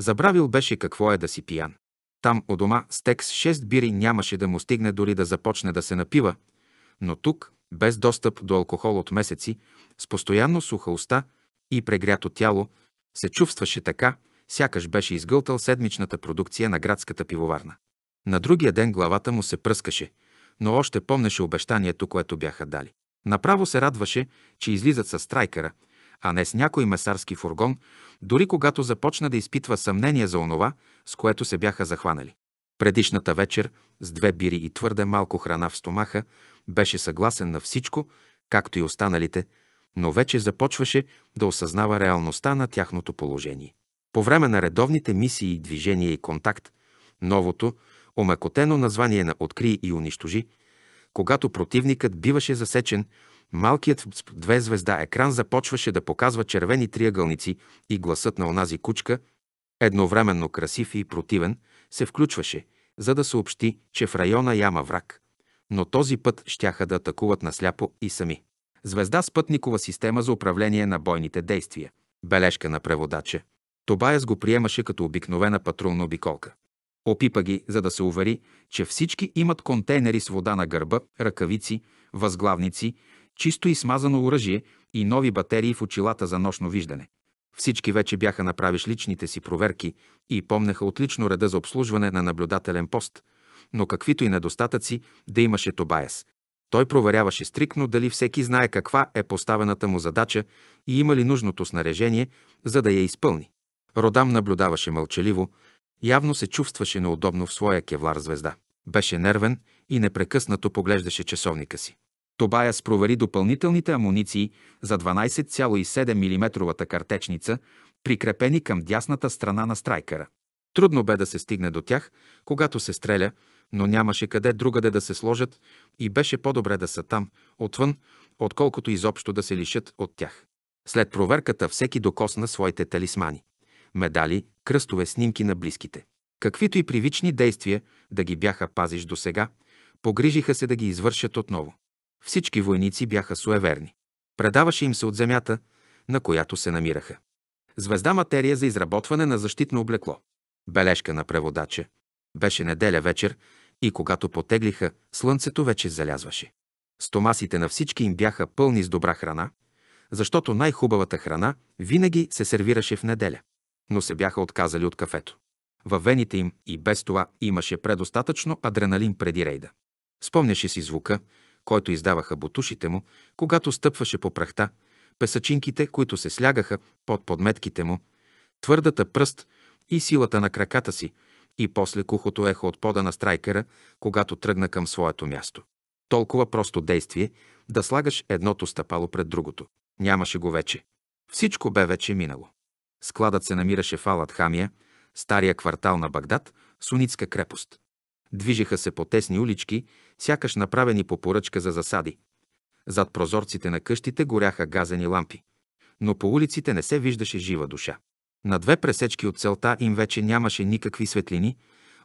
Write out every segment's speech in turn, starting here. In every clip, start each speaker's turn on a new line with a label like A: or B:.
A: Забравил беше какво е да си пиян. Там у дома стек с 6 бири нямаше да му стигне дори да започне да се напива, но тук, без достъп до алкохол от месеци, с постоянно суха уста и прегрято тяло, се чувстваше така, сякаш беше изгълтал седмичната продукция на градската пивоварна. На другия ден главата му се пръскаше, но още помнеше обещанието, което бяха дали. Направо се радваше, че излизат с трайкера, а не с някой месарски фургон, дори когато започна да изпитва съмнение за онова, с което се бяха захванали. Предишната вечер, с две бири и твърде малко храна в стомаха, беше съгласен на всичко, както и останалите, но вече започваше да осъзнава реалността на тяхното положение. По време на редовните мисии, движения и контакт, новото, омекотено название на «Откри и унищожи», когато противникът биваше засечен Малкият с две звезда екран започваше да показва червени триъгълници и гласът на онази кучка, едновременно красив и противен, се включваше, за да съобщи, че в района яма враг. Но този път щяха да атакуват насляпо и сами. Звезда с пътникова система за управление на бойните действия. Бележка на преводача. Тобаяс го приемаше като обикновена патрулна обиколка. Опипа ги, за да се увери, че всички имат контейнери с вода на гърба, ръкавици, възглавници, чисто и смазано оръжие и нови батерии в очилата за нощно виждане. Всички вече бяха направиш личните си проверки и помнеха отлично реда за обслужване на наблюдателен пост, но каквито и недостатъци да имаше Тобайес. Той проверяваше стрикно дали всеки знае каква е поставената му задача и има ли нужното снаряжение, за да я изпълни. Родам наблюдаваше мълчаливо, явно се чувстваше неудобно в своя кевлар звезда. Беше нервен и непрекъснато поглеждаше часовника си. Тобая спровери допълнителните амуниции за 12,7 мм картечница, прикрепени към дясната страна на страйкера. Трудно бе да се стигне до тях, когато се стреля, но нямаше къде другаде да се сложат и беше по-добре да са там, отвън, отколкото изобщо да се лишат от тях. След проверката всеки докосна своите талисмани – медали, кръстове, снимки на близките. Каквито и привични действия да ги бяха пазиш до сега, погрижиха се да ги извършат отново. Всички войници бяха суеверни. Предаваше им се от земята, на която се намираха. Звезда материя за изработване на защитно облекло. Бележка на преводача. Беше неделя вечер и когато потеглиха, слънцето вече залязваше. Стомасите на всички им бяха пълни с добра храна, защото най-хубавата храна винаги се сервираше в неделя. Но се бяха отказали от кафето. Във вените им и без това имаше предостатъчно адреналин преди рейда. Спомняше си звука, който издаваха бутушите му, когато стъпваше по прахта, песъчинките, които се слягаха под подметките му, твърдата пръст и силата на краката си, и после кухото ехо от пода на страйкера, когато тръгна към своето място. Толкова просто действие да слагаш едното стъпало пред другото. Нямаше го вече. Всичко бе вече минало. Складът се намираше в Аладхамия, стария квартал на Багдад, Сунитска крепост. Движеха се по тесни улички, сякаш направени по поръчка за засади. Зад прозорците на къщите горяха газени лампи, но по улиците не се виждаше жива душа. На две пресечки от целта им вече нямаше никакви светлини,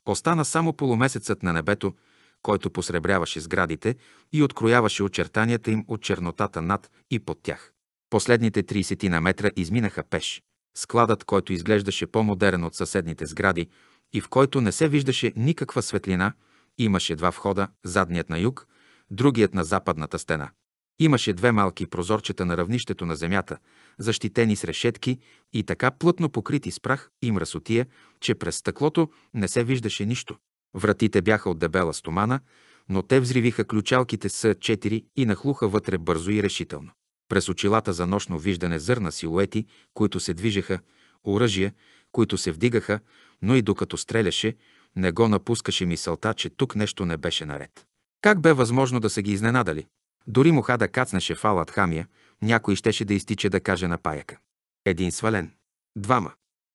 A: остана само полумесецът на небето, който посребряваше сградите и открояваше очертанията им от чернотата над и под тях. Последните 30 на метра изминаха пеш. Складът, който изглеждаше по-модерен от съседните сгради и в който не се виждаше никаква светлина, Имаше два входа, задният на юг, другият на западната стена. Имаше две малки прозорчета на равнището на земята, защитени с решетки и така плътно покрити с прах и мръсотия, че през стъклото не се виждаше нищо. Вратите бяха от дебела стомана, но те взривиха ключалките с 4 и нахлуха вътре бързо и решително. През очилата за нощно виждане зърна силуети, които се движеха, оръжия, които се вдигаха, но и докато стреляше, не го напускаше мисълта, че тук нещо не беше наред. Как бе възможно да са ги изненадали? Дори муха да кацнеше фалът хамия, някой щеше да изтича да каже на паяка. Един свален. Двама.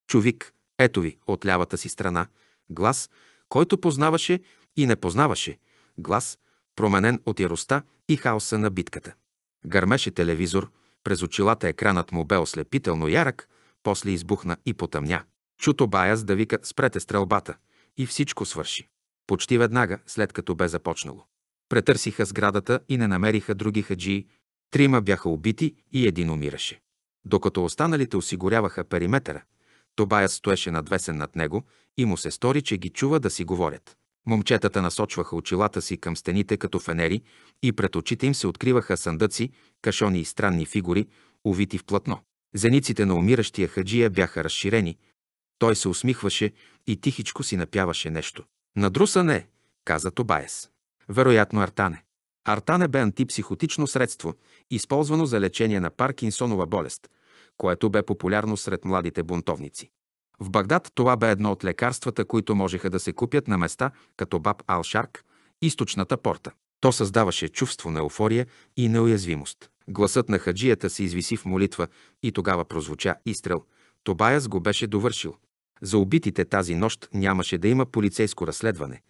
A: Човик, ето ви, от лявата си страна. Глас, който познаваше и не познаваше. Глас, променен от яроста и хаоса на битката. Гърмеше телевизор, през очилата екранът му бе ослепително ярък, после избухна и потъмня. Чуто баяс да вика «Спрете стрелбата!» и всичко свърши. Почти веднага, след като бе започнало. Претърсиха сградата и не намериха други хаджии. Трима бяха убити и един умираше. Докато останалите осигуряваха периметъра, Тобаят стоеше надвесен над него и му се стори, че ги чува да си говорят. Момчетата насочваха очилата си към стените като фенери и пред очите им се откриваха съндъци, кашони и странни фигури, увити в платно. Зениците на умиращия хаджия бяха разширени, той се усмихваше и тихичко си напяваше нещо. Надруса не, каза Тобаес. Вероятно артане. Артане бе антипсихотично средство, използвано за лечение на Паркинсонова болест, което бе популярно сред младите бунтовници. В Багдад това бе едно от лекарствата, които можеха да се купят на места като Баб Алшарк, източната порта. То създаваше чувство на еуфория и неуязвимост. Гласът на хаджията се извиси в молитва и тогава прозвуча изстрел. Тобаяс го беше довършил. За убитите тази нощ нямаше да има полицейско разследване.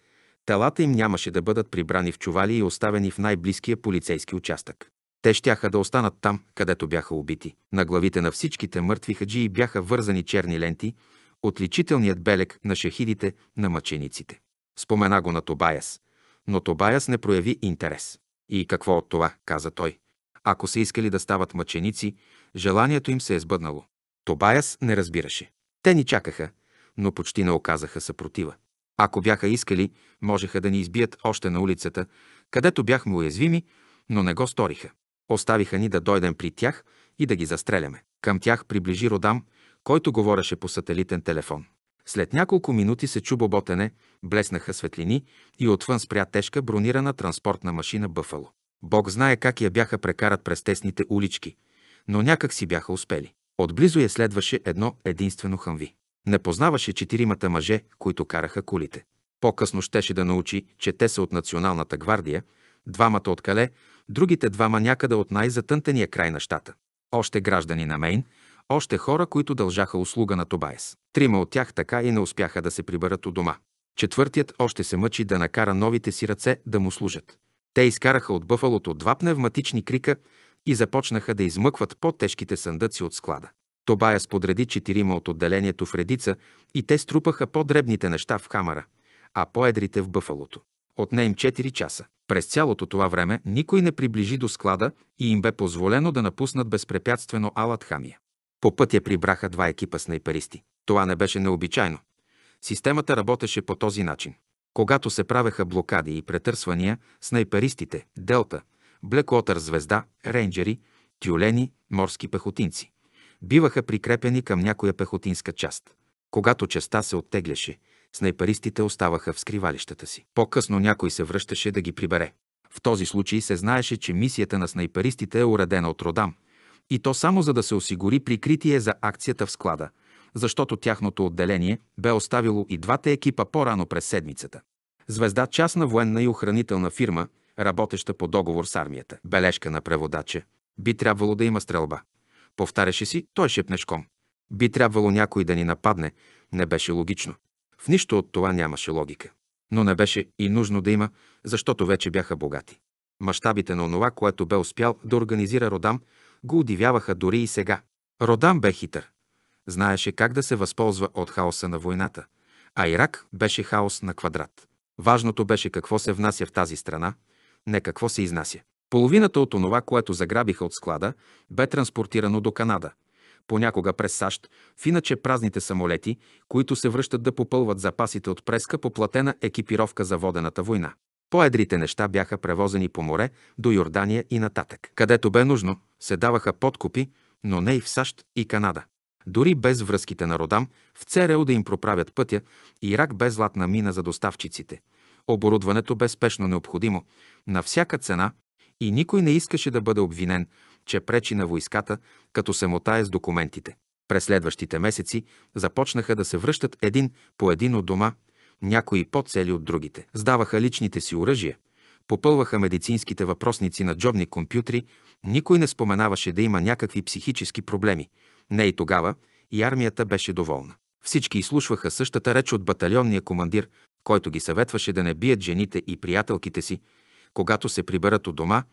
A: Телата им нямаше да бъдат прибрани в чували и оставени в най-близкия полицейски участък. Те щяха да останат там, където бяха убити. На главите на всичките мъртви хаджии бяха вързани черни ленти, отличителният белег на шахидите, на мъчениците. Спомена го на Тобаяс, но Тобаяс не прояви интерес. И какво от това, каза той. Ако са искали да стават мъченици, желанието им се е сбъднало. Тобаяс не разбираше. Те ни чакаха, но почти не оказаха съпротива. Ако бяха искали, можеха да ни избият още на улицата, където бяхме уязвими, но не го сториха. Оставиха ни да дойдем при тях и да ги застреляме. Към тях приближи Родам, който говореше по сателитен телефон. След няколко минути се чу боботене, блеснаха светлини и отвън спря тежка бронирана транспортна машина Бъфало. Бог знае как я бяха прекарат през тесните улички, но някак си бяха успели. Отблизо я следваше едно единствено хъмви. Не познаваше четиримата мъже, които караха кулите. По-късно щеше да научи, че те са от Националната гвардия, двамата от Кале, другите двама някъде от най-затънтения край на щата. Още граждани на Мейн, още хора, които дължаха услуга на Тобаес. Трима от тях така и не успяха да се прибърат у дома. Четвъртият още се мъчи да накара новите си ръце да му служат. Те изкараха от бъфалото два пневматични крика и започнаха да измъкват по-тежките съндъци от склада. Тобая сподреди четирима от отделението в редица и те струпаха по-дребните неща в хамара, а по-едрите в бъфалото. Отне им 4 часа. През цялото това време никой не приближи до склада и им бе позволено да напуснат безпрепятствено Алат Хамия. По пътя прибраха два екипа снайперисти. Това не беше необичайно. Системата работеше по този начин. Когато се правеха блокади и претърсвания, снайперистите, Делта, Блекотър звезда, рейнджери, тюлени, морски пехотинци, биваха прикрепени към някоя пехотинска част. Когато частта се оттегляше, снайперистите оставаха в скривалищата си. По-късно някой се връщаше да ги прибере. В този случай се знаеше, че мисията на снайперистите е уредена от Родам, и то само за да се осигури прикритие за акцията в склада, защото тяхното отделение бе оставило и двата екипа по-рано през седмицата. Звезда частна военна и охранителна фирма, работеща по договор с армията. Бележка на преводача. Би трябвало да има стрелба. Повтаряше си той шепнешком. Би трябвало някой да ни нападне, не беше логично. В нищо от това нямаше логика. Но не беше и нужно да има, защото вече бяха богати. Мащабите на онова, което бе успял да организира Родам, го удивяваха дори и сега. Родам бе хитър. Знаеше как да се възползва от хаоса на войната, а Ирак беше хаос на квадрат. Важното беше какво се внася в тази страна, не какво се изнася. Половината от онова, което заграбиха от склада, бе транспортирано до Канада, понякога през САЩ, в иначе празните самолети, които се връщат да попълват запасите от преска по платена екипировка за водената война. Поедрите неща бяха превозени по море до Йордания и нататък. Където бе нужно, се даваха подкупи, но не и в САЩ и Канада. Дори без връзките на Родам, в ЦРУ да им проправят пътя, Ирак без златна мина за доставчиците. Оборудването бе спешно необходимо, на всяка цена, и никой не искаше да бъде обвинен, че пречи на войската, като се мотае с документите. През следващите месеци започнаха да се връщат един по един от дома, някои по-цели от другите. Сдаваха личните си оръжия, попълваха медицинските въпросници на джобни компютри, никой не споменаваше да има някакви психически проблеми. Не и тогава, и армията беше доволна. Всички изслушваха същата реч от батальонния командир, който ги съветваше да не бият жените и приятелките си, когато се приберат у дома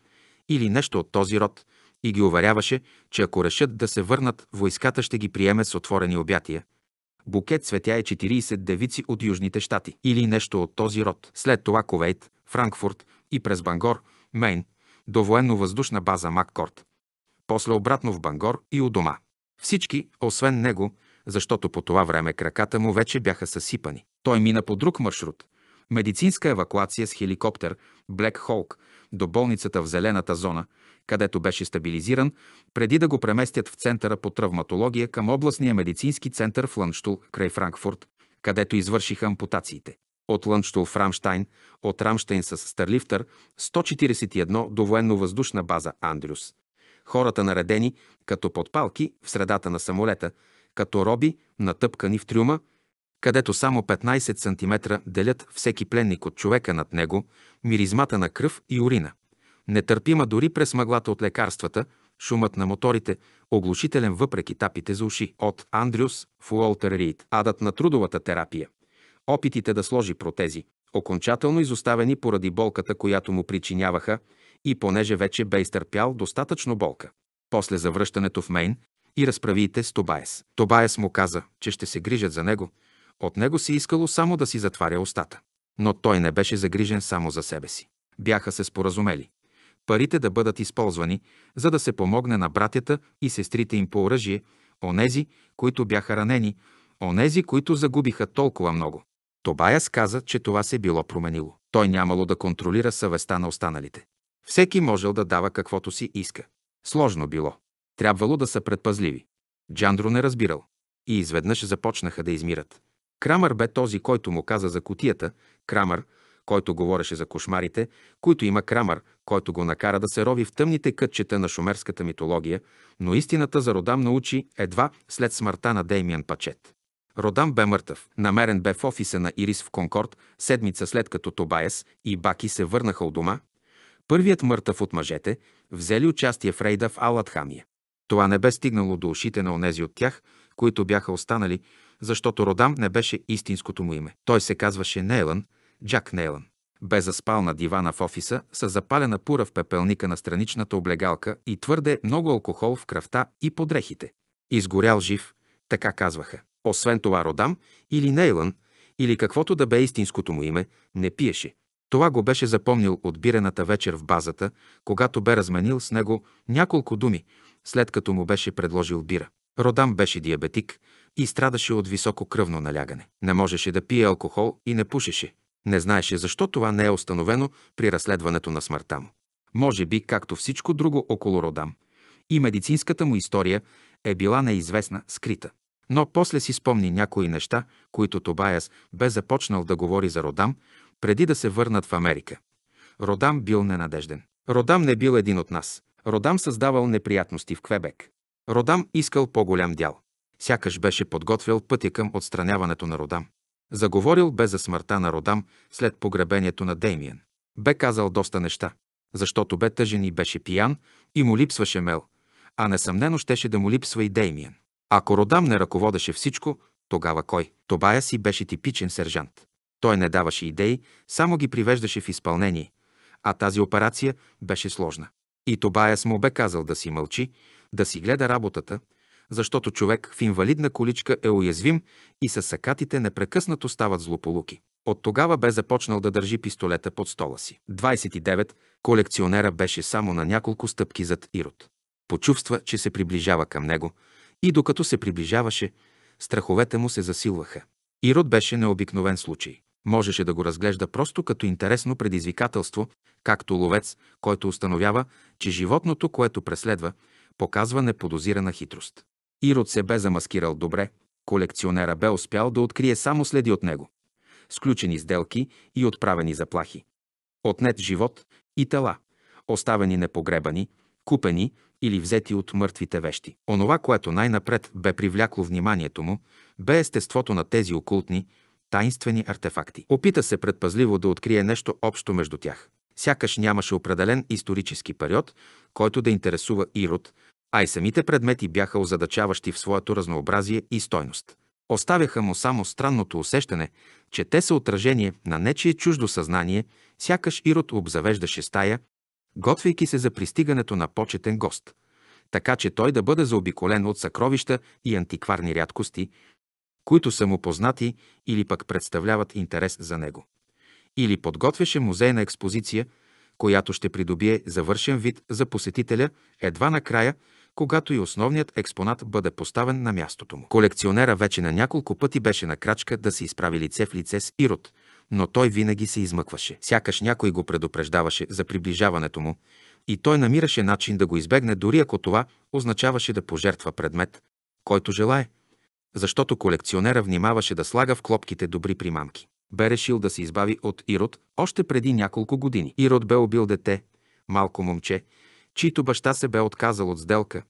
A: или нещо от този род, и ги уверяваше, че ако решат да се върнат, войската ще ги приеме с отворени обятия. Букет цветя и 40 девици от Южните щати или нещо от този род. След това Ковейт, Франкфурт и през Бангор, Мейн, до военно-въздушна база Маккорт. После обратно в Бангор и у дома. Всички, освен него, защото по това време краката му вече бяха съсипани. Той мина по друг маршрут – медицинска евакуация с хеликоптер Black Hawk до болницата в зелената зона, където беше стабилизиран, преди да го преместят в Центъра по травматология към областния медицински център в Лънштул край Франкфурт, където извършиха ампутациите. От Лънштул в Рамштайн, от Рамштайн с Старлифтър, 141 до военно-въздушна база Андрюс. Хората наредени като подпалки в средата на самолета, като роби, натъпкани в трюма, където само 15 см делят всеки пленник от човека над него, миризмата на кръв и урина. Нетърпима дори през мъглата от лекарствата, шумът на моторите, оглушителен въпреки тапите за уши. От Андрюс в Уолтер Рид. Адът на трудовата терапия. Опитите да сложи протези, окончателно изоставени поради болката, която му причиняваха, и понеже вече бе изтърпял достатъчно болка. После завръщането в Мейн и разправиите с Тобаес. Тобаес му каза, че ще се грижат за него – от него се искало само да си затваря устата. Но той не беше загрижен само за себе си. Бяха се споразумели. Парите да бъдат използвани, за да се помогне на братята и сестрите им по оръжие, онези, които бяха ранени, онези, които загубиха толкова много. Тобая каза, че това се било променило. Той нямало да контролира съвестта на останалите. Всеки можел да дава каквото си иска. Сложно било. Трябвало да са предпазливи. Джандро не разбирал. И изведнъж започнаха да измират. Крамър бе този, който му каза за котията, Крамър, който говореше за кошмарите, които има Крамър, който го накара да се рови в тъмните кътчета на шумерската митология, но истината за Родам научи едва след смъртта на Деймиан Пачет. Родам бе мъртъв. Намерен бе в офиса на Ирис в Конкорд, седмица след като Тобайес и Баки се върнаха от дома. Първият мъртъв от мъжете взели участие в рейда в Аладхамия. Това не бе стигнало до ушите на онези от тях, които бяха останали, защото Родам не беше истинското му име. Той се казваше Нейлън, Джак Нейлън. Бе заспал на дивана в офиса с запалена пура в пепелника на страничната облегалка и твърде много алкохол в кръвта и подрехите. Изгорял жив, така казваха. Освен това Родам или Нейлън, или каквото да бе истинското му име, не пиеше. Това го беше запомнил от бирената вечер в базата, когато бе разменил с него няколко думи, след като му беше предложил бира. Родам беше диабетик, и страдаше от високо кръвно налягане. Не можеше да пие алкохол и не пушеше. Не знаеше защо това не е установено при разследването на смъртта му. Може би, както всичко друго около Родам, и медицинската му история е била неизвестна, скрита. Но после си спомни някои неща, които Тобаяс бе започнал да говори за Родам, преди да се върнат в Америка. Родам бил ненадежден. Родам не бил един от нас. Родам създавал неприятности в Квебек. Родам искал по-голям дял. Сякаш беше подготвял пътя към отстраняването на Родам. Заговорил бе за смъртта на Родам след погребението на Деймиен. Бе казал доста неща, защото бе тъжен и беше пиян и му липсваше Мел, а несъмнено щеше да му липсва и Деймиен. Ако Родам не ръководеше всичко, тогава кой? Тобая си беше типичен сержант. Той не даваше идеи, само ги привеждаше в изпълнение, а тази операция беше сложна. И Тобаяс му бе казал да си мълчи, да си гледа работата, защото човек в инвалидна количка е уязвим и със сакатите непрекъснато стават злополуки. От тогава бе започнал да държи пистолета под стола си. 29. Колекционера беше само на няколко стъпки зад Ирод. Почувства, че се приближава към него и докато се приближаваше, страховете му се засилваха. Ирод беше необикновен случай. Можеше да го разглежда просто като интересно предизвикателство, както ловец, който установява, че животното, което преследва, показва неподозирана хитрост. Ирод се бе замаскирал добре, колекционера бе успял да открие само следи от него. Сключени сделки и отправени заплахи. Отнет живот и тела, оставени непогребани, купени или взети от мъртвите вещи. Онова, което най-напред бе привлякло вниманието му, бе естеството на тези окултни, таинствени артефакти. Опита се предпазливо да открие нещо общо между тях. Сякаш нямаше определен исторически период, който да интересува Ирод, а и самите предмети бяха озадачаващи в своето разнообразие и стойност. Оставяха му само странното усещане, че те са отражение на нечие чуждо съзнание, сякаш Ирод обзавеждаше стая, готвейки се за пристигането на почетен гост, така че той да бъде заобиколен от съкровища и антикварни рядкости, които са му познати или пък представляват интерес за него. Или подготвяше музейна експозиция, която ще придобие завършен вид за посетителя едва накрая, когато и основният експонат бъде поставен на мястото му. Колекционера вече на няколко пъти беше на крачка да се изправи лице в лице с Ирод, но той винаги се измъкваше. Сякаш някой го предупреждаваше за приближаването му и той намираше начин да го избегне, дори ако това означаваше да пожертва предмет, който желае, защото колекционера внимаваше да слага в клопките добри примамки. Бе решил да се избави от Ирод още преди няколко години. Ирод бе убил дете, малко момче, чийто баща се бе отказал от сделка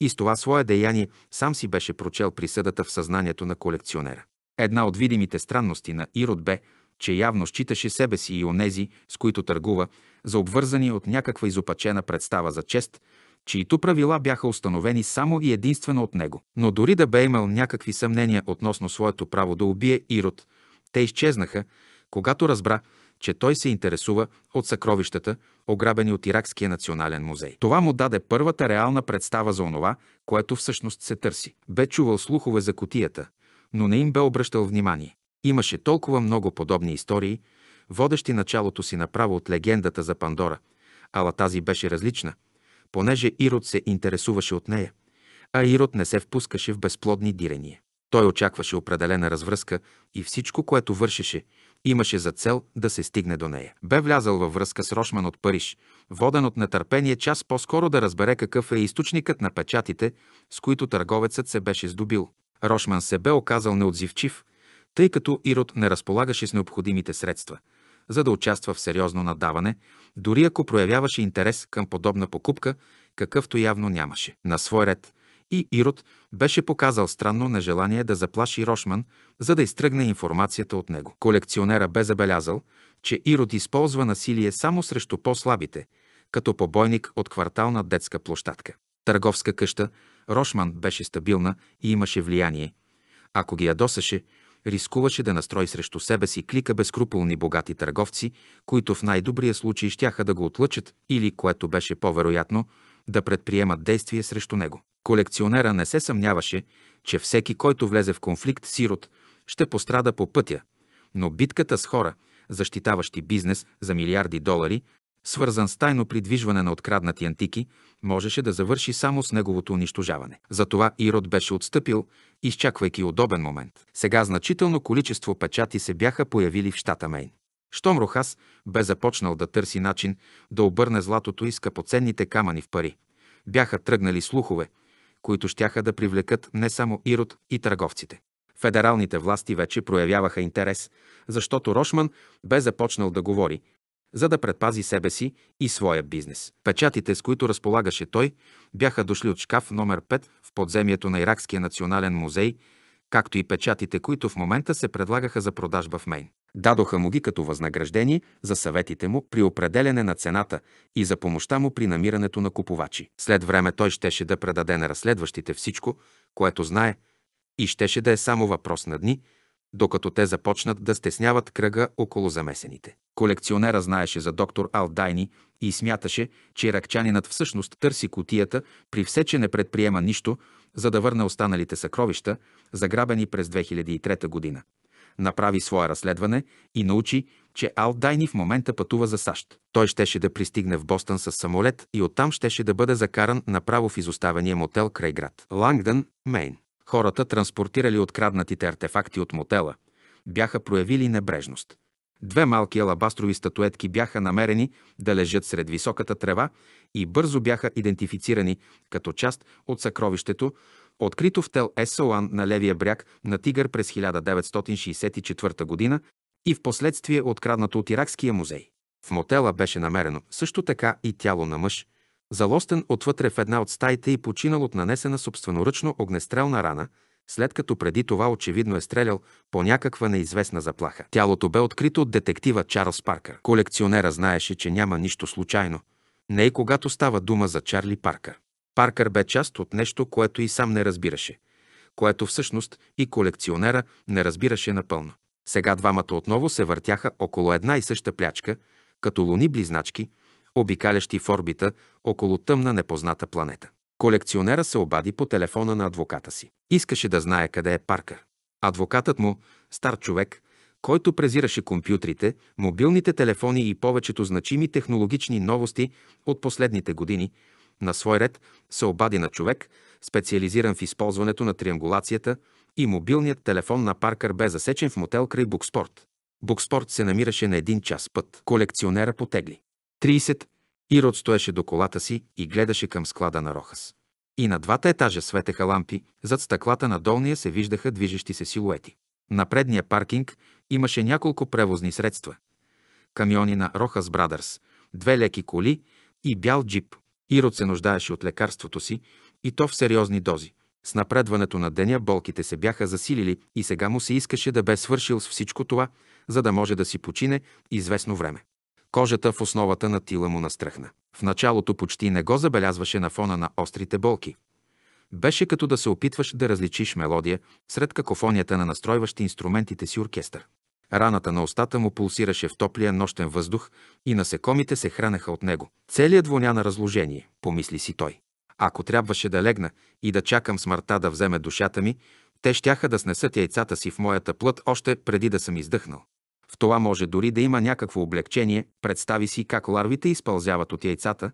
A: и с това свое деяние сам си беше прочел присъдата в съзнанието на колекционера. Една от видимите странности на Ирод бе, че явно считаше себе си и онези, с които търгува, за обвързани от някаква изопачена представа за чест, чието правила бяха установени само и единствено от него. Но дори да бе имал някакви съмнения относно своето право да убие Ирод, те изчезнаха, когато разбра, че той се интересува от съкровищата, ограбени от Иракския национален музей. Това му даде първата реална представа за онова, което всъщност се търси. Бе чувал слухове за котията, но не им бе обръщал внимание. Имаше толкова много подобни истории, водещи началото си направо от легендата за Пандора, ала тази беше различна, понеже Ирод се интересуваше от нея, а Ирод не се впускаше в безплодни дирения. Той очакваше определена развръзка и всичко, което вършеше, имаше за цел да се стигне до нея. Бе влязъл във връзка с Рошман от Париж, воден от нетърпение час по-скоро да разбере какъв е източникът на печатите, с които търговецът се беше здобил. Рошман се бе оказал неотзивчив, тъй като Ирод не разполагаше с необходимите средства, за да участва в сериозно надаване, дори ако проявяваше интерес към подобна покупка, какъвто явно нямаше. На свой ред – и Ирод беше показал странно нежелание да заплаши Рошман, за да изтръгне информацията от него. Колекционера бе забелязал, че Ирод използва насилие само срещу по-слабите, като побойник от квартална детска площадка. Търговска къща Рошман беше стабилна и имаше влияние. Ако ги ядосаше, рискуваше да настрои срещу себе си клика безкруполни богати търговци, които в най-добрия случай щяха да го отлъчат или, което беше по-вероятно, да предприемат действие срещу него. Колекционера не се съмняваше, че всеки, който влезе в конфликт с Ирод, ще пострада по пътя, но битката с хора, защитаващи бизнес за милиарди долари, свързан с тайно придвижване на откраднати антики, можеше да завърши само с неговото унищожаване. Затова Ирод беше отстъпил, изчаквайки удобен момент. Сега значително количество печати се бяха появили в щата Мейн. Штом Рохас бе започнал да търси начин да обърне златото и скъпоценните камъни в пари. Бяха тръгнали слухове, които щяха да привлекат не само Ирод и търговците. Федералните власти вече проявяваха интерес, защото Рошман бе започнал да говори, за да предпази себе си и своя бизнес. Печатите, с които разполагаше той, бяха дошли от шкаф номер 5 в подземието на Иракския национален музей – както и печатите, които в момента се предлагаха за продажба в Мейн. Дадоха му ги като възнаграждение за съветите му при определене на цената и за помощта му при намирането на купувачи. След време той щеше да предаде на разследващите всичко, което знае, и щеше да е само въпрос на дни, докато те започнат да стесняват кръга около замесените. Колекционера знаеше за доктор Алдайни и смяташе, че ракчанинът всъщност търси котията, при все, че не предприема нищо, за да върне останалите съкровища, заграбени през 2003 година. Направи свое разследване и научи, че Ал Дайни в момента пътува за САЩ. Той щеше да пристигне в Бостън с самолет и оттам щеше да бъде закаран направо в изоставения мотел край град Лангдън, Мейн. Хората, транспортирали откраднатите артефакти от мотела, бяха проявили небрежност – Две малки алабастрови статуетки бяха намерени да лежат сред високата трева и бързо бяха идентифицирани като част от съкровището, открито в Тел Есоан на левия бряг на Тигър през 1964 г. и в последствие откраднато от Иракския музей. В мотела беше намерено също така и тяло на мъж, залостен отвътре в една от стаите и починал от нанесена собственоръчно огнестрелна рана – след като преди това очевидно е стрелял по някаква неизвестна заплаха. Тялото бе открито от детектива Чарлз Паркър. Колекционера знаеше, че няма нищо случайно. Не и когато става дума за Чарли Паркър. Паркър бе част от нещо, което и сам не разбираше, което всъщност и колекционера не разбираше напълно. Сега двамата отново се въртяха около една и съща плячка, като луни близначки, обикалящи в орбита около тъмна непозната планета. Колекционера се обади по телефона на адвоката си. Искаше да знае къде е паркър. Адвокатът му, стар човек, който презираше компютрите, мобилните телефони и повечето значими технологични новости от последните години, на свой ред се обади на човек, специализиран в използването на триангулацията и мобилният телефон на Паркър бе засечен в мотел край Букспорт. Букспорт се намираше на един час път. Колекционера потегли. Ирод стоеше до колата си и гледаше към склада на Рохас. И на двата етажа светеха лампи, зад стъклата на долния се виждаха движещи се силуети. На предния паркинг имаше няколко превозни средства. Камиони на Рохас Брадърс, две леки коли и бял джип. Ирод се нуждаеше от лекарството си и то в сериозни дози. С напредването на деня болките се бяха засилили и сега му се искаше да бе свършил с всичко това, за да може да си почине известно време. Кожата в основата на тила му настръхна. В началото почти не го забелязваше на фона на острите болки. Беше като да се опитваш да различиш мелодия сред какофонията на настройващи инструментите си оркестър. Раната на устата му пулсираше в топлия нощен въздух и насекомите се хранеха от него. Целият воня на разложение, помисли си той. Ако трябваше да легна и да чакам смъртта да вземе душата ми, те щяха да снесат яйцата си в моята плът още преди да съм издъхнал. В това може дори да има някакво облегчение, представи си как ларвите изпълзяват от яйцата,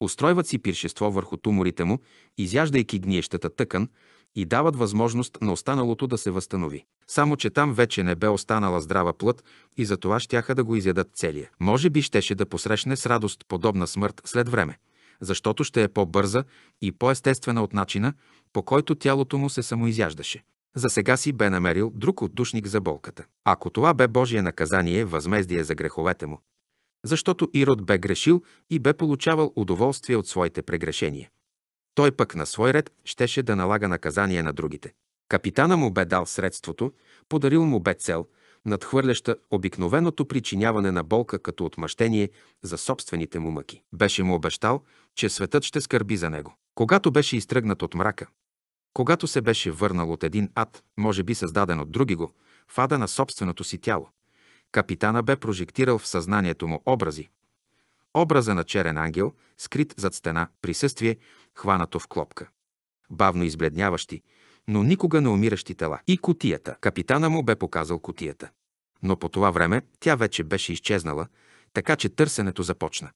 A: устройват си пиршество върху туморите му, изяждайки гниещата тъкан и дават възможност на останалото да се възстанови. Само, че там вече не бе останала здрава плът и за това щяха да го изядат целия. Може би щеше да посрещне с радост подобна смърт след време, защото ще е по-бърза и по-естествена от начина, по който тялото му се самоизяждаше. За сега си бе намерил друг отдушник за болката. Ако това бе Божие наказание, възмездие за греховете му, защото Ирод бе грешил и бе получавал удоволствие от своите прегрешения. Той пък на свой ред щеше да налага наказание на другите. Капитана му бе дал средството, подарил му бе цел, надхвърляща обикновеното причиняване на болка като отмъщение за собствените му мъки. Беше му обещал, че светът ще скърби за него. Когато беше изтръгнат от мрака, когато се беше върнал от един ад, може би създаден от други го, в ада на собственото си тяло, капитана бе прожектирал в съзнанието му образи. Образа на черен ангел, скрит зад стена, присъствие, хванато в клопка. Бавно избледняващи, но никога не умиращи тела. И котията. Капитана му бе показал котията. Но по това време тя вече беше изчезнала, така че търсенето започна.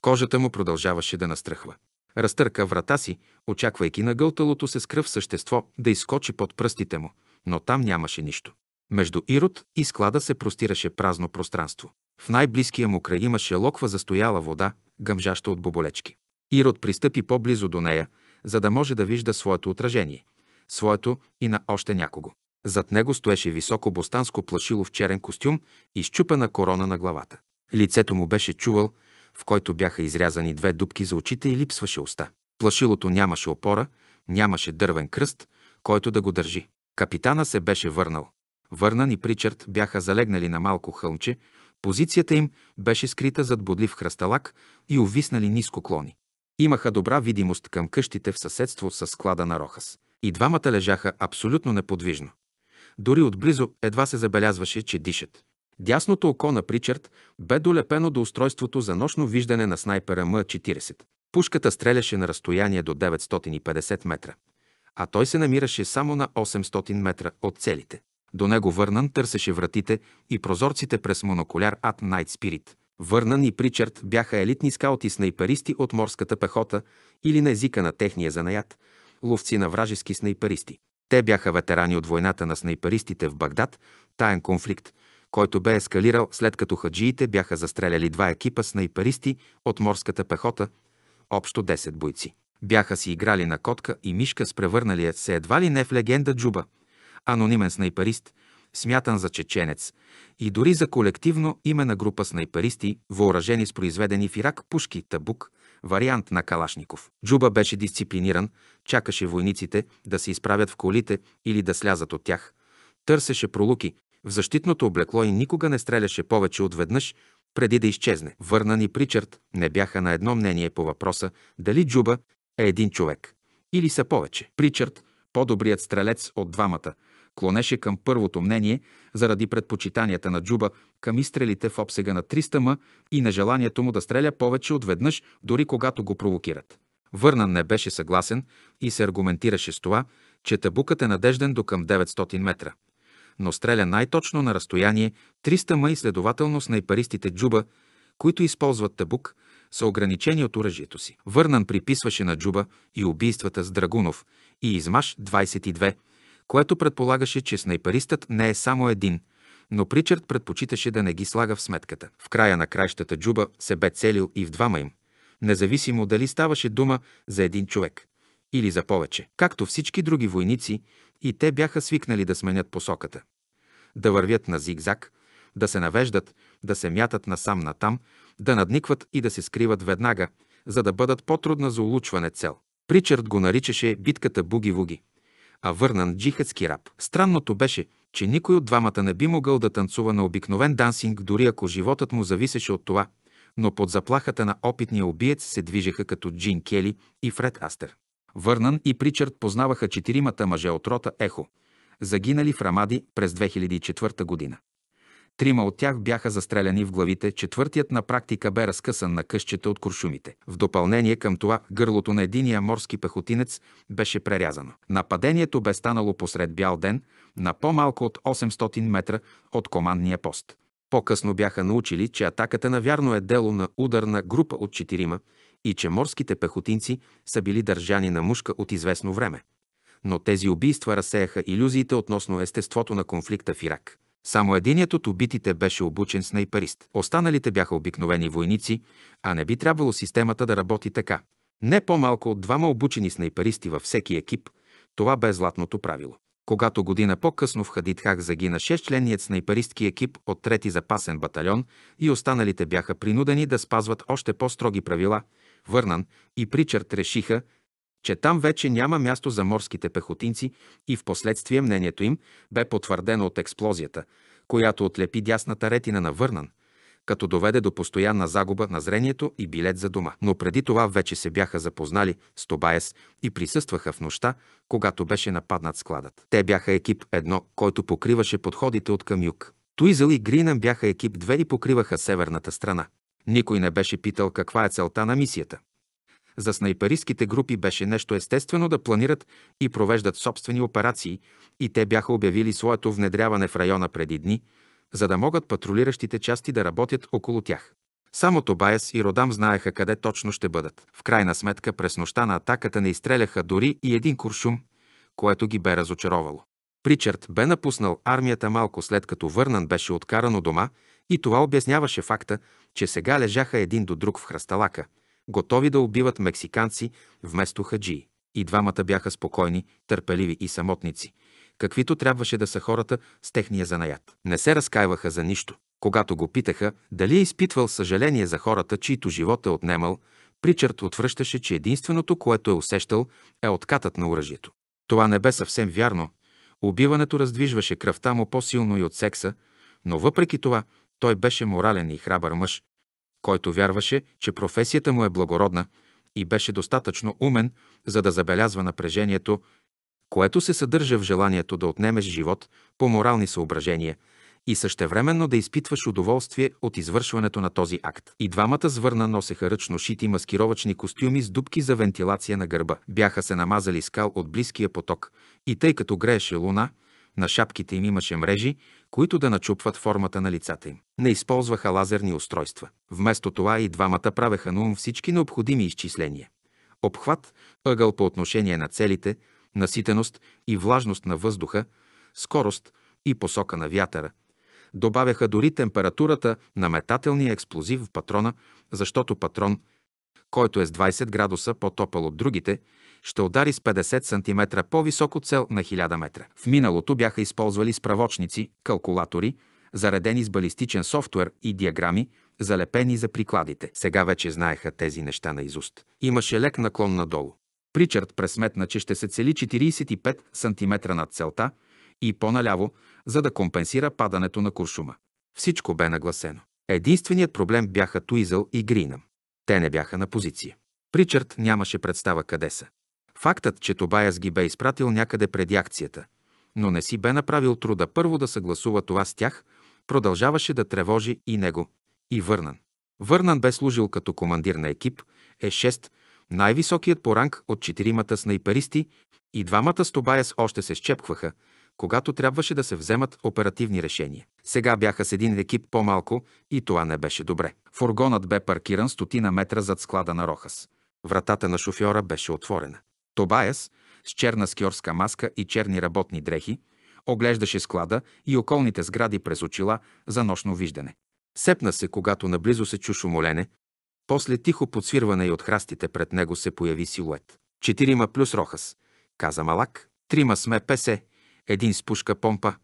A: Кожата му продължаваше да настръхва. Разтърка врата си, очаквайки на гълталото се с кръв същество да изкочи под пръстите му, но там нямаше нищо. Между Ирод и склада се простираше празно пространство. В най-близкия му край имаше локва застояла вода, гъмжаща от боболечки. Ирод пристъпи по-близо до нея, за да може да вижда своето отражение, своето и на още някого. Зад него стоеше високо бостанско плашило в черен костюм и щупена корона на главата. Лицето му беше чувал, в който бяха изрязани две дубки за очите и липсваше уста. Плашилото нямаше опора, нямаше дървен кръст, който да го държи. Капитана се беше върнал. Върнан и Причард бяха залегнали на малко хълмче, позицията им беше скрита зад бодлив хръсталак и увиснали ниско клони. Имаха добра видимост към къщите в съседство с склада на Рохас. И двамата лежаха абсолютно неподвижно. Дори отблизо едва се забелязваше, че дишат. Дясното око на Причард бе долепено до устройството за нощно виждане на снайпера М-40. Пушката стреляше на разстояние до 950 метра, а той се намираше само на 800 метра от целите. До него Върнан търсеше вратите и прозорците през моноколяр ад-найт спирит. Върнан и Причард бяха елитни скаути снайперисти от морската пехота или на езика на техния занаят – ловци на вражески снайперисти. Те бяха ветерани от войната на снайперистите в Багдад, таен конфликт – който бе ескалирал след като хаджиите бяха застреляли два екипа снайперисти от морската пехота, общо 10 бойци. Бяха си играли на котка и мишка с превърналия се едва ли не в легенда Джуба, анонимен снайперист, смятан за чеченец и дори за колективно име на група снайперисти, въоръжени с произведени в Ирак пушки Табук, вариант на Калашников. Джуба беше дисциплиниран, чакаше войниците да се изправят в колите или да слязат от тях, търсеше пролуки, в защитното облекло и никога не стреляше повече от веднъж, преди да изчезне. Върнан и Причард не бяха на едно мнение по въпроса дали Джуба е един човек или са повече. Причард, по-добрият стрелец от двамата, клонеше към първото мнение заради предпочитанията на Джуба към изстрелите в обсега на 300 м и нежеланието му да стреля повече от веднъж, дори когато го провокират. Върнан не беше съгласен и се аргументираше с това, че табукът е надежден до към 900 метра но стреля най-точно на разстояние 300 ма и следователно снайпаристите Джуба, които използват табук, са ограничени от оръжието си. Върнан приписваше на Джуба и убийствата с Драгунов и Измаш 22, което предполагаше, че снайпаристът не е само един, но Причард предпочиташе да не ги слага в сметката. В края на кращата Джуба се бе целил и в двама им, независимо дали ставаше дума за един човек или за повече. Както всички други войници, и те бяха свикнали да сменят посоката. Да вървят на зигзаг, да се навеждат, да се мятат насам-натам, да надникват и да се скриват веднага, за да бъдат по-трудна за улучване цел. Причард го наричаше битката буги-вуги, а върнан джихетски раб. Странното беше, че никой от двамата не би могъл да танцува на обикновен дансинг, дори ако животът му зависеше от това, но под заплахата на опитния убиец се движеха като Джин Кели и Фред Астер. Върнан и Причард познаваха четиримата мъже от рота Ехо, загинали в Рамади през 2004 година. Трима от тях бяха застреляни в главите, четвъртият на практика бе разкъсан на къщета от куршумите. В допълнение към това, гърлото на единия морски пехотинец беше прерязано. Нападението бе станало посред бял ден, на по-малко от 800 метра от командния пост. По-късно бяха научили, че атаката навярно е дело на ударна група от четирима, и че морските пехотинци са били държани на мушка от известно време. Но тези убийства разсеяха иллюзиите относно естеството на конфликта в Ирак. Само единият от убитите беше обучен снайперист. Останалите бяха обикновени войници, а не би трябвало системата да работи така. Не по-малко от двама обучени снайперисти във всеки екип, това бе златното правило. Когато година по-късно в Хадитхак загина 6-членният снайперистки екип от трети запасен батальон и останалите бяха принудени да спазват още по-строги правила – Върнан и Причард решиха, че там вече няма място за морските пехотинци и в последствие мнението им бе потвърдено от експлозията, която отлепи дясната ретина на Върнан, като доведе до постоянна загуба на зрението и билет за дома. Но преди това вече се бяха запознали с Тобаяс и присъстваха в нощта, когато беше нападнат складът. Те бяха екип едно, който покриваше подходите от към юг. Туизъл и Гринъм бяха екип 2 и покриваха северната страна. Никой не беше питал каква е целта на мисията. За снайперистските групи беше нещо естествено да планират и провеждат собствени операции и те бяха обявили своето внедряване в района преди дни, за да могат патрулиращите части да работят около тях. Само Тобаяс и Родам знаеха къде точно ще бъдат. В крайна сметка през нощта на атаката не изстреляха дори и един куршум, което ги бе разочаровало. Причард бе напуснал армията малко след като Върнан беше откаран от дома и това обясняваше факта, че сега лежаха един до друг в храсталака, готови да убиват мексиканци вместо хаджии. И двамата бяха спокойни, търпеливи и самотници, каквито трябваше да са хората с техния занаят. Не се разкаиваха за нищо. Когато го питаха дали е изпитвал съжаление за хората, чието живот е отнемал, Причард отвръщаше, че единственото, което е усещал, е откатът на оръжието. Това не бе съвсем вярно. Убиването раздвижваше кръвта му по-силно и от секса, но въпреки това той беше морален и храбър мъж, който вярваше, че професията му е благородна и беше достатъчно умен, за да забелязва напрежението, което се съдържа в желанието да отнемеш живот по морални съображения и същевременно да изпитваш удоволствие от извършването на този акт. И двамата звърна носеха ръчно шити маскировачни костюми с дубки за вентилация на гърба. Бяха се намазали скал от близкия поток и тъй като грееше луна, на шапките им имаше мрежи, които да начупват формата на лицата им. Не използваха лазерни устройства. Вместо това и двамата правеха на ум всички необходими изчисления. Обхват, ъгъл по отношение на целите, наситеност и влажност на въздуха, скорост и посока на вятъра. Добавяха дори температурата на метателния експлозив в патрона, защото патрон, който е с 20 градуса по-топъл от другите, ще удари с 50 см по-високо цел на 1000 метра. В миналото бяха използвали справочници, калкулатори, заредени с балистичен софтуер и диаграми, залепени за прикладите. Сега вече знаеха тези неща на изуст. Имаше лек наклон надолу. Причард пресметна, че ще се цели 45 см над целта и по-наляво, за да компенсира падането на куршума. Всичко бе нагласено. Единственият проблем бяха Туизъл и Гринъм. Те не бяха на позиция. Причард нямаше представа къде са. Фактът, че Тобаяс ги бе изпратил някъде преди акцията, но не си бе направил труда първо да съгласува това с тях, продължаваше да тревожи и него, и Върнан. Върнан бе служил като командир на екип Е6, най-високият по ранг от четиримата снайперисти, и двамата с Тобаяс още се щепкваха, когато трябваше да се вземат оперативни решения. Сега бяха с един екип по-малко и това не беше добре. Фургонът бе паркиран стотина метра зад склада на Рохас. Вратата на шофьора беше отворена. Тобаяс, с черна скьорска маска и черни работни дрехи, оглеждаше склада и околните сгради през очила за нощно виждане. Сепна се, когато наблизо се чу шумолене, после тихо подсвирване и от храстите пред него се появи силует. Четирима плюс Рохас, каза Малак. Трима сме песе, един с пушка помпа,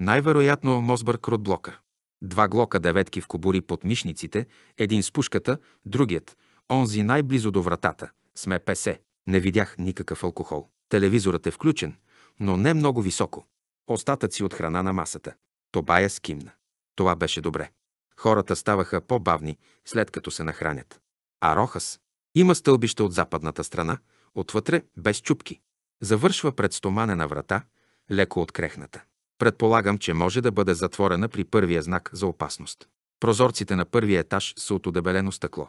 A: най-вероятно Мосбър Кротблока. Два глока деветки в кобури под мишниците, един с пушката, другият, онзи най-близо до вратата, сме песе. Не видях никакъв алкохол. Телевизорът е включен, но не много високо. Остатъци от храна на масата. Тобая скимна. Това беше добре. Хората ставаха по-бавни, след като се нахранят. А Рохас има стълбище от западната страна, отвътре без чупки. Завършва пред стоманена врата, леко открехната. Предполагам, че може да бъде затворена при първия знак за опасност. Прозорците на първия етаж са от удебелено стъкло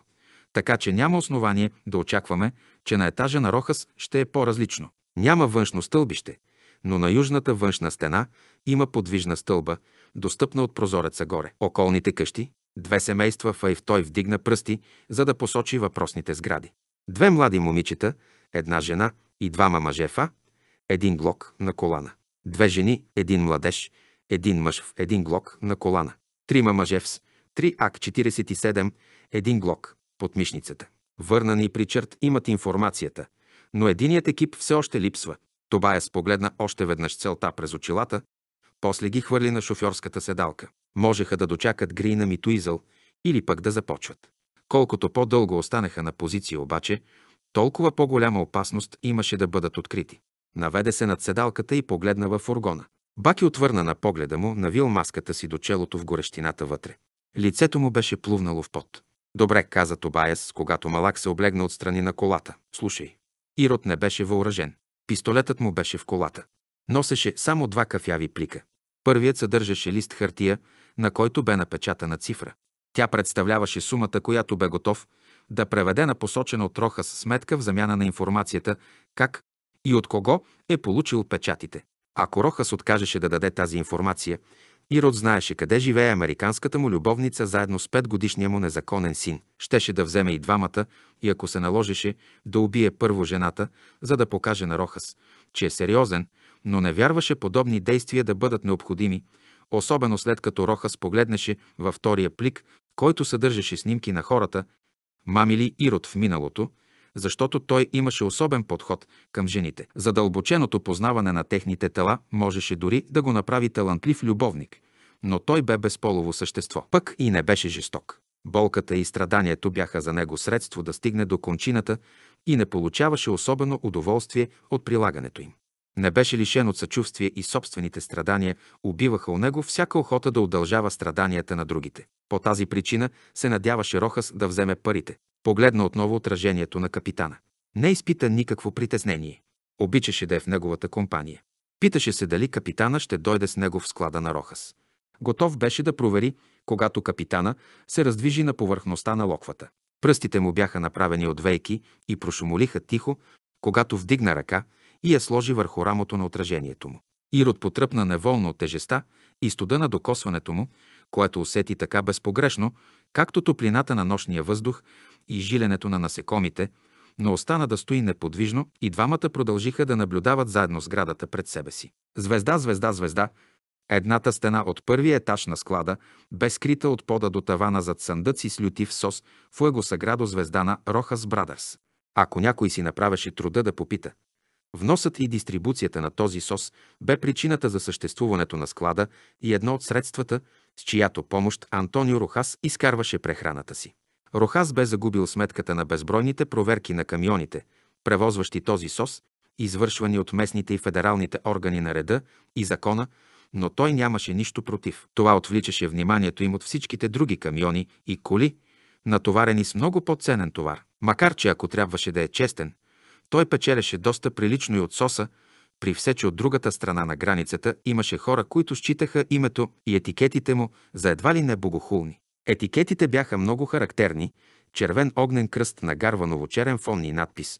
A: така че няма основание да очакваме, че на етажа на Рохас ще е по-различно. Няма външно стълбище, но на южната външна стена има подвижна стълба, достъпна от прозореца горе. Околните къщи, две семейства, той вдигна пръсти, за да посочи въпросните сгради. Две млади момичета, една жена и двама мъжефа, един глок на колана. Две жени, един младеж, един мъж в един глок на колана. Трима мъжевс, три ак 47, един глок под мишницата. Върнани и Причард имат информацията, но единият екип все още липсва. Това е спогледна още веднъж целта през очилата, после ги хвърли на шофьорската седалка. Можеха да дочакат Грина Митуизъл или пък да започват. Колкото по-дълго останаха на позиция обаче, толкова по-голяма опасност имаше да бъдат открити. Наведе се над седалката и погледна във фургона. Баки отвърна на погледа му, навил маската си до челото в горещината вътре. Лицето му беше плувнало в пот. Добре, каза Тобаяс, когато Малак се облегна отстрани на колата. Слушай. Ирод не беше въоръжен. Пистолетът му беше в колата. Носеше само два кафяви плика. Първият съдържаше лист хартия, на който бе напечатана цифра. Тя представляваше сумата, която бе готов да преведе на посочена от Роха с сметка в замяна на информацията как и от кого е получил печатите. Ако Рохас откажеше да даде тази информация Ирод знаеше къде живее американската му любовница заедно с петгодишния му незаконен син. Щеше да вземе и двамата и ако се наложеше, да убие първо жената, за да покаже на Рохас, че е сериозен, но не вярваше подобни действия да бъдат необходими, особено след като Рохас погледнеше във втория плик, който съдържаше снимки на хората, мамили Ирод в миналото – защото той имаше особен подход към жените. Задълбоченото познаване на техните тела можеше дори да го направи талантлив любовник, но той бе безполово същество, пък и не беше жесток. Болката и страданието бяха за него средство да стигне до кончината и не получаваше особено удоволствие от прилагането им. Не беше лишен от съчувствие и собствените страдания убиваха у него всяка охота да удължава страданията на другите. По тази причина се надяваше Рохас да вземе парите, Погледна отново отражението на капитана. Не изпита никакво притеснение. Обичаше да е в неговата компания. Питаше се дали капитана ще дойде с него в склада на Рохас. Готов беше да провери, когато капитана се раздвижи на повърхността на локвата. Пръстите му бяха направени от вейки и прошумолиха тихо, когато вдигна ръка и я сложи върху рамото на отражението му. Ирод потръпна неволно от тежеста и студа на докосването му, което усети така безпогрешно, както топлината на нощния въздух и жиленето на насекомите, но остана да стои неподвижно и двамата продължиха да наблюдават заедно сградата пред себе си. Звезда, звезда, звезда. Едната стена от първия етаж на склада бе скрита от пода до тавана зад съндъци с лютив сос в Саградо звезда на Рохас Брадърс. Ако някой си направеше труда да попита, вносът и дистрибуцията на този сос бе причината за съществуването на склада и едно от средствата, с чиято помощ Антонио Рохас изкарваше прехраната си. Рохас бе загубил сметката на безбройните проверки на камионите, превозващи този сос, извършвани от местните и федералните органи на реда и закона, но той нямаше нищо против. Това отвличаше вниманието им от всичките други камиони и коли, натоварени с много по-ценен товар. Макар че ако трябваше да е честен, той печелеше доста прилично и от соса, при все, че от другата страна на границата имаше хора, които считаха името и етикетите му за едва ли не богохулни. Етикетите бяха много характерни – червен огнен кръст на гарваново черен фон и надпис,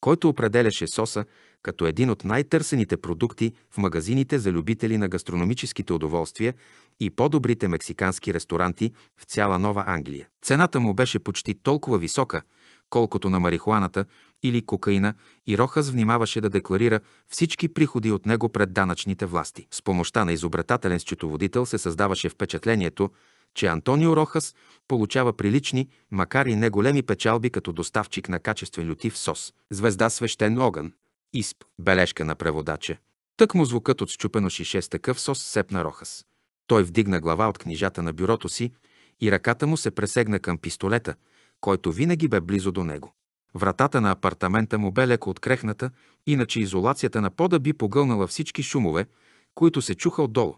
A: който определяше соса като един от най-търсените продукти в магазините за любители на гастрономическите удоволствия и по-добрите мексикански ресторанти в цяла Нова Англия. Цената му беше почти толкова висока, колкото на марихуаната, или кокаина и Рохас внимаваше да декларира всички приходи от него пред данъчните власти. С помощта на изобретателен счетоводител се създаваше впечатлението, че Антонио Рохас получава прилични, макар и неголеми печалби като доставчик на качествен лютив сос, звезда свещен огън, исп, бележка на преводача. Тък му звукът от счупено шише с такъв сос сепна Рохас. Той вдигна глава от книжата на бюрото си и ръката му се пресегна към пистолета, който винаги бе близо до него. Вратата на апартамента му бе леко открехната, иначе изолацията на пода би погълнала всички шумове, които се чуха отдолу.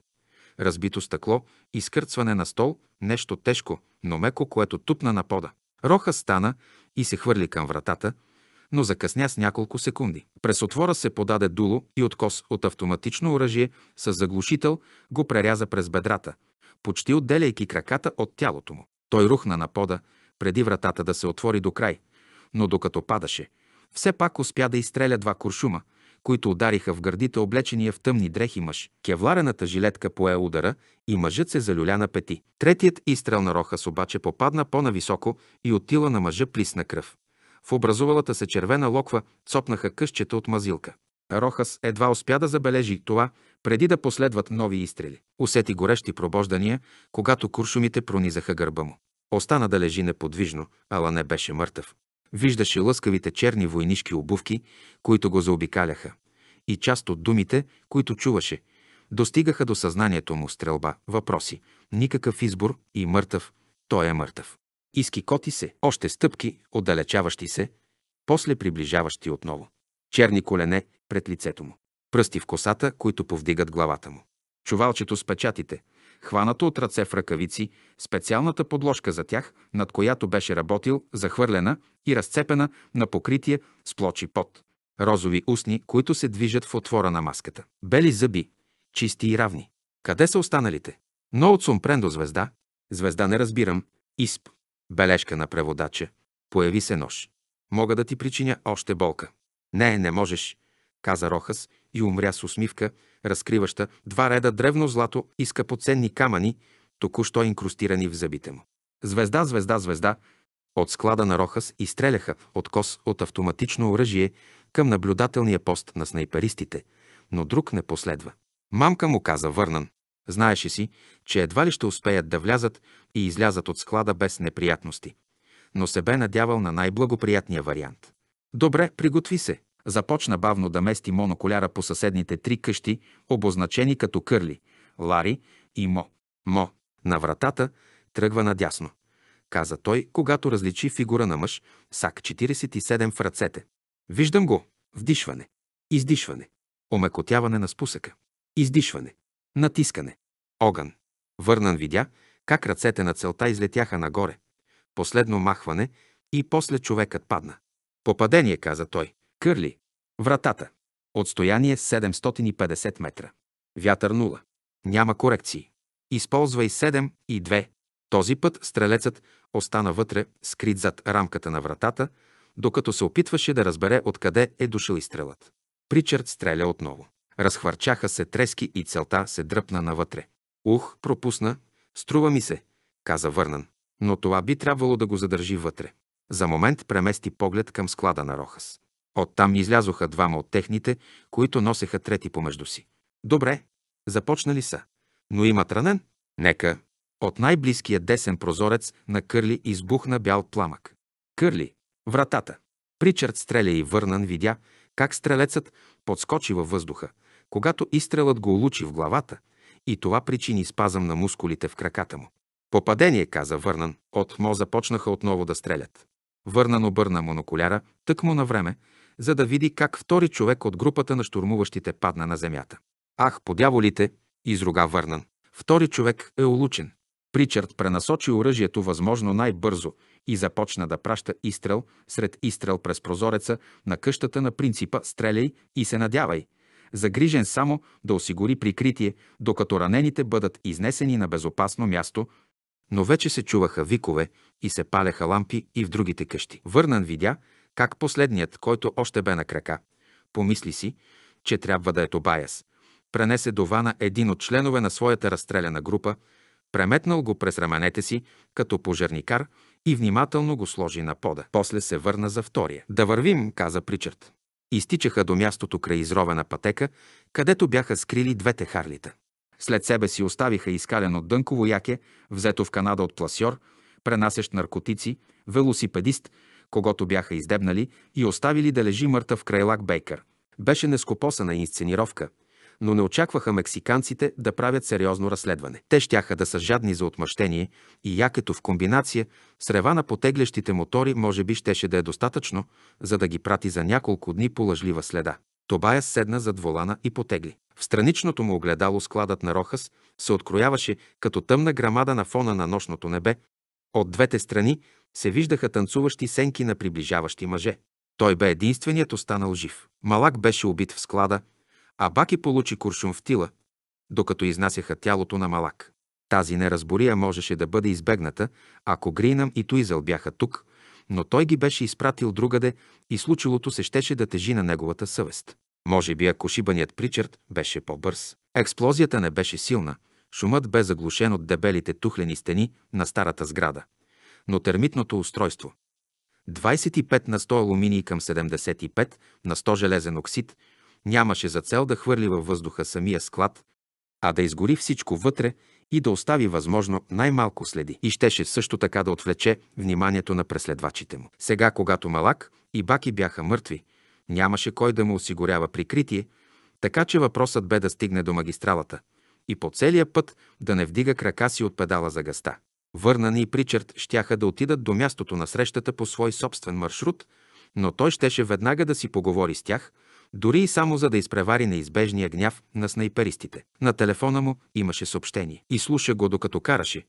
A: Разбито стъкло, изкърцване на стол, нещо тежко, но меко, което тупна на пода. Роха стана и се хвърли към вратата, но закъсня с няколко секунди. През отвора се подаде дуло и откос от автоматично оръжие с заглушител го преряза през бедрата, почти отделяйки краката от тялото му. Той рухна на пода, преди вратата да се отвори до край – но докато падаше, все пак успя да изстреля два куршума, които удариха в гърдите облечения в тъмни дрехи мъж. Кевларената жилетка пое удара и мъжът се залюля на пети. Третият изстрел на Рохас обаче попадна по-нависоко и отила на мъжа плисна кръв. В образувалата се червена локва цопнаха къщета от мазилка. Рохас едва успя да забележи това, преди да последват нови изстрели. Усети горещи пробождания, когато куршумите пронизаха гърба му. Остана да лежи неподвижно, ала не беше мъртъв. Виждаше лъскавите черни войнишки обувки, които го заобикаляха. И част от думите, които чуваше, достигаха до съзнанието му стрелба, въпроси, никакъв избор и мъртъв, той е мъртъв. Иски коти се, още стъпки, отдалечаващи се, после приближаващи отново. Черни колене пред лицето му. Пръсти в косата, които повдигат главата му. Чувалчето с печатите – хванато от ръце в ръкавици, специалната подложка за тях, над която беше работил, захвърлена и разцепена на покритие с плочи пот. Розови устни, които се движат в отвора на маската. Бели зъби, чисти и равни. Къде са останалите? Но от Сумпрен до звезда, звезда не разбирам, изп. Бележка на преводача. Появи се нож. Мога да ти причиня още болка. Не, не можеш каза Рохас и умря с усмивка, разкриваща два реда древно злато и скъпоценни камъни, току-що инкрустирани в зъбите му. Звезда, звезда, звезда, от склада на Рохас изстреляха от кос от автоматично оръжие към наблюдателния пост на снайперистите, но друг не последва. Мамка му каза Върнан. Знаеше си, че едва ли ще успеят да влязат и излязат от склада без неприятности, но се бе надявал на най-благоприятния вариант. Добре, приготви се. Започна бавно да мести моноколяра по съседните три къщи, обозначени като Кърли, Лари и Мо. Мо, на вратата, тръгва надясно, каза той, когато различи фигура на мъж, сак 47 в ръцете. Виждам го. Вдишване. Издишване. Омекотяване на спусъка. Издишване. Натискане. Огън. Върнан видя как ръцете на целта излетяха нагоре. Последно махване и после човекът падна. Попадение, каза той. Кърли. Вратата. Отстояние 750 метра. Вятър 0. Няма корекции. Използвай 7 и 2. Този път стрелецът остана вътре, скрит зад рамката на вратата, докато се опитваше да разбере откъде е дошъл изстрелът. Причард стреля отново. Разхвърчаха се трески и целта се дръпна навътре. Ух, пропусна. Струва ми се, каза Върнан. Но това би трябвало да го задържи вътре. За момент премести поглед към склада на Рохас. Оттам излязоха двама от техните, които носеха трети помежду си. Добре, започнали са. Но имат ранен? Нека. От най-близкия десен прозорец на Кърли избухна бял пламък. Кърли, вратата. Причард стреля и Върнан видя как стрелецът подскочи във въздуха, когато изстрелът го улучи в главата и това причини спазъм на мускулите в краката му. Попадение, каза Върнан. От Мо започнаха отново да стрелят. Върнан обърна монокуляра, тъкмо на време, за да види как втори човек от групата на штурмуващите падна на земята. Ах, подяволите, изруга Върнан. Втори човек е улучен. Причард пренасочи оръжието възможно най-бързо и започна да праща изстрел сред изстрел през прозореца на къщата на принципа «Стреляй и се надявай», загрижен само да осигури прикритие, докато ранените бъдат изнесени на безопасно място, но вече се чуваха викове и се палеха лампи и в другите къщи. Върнан видя, как последният, който още бе на крака, помисли си, че трябва да е Тобаяс, пренесе до вана един от членове на своята разстреляна група, преметнал го през раменете си като пожарникар и внимателно го сложи на пода. После се върна за втория. Да вървим, каза Причард. Изтичаха до мястото край изровена пътека, където бяха скрили двете харлита. След себе си оставиха изкалено дънково яке, взето в Канада от пласьор, пренасещ наркотици, велосипедист, когато бяха издебнали и оставили да лежи мъртъв Лак Бейкър. Беше нескопосана инсценировка, но не очакваха мексиканците да правят сериозно разследване. Те щяха да са жадни за отмъщение и якето в комбинация с рева на потеглящите мотори може би щеше да е достатъчно, за да ги прати за няколко дни по лъжлива следа. Тобая седна зад волана и потегли. В страничното му огледало складът на Рохас се открояваше като тъмна грамада на фона на нощното небе. От двете страни се виждаха танцуващи сенки на приближаващи мъже. Той бе единственият останал жив. Малак беше убит в склада, а Баки получи куршум в тила, докато изнасяха тялото на Малак. Тази неразбория можеше да бъде избегната, ако Гринам и Туизъл бяха тук, но той ги беше изпратил другаде и случилото се щеше да тежи на неговата съвест. Може би ако шибаният Причард беше по-бърз. Експлозията не беше силна, шумът бе заглушен от дебелите тухлени стени на старата сграда но термитното устройство. 25 на 100 алуминий към 75 на 100 железен оксид нямаше за цел да хвърли във въздуха самия склад, а да изгори всичко вътре и да остави възможно най-малко следи. И щеше също така да отвлече вниманието на преследвачите му. Сега, когато Малак и Баки бяха мъртви, нямаше кой да му осигурява прикритие, така че въпросът бе да стигне до магистралата и по целия път да не вдига крака си от педала за гъста. Върнан и Причард щяха да отидат до мястото на срещата по свой собствен маршрут, но той щеше веднага да си поговори с тях, дори и само за да изпревари неизбежния гняв на снайперистите. На телефона му имаше съобщение. И слуша го докато караше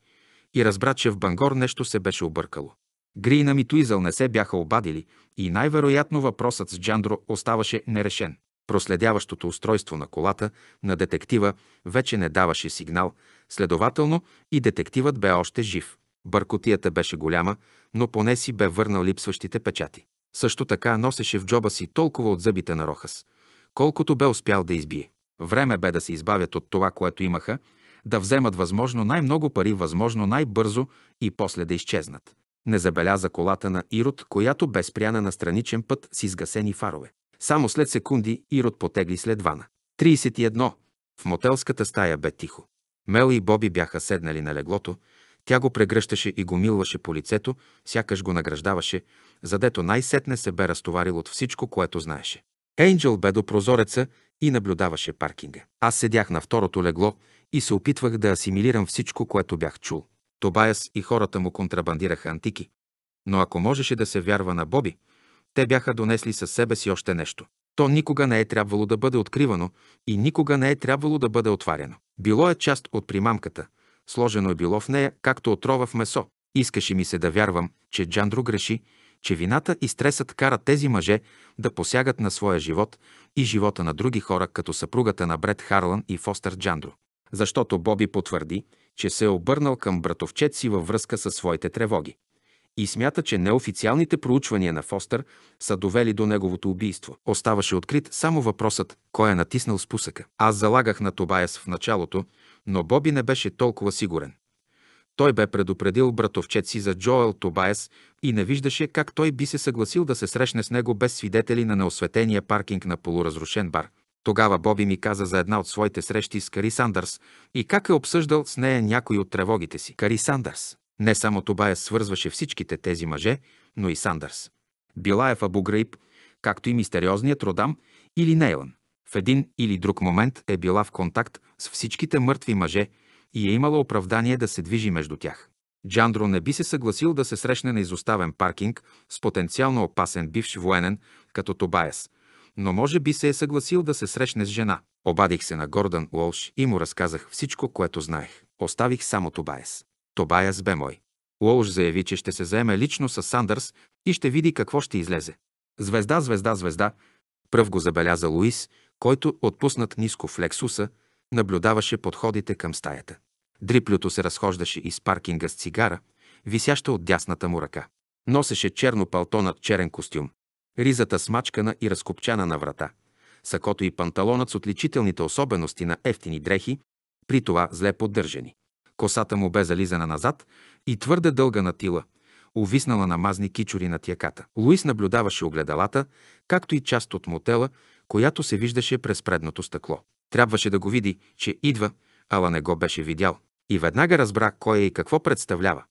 A: и разбра, че в Бангор нещо се беше объркало. Грина и Туизъл не се бяха обадили и най-вероятно въпросът с Джандро оставаше нерешен. Проследяващото устройство на колата на детектива вече не даваше сигнал, следователно и детективът бе още жив. Бъркотията беше голяма, но поне си бе върнал липсващите печати. Също така носеше в джоба си толкова от зъбите на Рохас, колкото бе успял да избие. Време бе да се избавят от това, което имаха, да вземат възможно най-много пари, възможно най-бързо и после да изчезнат. Не забеляза колата на Ирод, която бе спряна на страничен път с изгасени фарове. Само след секунди Ирод потегли след вана. 31. В мотелската стая бе тихо. Мел и Боби бяха седнали на леглото, тя го прегръщаше и го милваше по лицето, сякаш го награждаваше, задето най-сетне се бе разтоварил от всичко, което знаеше. Ейнджел бе до прозореца и наблюдаваше паркинга. Аз седях на второто легло и се опитвах да асимилирам всичко, което бях чул. Тобаяс и хората му контрабандираха антики. Но ако можеше да се вярва на Боби, те бяха донесли със себе си още нещо. То никога не е трябвало да бъде откривано и никога не е трябвало да бъде отваряно. Било е част от примамката, сложено е било в нея, както отрова в месо. Искаше ми се да вярвам, че Джандро греши, че вината и стресът карат тези мъже да посягат на своя живот и живота на други хора, като съпругата на Бред Харлан и Фостер Джандро. Защото Боби потвърди, че се е обърнал към братовчет си във връзка със своите тревоги и смята, че неофициалните проучвания на Фостър са довели до неговото убийство. Оставаше открит само въпросът кой е натиснал спусъка. Аз залагах на Тобаяс в началото, но Боби не беше толкова сигурен. Той бе предупредил братовчет си за Джоел Тобаяс и не виждаше как той би се съгласил да се срещне с него без свидетели на неосветения паркинг на полуразрушен бар. Тогава Боби ми каза за една от своите срещи с Кари Сандърс и как е обсъждал с нея някои от тревогите си. Кари Сандърс. Не само Тобая свързваше всичките тези мъже, но и Сандърс. Била е в Абу Грейб, както и мистериозният Родам или Нейлан. В един или друг момент е била в контакт с всичките мъртви мъже и е имала оправдание да се движи между тях. Джандро не би се съгласил да се срещне на изоставен паркинг с потенциално опасен бивш военен като Тобаяс, но може би се е съгласил да се срещне с жена. Обадих се на Гордан Уолш и му разказах всичко, което знаех. Оставих само Тобаяс. Тобаяс бе мой. Лоуш заяви, че ще се заеме лично с Сандърс и ще види какво ще излезе. Звезда, звезда, звезда, пръв го забеляза Луис, който, отпуснат ниско в лексуса, наблюдаваше подходите към стаята. Дриплюто се разхождаше из паркинга с цигара, висяща от дясната му ръка. Носеше черно палто над черен костюм, ризата смачкана и разкопчана на врата, сакото и панталонът с отличителните особености на ефтини дрехи, при това зле поддържани. Косата му бе зализана назад и твърде дълга на тила, увиснала на мазни кичори на тяката. Луис наблюдаваше огледалата, както и част от мотела, която се виждаше през предното стъкло. Трябваше да го види, че идва, ала не го беше видял. И веднага разбра кой е и какво представлява.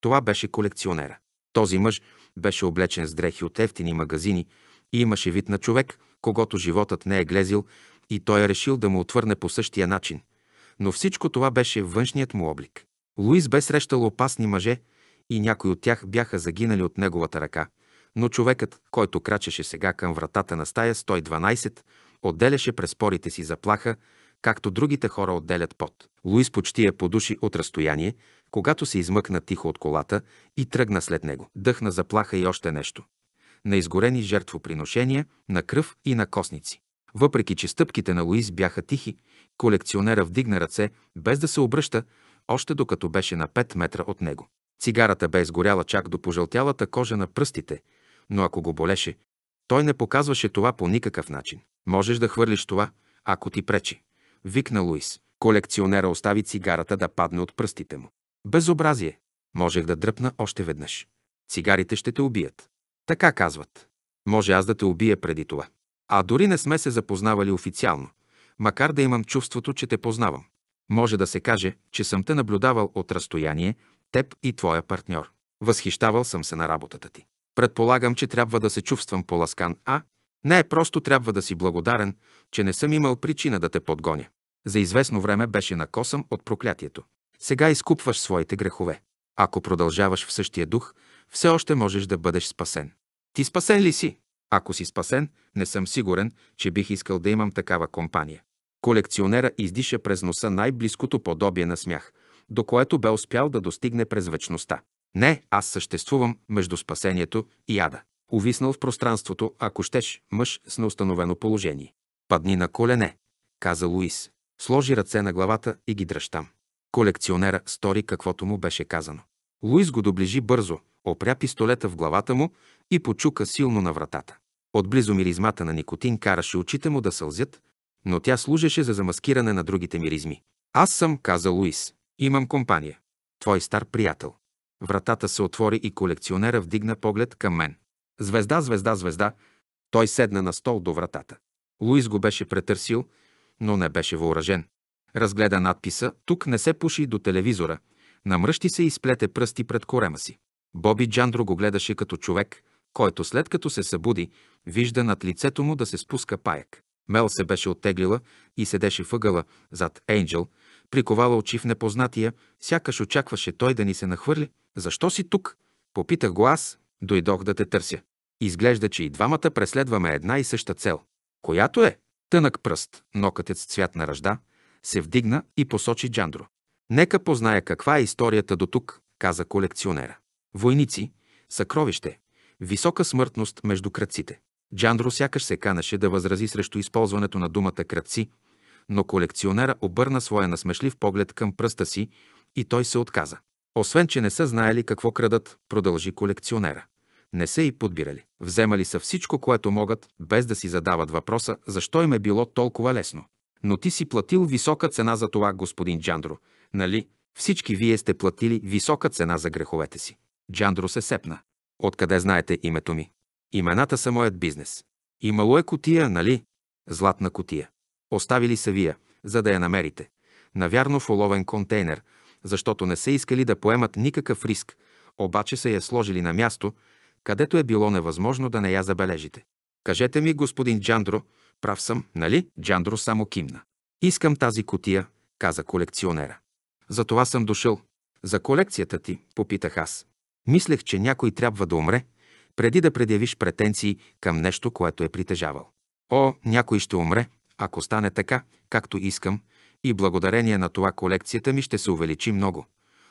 A: Това беше колекционера. Този мъж беше облечен с дрехи от ефтини магазини и имаше вид на човек, когато животът не е глезил и той е решил да му отвърне по същия начин но всичко това беше външният му облик. Луис бе срещал опасни мъже и някои от тях бяха загинали от неговата ръка, но човекът, който крачеше сега към вратата на стая 112, отделяше през порите си заплаха, както другите хора отделят пот. Луис почти я подуши от разстояние, когато се измъкна тихо от колата и тръгна след него. Дъхна заплаха и още нещо. На изгорени жертвоприношения, на кръв и на косници. Въпреки, че стъпките на Луис бяха тихи, Колекционера вдигна ръце, без да се обръща, още докато беше на 5 метра от него. Цигарата бе изгоряла чак до пожълтялата кожа на пръстите, но ако го болеше, той не показваше това по никакъв начин. Можеш да хвърлиш това, ако ти пречи, викна Луис. Колекционера остави цигарата да падне от пръстите му. Безобразие! Можех да дръпна още веднъж. Цигарите ще те убият. Така казват. Може аз да те убия преди това. А дори не сме се запознавали официално макар да имам чувството, че те познавам. Може да се каже, че съм те наблюдавал от разстояние, теб и твоя партньор. Възхищавал съм се на работата ти. Предполагам, че трябва да се чувствам поласкан, а не, просто трябва да си благодарен, че не съм имал причина да те подгоня. За известно време беше накосъм от проклятието. Сега изкупваш своите грехове. Ако продължаваш в същия дух, все още можеш да бъдеш спасен. Ти спасен ли си? Ако си спасен, не съм сигурен, че бих искал да имам такава компания. Колекционера издиша през носа най-близкото подобие на смях, до което бе успял да достигне през вечността. Не, аз съществувам между спасението и ада. Увиснал в пространството, ако щеш, мъж с неустановено положение. Падни на колене, каза Луис. Сложи ръце на главата и ги дръщам. Колекционера стори каквото му беше казано. Луис го доближи бързо, опря пистолета в главата му и почука силно на вратата. Отблизо миризмата на никотин караше очите му да сълзят, но тя служеше за замаскиране на другите миризми. Аз съм, каза Луис. Имам компания. Твой стар приятел. Вратата се отвори и колекционера вдигна поглед към мен. Звезда, звезда, звезда. Той седна на стол до вратата. Луис го беше претърсил, но не беше въоръжен. Разгледа надписа «Тук не се пуши до телевизора», намръщи се и сплете пръсти пред корема си. Боби Джандро го гледаше като човек, който след като се събуди, вижда над лицето му да се спуска паяк. Мел се беше оттеглила и седеше въгъла зад Енджел, приковала очи в непознатия, сякаш очакваше той да ни се нахвърли. «Защо си тук?» Попитах го аз, дойдох да те търся. Изглежда, че и двамата преследваме една и съща цел. Която е? Тънък пръст, нокътец цвят на ръжда, се вдигна и посочи Джандро. Нека позная каква е историята до тук, каза колекционера. Войници, съкровище, висока смъртност между кръците. Джандро сякаш се канеше да възрази срещу използването на думата крадци, но колекционера обърна своя насмешлив поглед към пръста си и той се отказа. Освен, че не са знаели какво крадат, продължи колекционера. Не са и подбирали. Вземали са всичко, което могат, без да си задават въпроса, защо им е било толкова лесно. Но ти си платил висока цена за това, господин Джандро, нали? Всички вие сте платили висока цена за греховете си. Джандро се сепна. Откъде знаете името ми? Имената са моят бизнес. Имало е котия, нали? Златна котия. Оставили са вия, за да я намерите. Навярно в оловен контейнер, защото не са искали да поемат никакъв риск, обаче са я сложили на място, където е било невъзможно да не я забележите. Кажете ми, господин Джандро, прав съм, нали? Джандро само кимна. Искам тази котия, каза колекционера. За това съм дошъл. За колекцията ти, попитах аз. Мислех, че някой трябва да умре, преди да предявиш претенции към нещо, което е притежавал. О, някой ще умре, ако стане така, както искам, и благодарение на това колекцията ми ще се увеличи много,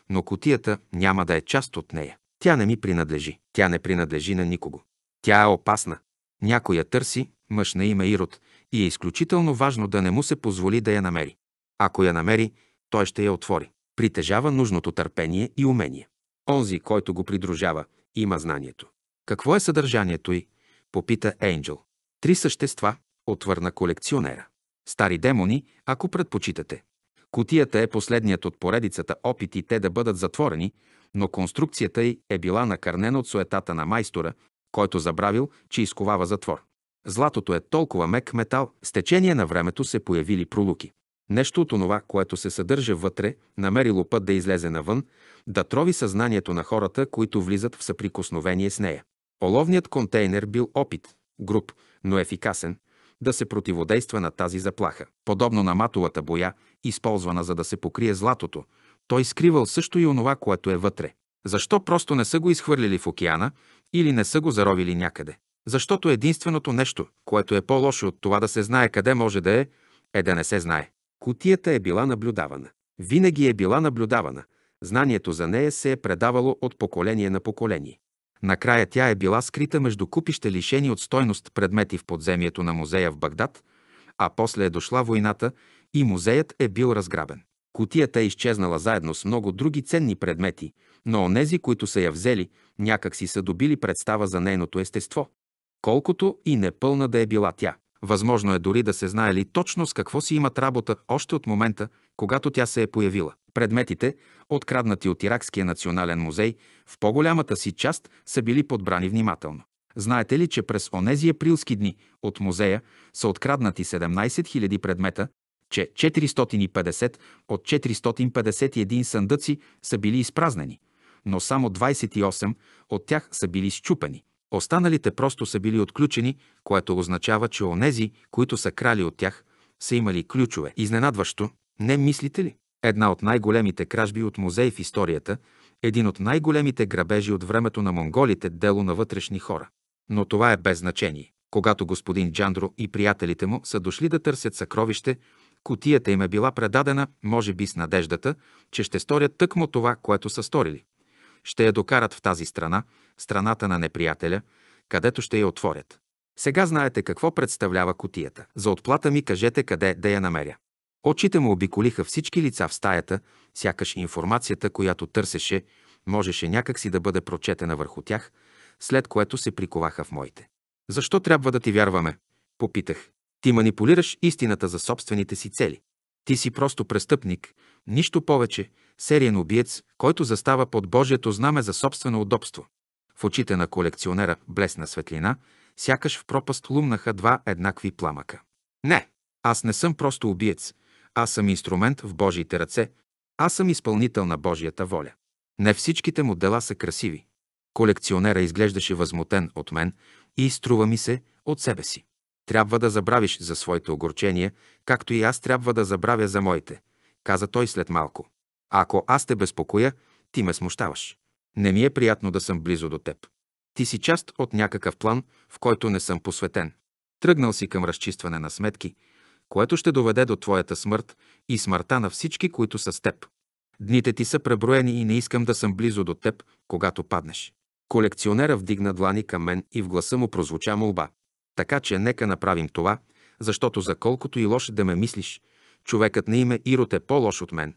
A: но котията няма да е част от нея. Тя не ми принадлежи. Тя не принадлежи на никого. Тя е опасна. Някой я търси, мъж на име Ирод, и е изключително важно да не му се позволи да я намери. Ако я намери, той ще я отвори. Притежава нужното търпение и умение. Онзи, който го придружава, има знанието. Какво е съдържанието й? Попита Ейнджел. Три същества, отвърна колекционера. Стари демони, ако предпочитате. Котията е последният от поредицата опити те да бъдат затворени, но конструкцията й е била накърнена от суетата на майстора, който забравил, че изковава затвор. Златото е толкова мек метал, с течение на времето се появили пролуки. Нещо от онова, което се съдържа вътре, намерило път да излезе навън, да трови съзнанието на хората, които влизат в съприкосновение с нея. Оловният контейнер бил опит, груб, но ефикасен, да се противодейства на тази заплаха. Подобно на матовата боя, използвана за да се покрие златото, той скривал също и онова, което е вътре. Защо просто не са го изхвърлили в океана или не са го заровили някъде? Защото единственото нещо, което е по-лошо от това да се знае къде може да е, е да не се знае. Кутията е била наблюдавана. Винаги е била наблюдавана. Знанието за нея се е предавало от поколение на поколение. Накрая тя е била скрита между купища лишени от стойност предмети в подземието на музея в Багдад, а после е дошла войната и музеят е бил разграбен. Кутията е изчезнала заедно с много други ценни предмети, но онези, които са я взели, някак си са добили представа за нейното естество. Колкото и непълна да е била тя, възможно е дори да се знае ли точно с какво си имат работа още от момента, когато тя се е появила. Предметите, откраднати от Иракския национален музей, в по-голямата си част са били подбрани внимателно. Знаете ли, че през онези априлски дни от музея са откраднати 17 000 предмета, че 450 от 451 съндъци са били изпразнени, но само 28 от тях са били счупени. Останалите просто са били отключени, което означава, че онези, които са крали от тях, са имали ключове. Изненадващо, не мислите ли? Една от най-големите кражби от музей в историята, един от най-големите грабежи от времето на монголите, дело на вътрешни хора. Но това е без значение. Когато господин Джандро и приятелите му са дошли да търсят съкровище, кутията им е била предадена, може би с надеждата, че ще сторят тъкмо това, което са сторили. Ще я докарат в тази страна, страната на неприятеля, където ще я отворят. Сега знаете какво представлява кутията. За отплата ми кажете къде да я намеря. Очите му обиколиха всички лица в стаята, сякаш информацията, която търсеше, можеше някакси да бъде прочетена върху тях, след което се приковаха в моите. Защо трябва да ти вярваме? Попитах. Ти манипулираш истината за собствените си цели. Ти си просто престъпник, нищо повече, сериен убиец, който застава под Божието знаме за собствено удобство. В очите на колекционера блесна светлина, сякаш в пропаст лумнаха два еднакви пламъка. Не, аз не съм просто убиец, аз съм инструмент в Божиите ръце. Аз съм изпълнител на Божията воля. Не всичките му дела са красиви. Колекционера изглеждаше възмутен от мен и струва ми се от себе си. Трябва да забравиш за своите огорчения, както и аз трябва да забравя за моите, каза той след малко. А ако аз те безпокоя, ти ме смущаваш. Не ми е приятно да съм близо до теб. Ти си част от някакъв план, в който не съм посветен. Тръгнал си към разчистване на сметки – което ще доведе до твоята смърт и смъртта на всички, които са с теб. Дните ти са преброени и не искам да съм близо до теб, когато паднеш. Колекционера вдигна длани към мен и в гласа му прозвуча молба. Така че нека направим това, защото за колкото и лошо да ме мислиш, човекът на име Ирод е по-лош от мен.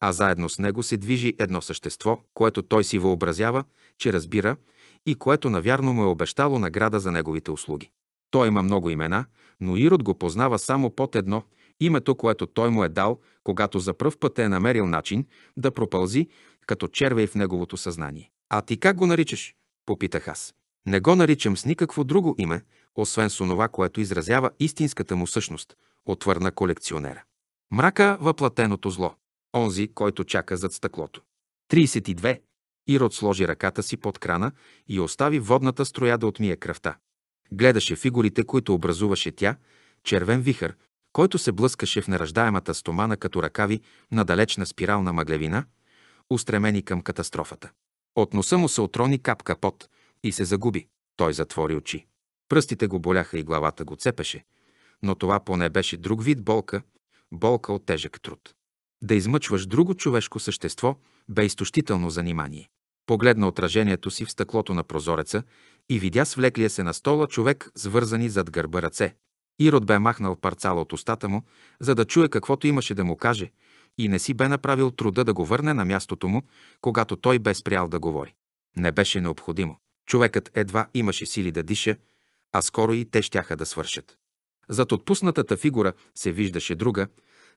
A: А заедно с него се движи едно същество, което той си въобразява, че разбира и което навярно му е обещало награда за неговите услуги. Той има много имена, но Ирод го познава само под едно – името, което той му е дал, когато за пръв път е намерил начин да пропълзи като червей в неговото съзнание. А ти как го наричаш? Попитах аз. Не го наричам с никакво друго име, освен с онова, което изразява истинската му същност, отвърна колекционера. Мрака въплатеното зло. Онзи, който чака зад стъклото. 32. Ирод сложи ръката си под крана и остави водната строя да отмие кръвта. Гледаше фигурите, които образуваше тя, червен вихър, който се блъскаше в неръждаемата стомана като ръкави на далечна спирална мъглевина, устремени към катастрофата. От носа му се отрони капка пот и се загуби. Той затвори очи. Пръстите го боляха и главата го цепеше, но това поне беше друг вид болка, болка от тежък труд. Да измъчваш друго човешко същество бе изтощително занимание. Погледна отражението си в стъклото на прозореца и видя свлеклия се на стола човек с вързани зад гърба ръце. Ирод бе махнал парцала от устата му, за да чуе каквото имаше да му каже, и не си бе направил труда да го върне на мястото му, когато той бе спрял да говори. Не беше необходимо. Човекът едва имаше сили да диша, а скоро и те щяха да свършат. Зад отпуснатата фигура се виждаше друга,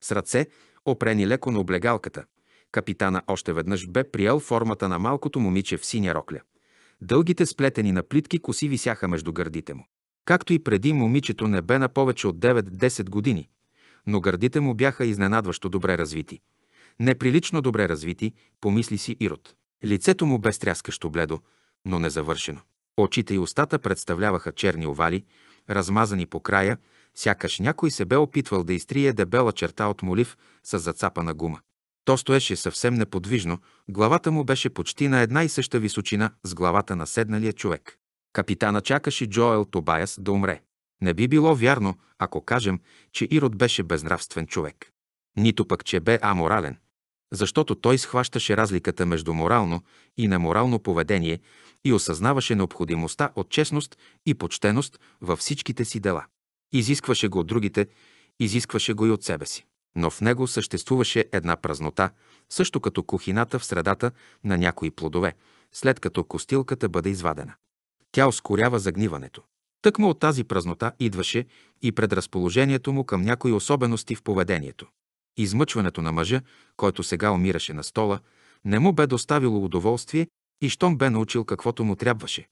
A: с ръце, опрени леко на облегалката. Капитана още веднъж бе приел формата на малкото момиче в синя рокля – Дългите сплетени на плитки коси висяха между гърдите му. Както и преди, момичето не бе на повече от 9-10 години, но гърдите му бяха изненадващо добре развити. Неприлично добре развити, помисли си Ирод. Лицето му бе стряскащо бледо, но незавършено. Очите и устата представляваха черни овали, размазани по края, сякаш някой се бе опитвал да изтрие дебела черта от молив с зацапана гума. То стоеше съвсем неподвижно, главата му беше почти на една и съща височина с главата на седналия човек. Капитана чакаше Джоел Тобаяс да умре. Не би било вярно, ако кажем, че Ирод беше безнравствен човек. Нито пък, че бе аморален. Защото той схващаше разликата между морално и неморално поведение и осъзнаваше необходимостта от честност и почтеност във всичките си дела. Изискваше го от другите, изискваше го и от себе си но в него съществуваше една празнота, също като кухината в средата на някои плодове, след като костилката бъде извадена. Тя ускорява загниването. Тъкмо от тази празнота идваше и предразположението му към някои особености в поведението. Измъчването на мъжа, който сега умираше на стола, не му бе доставило удоволствие и щом бе научил каквото му трябваше.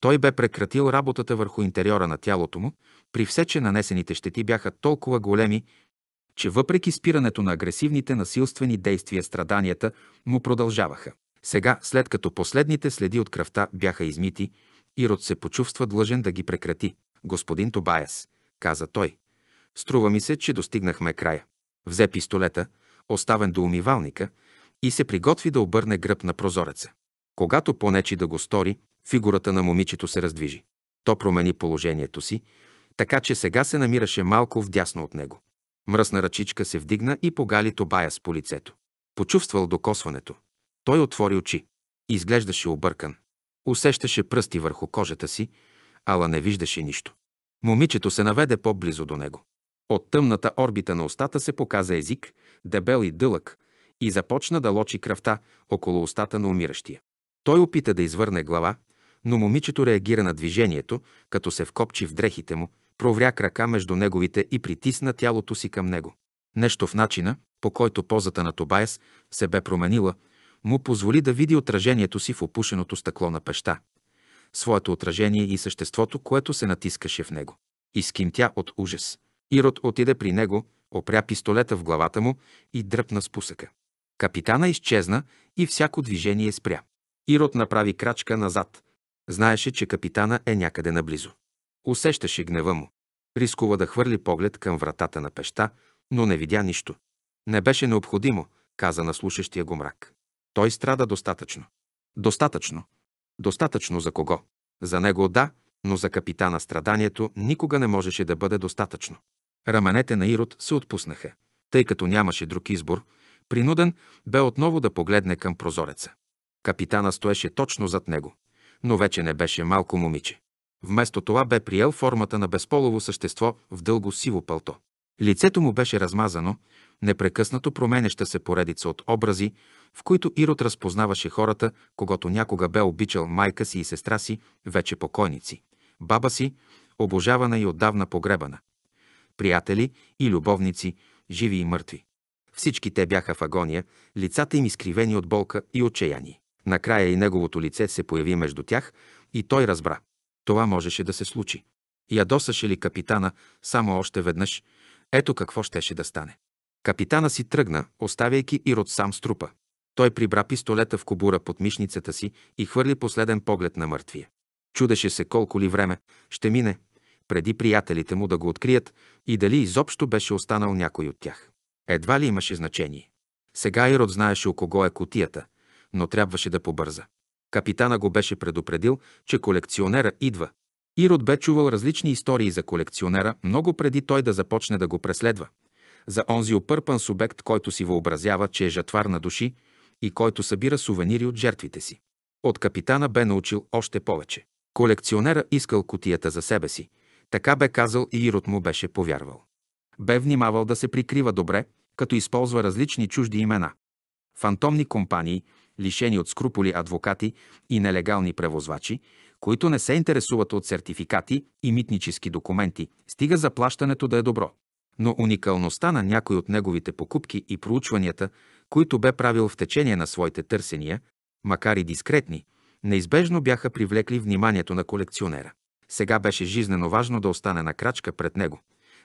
A: Той бе прекратил работата върху интериора на тялото му, при все, че нанесените щети бяха толкова големи, че въпреки спирането на агресивните насилствени действия, страданията му продължаваха. Сега, след като последните следи от кръвта бяха измити, Ирод се почувства длъжен да ги прекрати. Господин Тобаяс, каза той. Струва ми се, че достигнахме края. Взе пистолета, оставен до умивалника, и се приготви да обърне гръб на прозореца. Когато понечи да го стори, фигурата на момичето се раздвижи. То промени положението си, така че сега се намираше малко вдясно от него. Мръсна ръчичка се вдигна и погали Тобая по лицето. Почувствал докосването. Той отвори очи. Изглеждаше объркан. Усещаше пръсти върху кожата си, ала не виждаше нищо. Момичето се наведе по-близо до него. От тъмната орбита на устата се показа език, дебел и дълъг, и започна да лочи кръвта около устата на умиращия. Той опита да извърне глава, но момичето реагира на движението, като се вкопчи в дрехите му провря крака между неговите и притисна тялото си към него. Нещо в начина, по който позата на Тобайс се бе променила, му позволи да види отражението си в опушеното стъкло на пеща, своето отражение и съществото, което се натискаше в него. Изкимтя от ужас. Ирод отиде при него, опря пистолета в главата му и дръпна спусъка. Капитана изчезна и всяко движение спря. Ирод направи крачка назад. Знаеше, че капитана е някъде наблизо. Усещаше гнева му. Рискува да хвърли поглед към вратата на пеща, но не видя нищо. Не беше необходимо, каза на слушащия го мрак. Той страда достатъчно. Достатъчно. Достатъчно за кого? За него да, но за капитана страданието никога не можеше да бъде достатъчно. Раменете на Ирод се отпуснаха. Тъй като нямаше друг избор, принуден бе отново да погледне към прозореца. Капитана стоеше точно зад него, но вече не беше малко момиче. Вместо това бе приел формата на безполово същество в дълго сиво пълто. Лицето му беше размазано, непрекъснато променеща се поредица от образи, в които Ирод разпознаваше хората, когато някога бе обичал майка си и сестра си, вече покойници, баба си, обожавана и отдавна погребана, приятели и любовници, живи и мъртви. Всички те бяха в агония, лицата им изкривени от болка и отчаяние. Накрая и неговото лице се появи между тях и той разбра. Това можеше да се случи. Ядосаше ли капитана само още веднъж, ето какво щеше да стане. Капитана си тръгна, оставяйки Ирод сам с трупа. Той прибра пистолета в кобура под мишницата си и хвърли последен поглед на мъртвия. Чудеше се колко ли време ще мине, преди приятелите му да го открият и дали изобщо беше останал някой от тях. Едва ли имаше значение. Сега Ирод знаеше у кого е котията, но трябваше да побърза. Капитана го беше предупредил, че колекционера идва. Ирод бе чувал различни истории за колекционера много преди той да започне да го преследва. За онзи опърпан субект, който си въобразява, че е жатвар на души и който събира сувенири от жертвите си. От капитана бе научил още повече. Колекционера искал котията за себе си. Така бе казал и Ирод му беше повярвал. Бе внимавал да се прикрива добре, като използва различни чужди имена. Фантомни компании, лишени от скруполи адвокати и нелегални превозвачи, които не се интересуват от сертификати и митнически документи, стига заплащането да е добро. Но уникалността на някои от неговите покупки и проучванията, които бе правил в течение на своите търсения, макар и дискретни, неизбежно бяха привлекли вниманието на колекционера. Сега беше жизнено важно да остане на крачка пред него,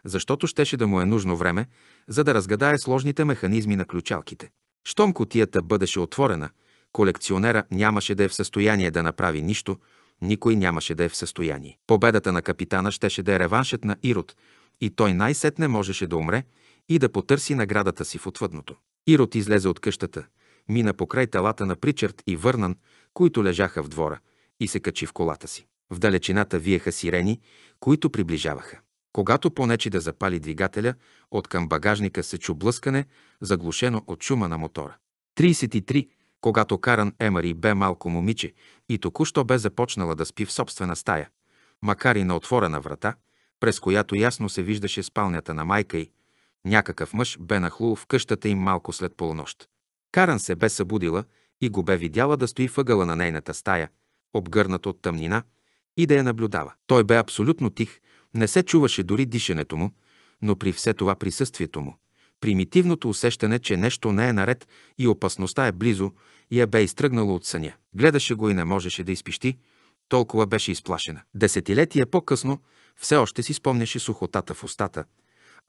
A: защото щеше да му е нужно време, за да разгадае сложните механизми на ключалките. Щом котията бъдеше отворена, колекционера нямаше да е в състояние да направи нищо, никой нямаше да е в състояние. Победата на капитана щеше да е реваншът на Ирод и той най-сетне можеше да умре и да потърси наградата си в отвъдното. Ирод излезе от къщата, мина покрай телата на Причард и Върнан, които лежаха в двора, и се качи в колата си. В далечината виеха сирени, които приближаваха. Когато понечи да запали двигателя, от към багажника се чу блъскане, заглушено от шума на мотора. 33. Когато Каран Емари бе малко момиче и току-що бе започнала да спи в собствена стая, макар и на отворена врата, през която ясно се виждаше спалнята на майка й, някакъв мъж бе нахлул в къщата им малко след полунощ. Каран се бе събудила и го бе видяла да стои въгъла на нейната стая, обгърнат от тъмнина, и да я наблюдава. Той бе абсолютно тих не се чуваше дори дишането му, но при все това присъствието му, примитивното усещане, че нещо не е наред и опасността е близо, я бе изтръгнало от съня. Гледаше го и не можеше да изпищи, толкова беше изплашена. Десетилетия по-късно все още си спомняше сухотата в устата,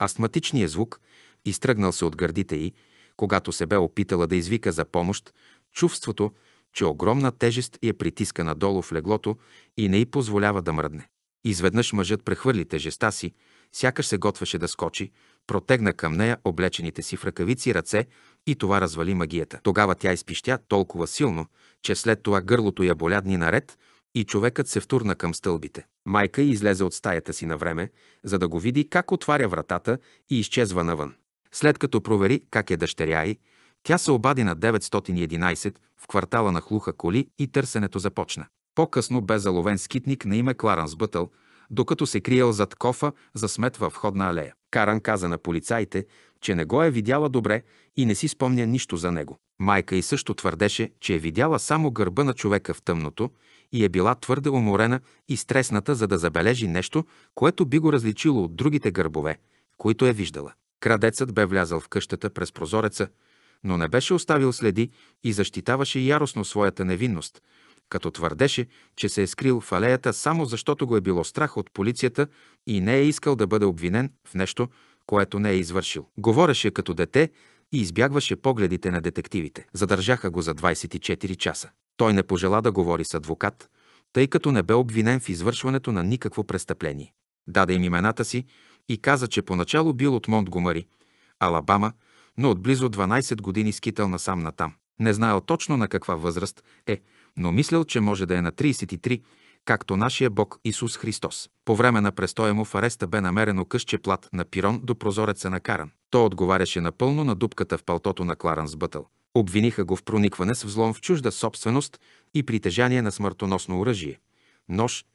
A: астматичния звук, изтръгнал се от гърдите й, когато се бе опитала да извика за помощ, чувството, че огромна тежест я притиска надолу в леглото и не й позволява да мръдне. Изведнъж мъжът прехвърли тежеста си, сякаш се готвеше да скочи, протегна към нея облечените си в ръкавици ръце и това развали магията. Тогава тя изпищя толкова силно, че след това гърлото я боля дни наред и човекът се втурна към стълбите. Майка излезе от стаята си на време, за да го види как отваря вратата и изчезва навън. След като провери как е дъщеря й, тя се обади на 911 в квартала на Хлуха Коли и търсенето започна. По-късно бе заловен скитник на име Кларанс Бътъл, докато се криел зад кофа за смет във входна алея. Каран каза на полицаите, че не го е видяла добре и не си спомня нищо за него. Майка и също твърдеше, че е видяла само гърба на човека в тъмното и е била твърде уморена и стресната, за да забележи нещо, което би го различило от другите гърбове, които е виждала. Крадецът бе влязъл в къщата през прозореца, но не беше оставил следи и защитаваше яростно своята невинност, като твърдеше, че се е скрил в алеята само защото го е било страх от полицията и не е искал да бъде обвинен в нещо, което не е извършил. Говореше като дете и избягваше погледите на детективите. Задържаха го за 24 часа. Той не пожела да говори с адвокат, тъй като не бе обвинен в извършването на никакво престъпление. Даде им имената си и каза, че поначало бил от Монтгомари, Алабама, но от близо 12 години скитал насам натам. Не знаел точно на каква възраст е, но мислял, че може да е на 33, както нашия Бог Исус Христос. По време на престоя му в ареста бе намерено къще плат на пирон до прозореца на Каран. То отговаряше напълно на дупката в палтото на Кларанс Бътъл. Обвиниха го в проникване с взлом в чужда собственост и притежание на смъртоносно оръжие – нож,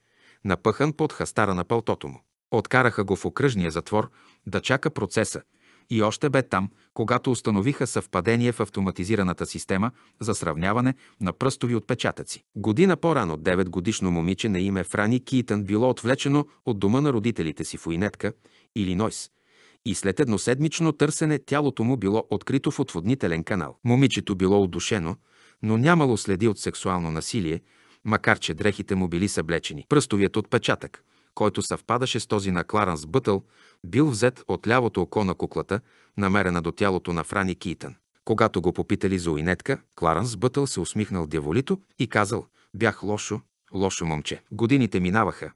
A: напъхан под хастара на палтото му. Откараха го в окръжния затвор да чака процеса – и още бе там, когато установиха съвпадение в автоматизираната система за сравняване на пръстови отпечатъци. Година по-рано 9-годишно момиче на име Франи Китън било отвлечено от дома на родителите си в Уинетка, Илинойс, и след едноседмично търсене тялото му било открито в отводнителен канал. Момичето било удушено, но нямало следи от сексуално насилие, макар че дрехите му били съблечени. Пръстовият отпечатък, който съвпадаше с този на Кларанс Бътъл, бил взет от лявото око на куклата, намерена до тялото на Франи Китън. Когато го попитали за уинетка, Кларанс Бътъл се усмихнал дяволито и казал «Бях лошо, лошо момче». Годините минаваха,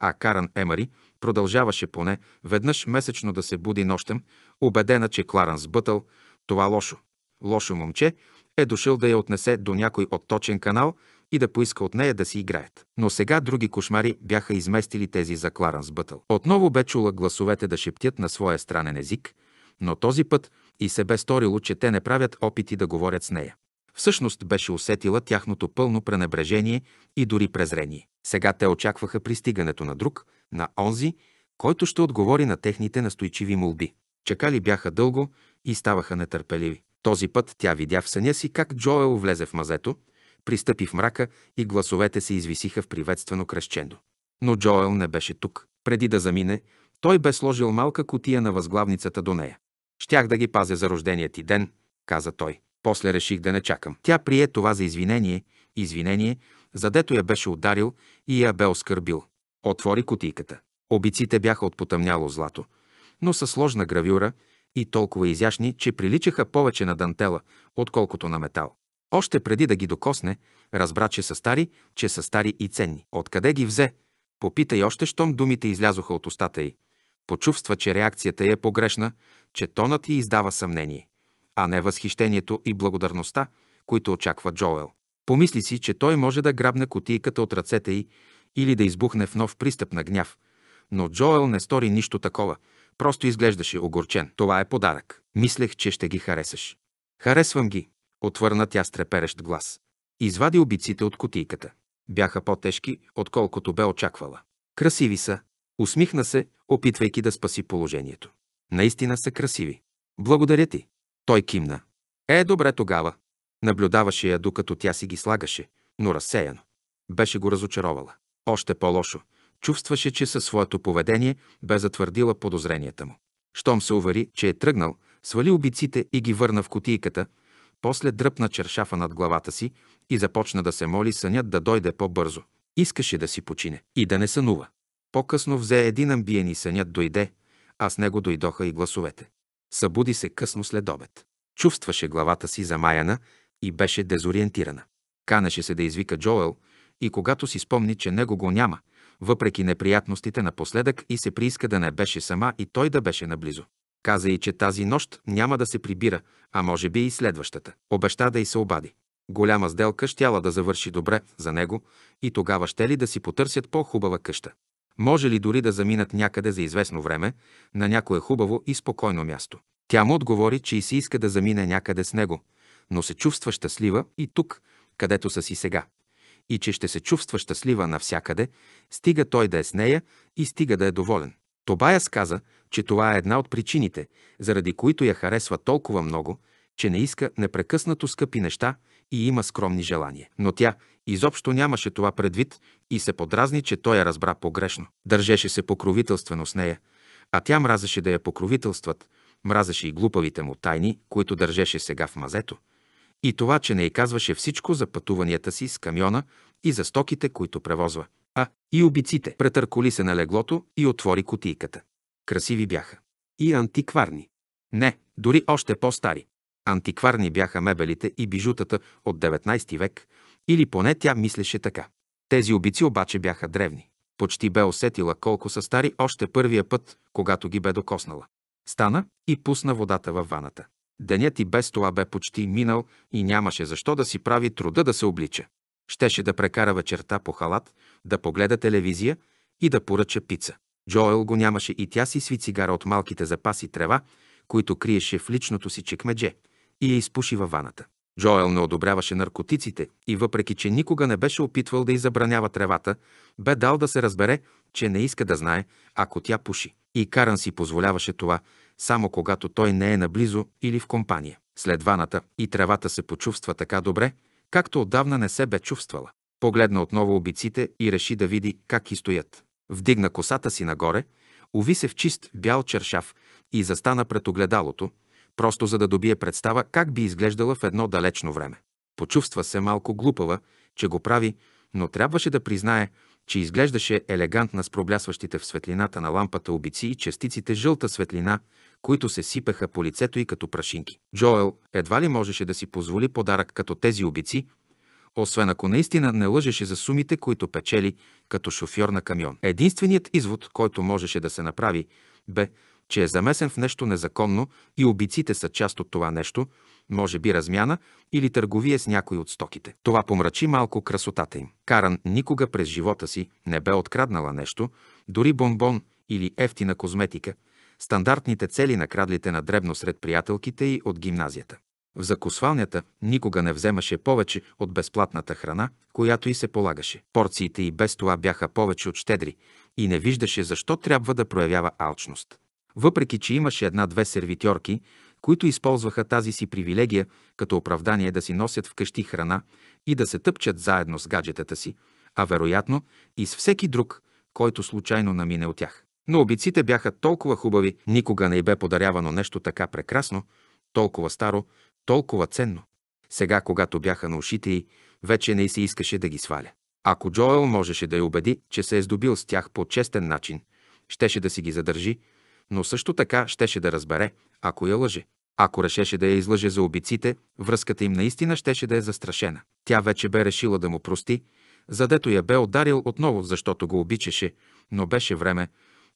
A: а Каран Емари продължаваше поне веднъж месечно да се буди нощем, убедена, че Кларанс Бътъл, това лошо, лошо момче, е дошъл да я отнесе до някой отточен канал – и да поиска от нея да си играят. Но сега други кошмари бяха изместили тези за Кларанс Бътъл. Отново бе чула гласовете да шептят на своя странен език, но този път и се бе сторило, че те не правят опити да говорят с нея. Всъщност беше усетила тяхното пълно пренебрежение и дори презрение. Сега те очакваха пристигането на друг, на онзи, който ще отговори на техните настойчиви молби. Чакали бяха дълго и ставаха нетърпеливи. Този път тя видя в съня си как Джоел влезе в мазето, пристъпи в мрака и гласовете се извисиха в приветствено кръщено. Но Джоел не беше тук. Преди да замине, той бе сложил малка котия на възглавницата до нея. «Щях да ги пазя за рождения ти ден», каза той. После реших да не чакам. Тя прие това за извинение, извинение, задето я беше ударил и я бе оскърбил. Отвори котийката. Обиците бяха от потъмняло злато, но със сложна гравюра и толкова изящни, че приличаха повече на дантела, отколкото на метал. Още преди да ги докосне, разбра, че са стари, че са стари и ценни. Откъде ги взе? Попита и още, щом думите излязоха от устата й. Почувства, че реакцията й е погрешна, че тонът й издава съмнение, а не възхищението и благодарността, които очаква Джоел. Помисли си, че той може да грабне котийката от ръцете й или да избухне в нов пристъп на гняв. Но Джоел не стори нищо такова, просто изглеждаше огорчен. Това е подарък. Мислех, че ще ги харесаш. Харесвам ги, отвърна тя с треперещ глас. Извади обиците от котийката. Бяха по-тежки, отколкото бе очаквала. Красиви са. Усмихна се, опитвайки да спаси положението. Наистина са красиви. Благодаря ти. Той кимна. Е, добре тогава. Наблюдаваше я, докато тя си ги слагаше, но разсеяно. Беше го разочаровала. Още по-лошо. Чувстваше, че със своето поведение бе затвърдила подозренията му. Щом се увери, че е тръгнал, свали обиците и ги върна в котийката – после дръпна чершафа над главата си и започна да се моли сънят да дойде по-бързо. Искаше да си почине и да не сънува. По-късно взе един амбиен и сънят дойде, а с него дойдоха и гласовете. Събуди се късно след обед. Чувстваше главата си замаяна и беше дезориентирана. Канеше се да извика Джоел и когато си спомни, че него го няма, въпреки неприятностите напоследък и се прииска да не беше сама и той да беше наблизо. Каза и, че тази нощ няма да се прибира, а може би и следващата. Обеща да й се обади. Голяма сделка щяла да завърши добре за него и тогава ще ли да си потърсят по-хубава къща. Може ли дори да заминат някъде за известно време на някое хубаво и спокойно място? Тя му отговори, че и си иска да замине някъде с него, но се чувства щастлива и тук, където са си сега. И че ще се чувства щастлива навсякъде, стига той да е с нея и стига да е доволен. Тобаяс каза, че това е една от причините, заради които я харесва толкова много, че не иска непрекъснато скъпи неща и има скромни желания. Но тя изобщо нямаше това предвид и се подразни, че той я разбра погрешно. Държеше се покровителствено с нея, а тя мразеше да я покровителстват, мразеше и глупавите му тайни, които държеше сега в мазето, и това, че не й казваше всичко за пътуванията си с камиона и за стоките, които превозва. А, и обиците. Претърколи се на леглото и отвори кутийката. Красиви бяха. И антикварни. Не, дори още по-стари. Антикварни бяха мебелите и бижутата от 19 век, или поне тя мислеше така. Тези обици обаче бяха древни. Почти бе усетила колко са стари още първия път, когато ги бе докоснала. Стана и пусна водата във ваната. Денят и без това бе почти минал и нямаше защо да си прави труда да се облича. Щеше да прекара вечерта по халат, да погледа телевизия и да поръча пица. Джоел го нямаше и тя си сви цигара от малките запаси трева, които криеше в личното си чекмедже, и я изпуши във ваната. Джоел не одобряваше наркотиците и въпреки, че никога не беше опитвал да изабранява тревата, бе дал да се разбере, че не иска да знае, ако тя пуши. И Каран си позволяваше това, само когато той не е наблизо или в компания. След ваната и тревата се почувства така добре, както отдавна не се бе чувствала. Погледна отново обиците и реши да види как и стоят. Вдигна косата си нагоре, уви се в чист бял чершав и застана пред огледалото, просто за да добие представа как би изглеждала в едно далечно време. Почувства се малко глупава, че го прави, но трябваше да признае, че изглеждаше елегантна с проблясващите в светлината на лампата обици и частиците жълта светлина, които се сипеха по лицето й като прашинки. Джоел едва ли можеше да си позволи подарък като тези обици, освен ако наистина не лъжеше за сумите, които печели като шофьор на камион. Единственият извод, който можеше да се направи, бе, че е замесен в нещо незаконно и обиците са част от това нещо, може би размяна или търговия с някой от стоките. Това помрачи малко красотата им. Каран никога през живота си не бе откраднала нещо, дори бомбон или ефтина козметика, стандартните цели на крадлите на дребно сред приятелките й от гимназията. В закусвалнята никога не вземаше повече от безплатната храна, която й се полагаше. Порциите й без това бяха повече от щедри и не виждаше защо трябва да проявява алчност. Въпреки, че имаше една-две сервитьорки, които използваха тази си привилегия като оправдание да си носят вкъщи храна и да се тъпчат заедно с гаджетата си, а вероятно и с всеки друг, който случайно намине от тях. Но обиците бяха толкова хубави, никога не й бе подарявано нещо така прекрасно, толкова старо, толкова ценно. Сега, когато бяха на ушите й, вече не й се искаше да ги сваля. Ако Джоел можеше да я убеди, че се е здобил с тях по честен начин, щеше да си ги задържи, но също така щеше да разбере, ако я лъже. Ако решеше да я излъже за обиците, връзката им наистина щеше да е застрашена. Тя вече бе решила да му прости, задето я бе ударил отново, защото го обичаше, но беше време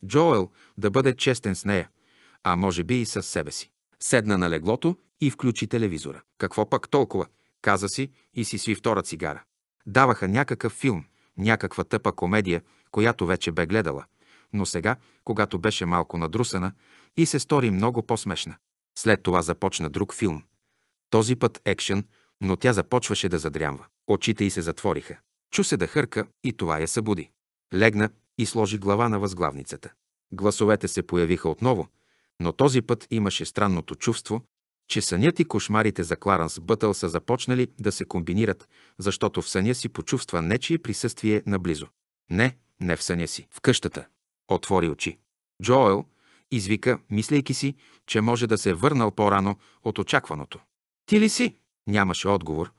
A: Джоел да бъде честен с нея, а може би и с себе си. Седна на леглото и включи телевизора. Какво пък толкова, каза си и си сви втора цигара. Даваха някакъв филм, някаква тъпа комедия, която вече бе гледала – но сега, когато беше малко надрусена, и се стори много по-смешна. След това започна друг филм. Този път екшен, но тя започваше да задрямва. Очите й се затвориха. Чу се да хърка и това я събуди. Легна и сложи глава на възглавницата. Гласовете се появиха отново, но този път имаше странното чувство, че сънят и кошмарите за Кларанс Бътъл са започнали да се комбинират, защото в съня си почувства нечие присъствие наблизо. Не, не в съня си, в къщата отвори очи. Джоел извика, мислейки си, че може да се е върнал по-рано от очакваното. Ти ли си? Нямаше отговор,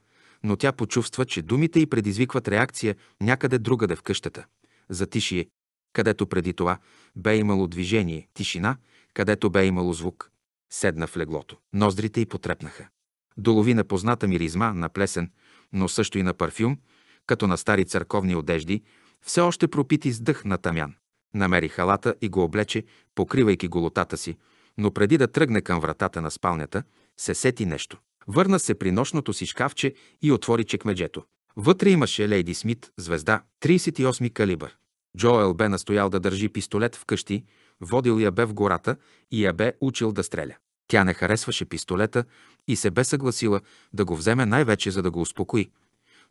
A: но тя почувства, че думите й предизвикват реакция някъде другаде в къщата. Затишие, където преди това бе имало движение, тишина, където бе имало звук. Седна в леглото. Ноздрите й потрепнаха. Долови на позната миризма на плесен, но също и на парфюм, като на стари църковни одежди, все още пропити с дъх на тамян намери халата и го облече, покривайки голотата си, но преди да тръгне към вратата на спалнята, се сети нещо. Върна се при нощното си шкафче и отвори чекмеджето. Вътре имаше Лейди Смит, звезда, 38 калибър. Джоел бе настоял да държи пистолет в къщи, водил я бе в гората и я бе учил да стреля. Тя не харесваше пистолета и се бе съгласила да го вземе най-вече за да го успокои,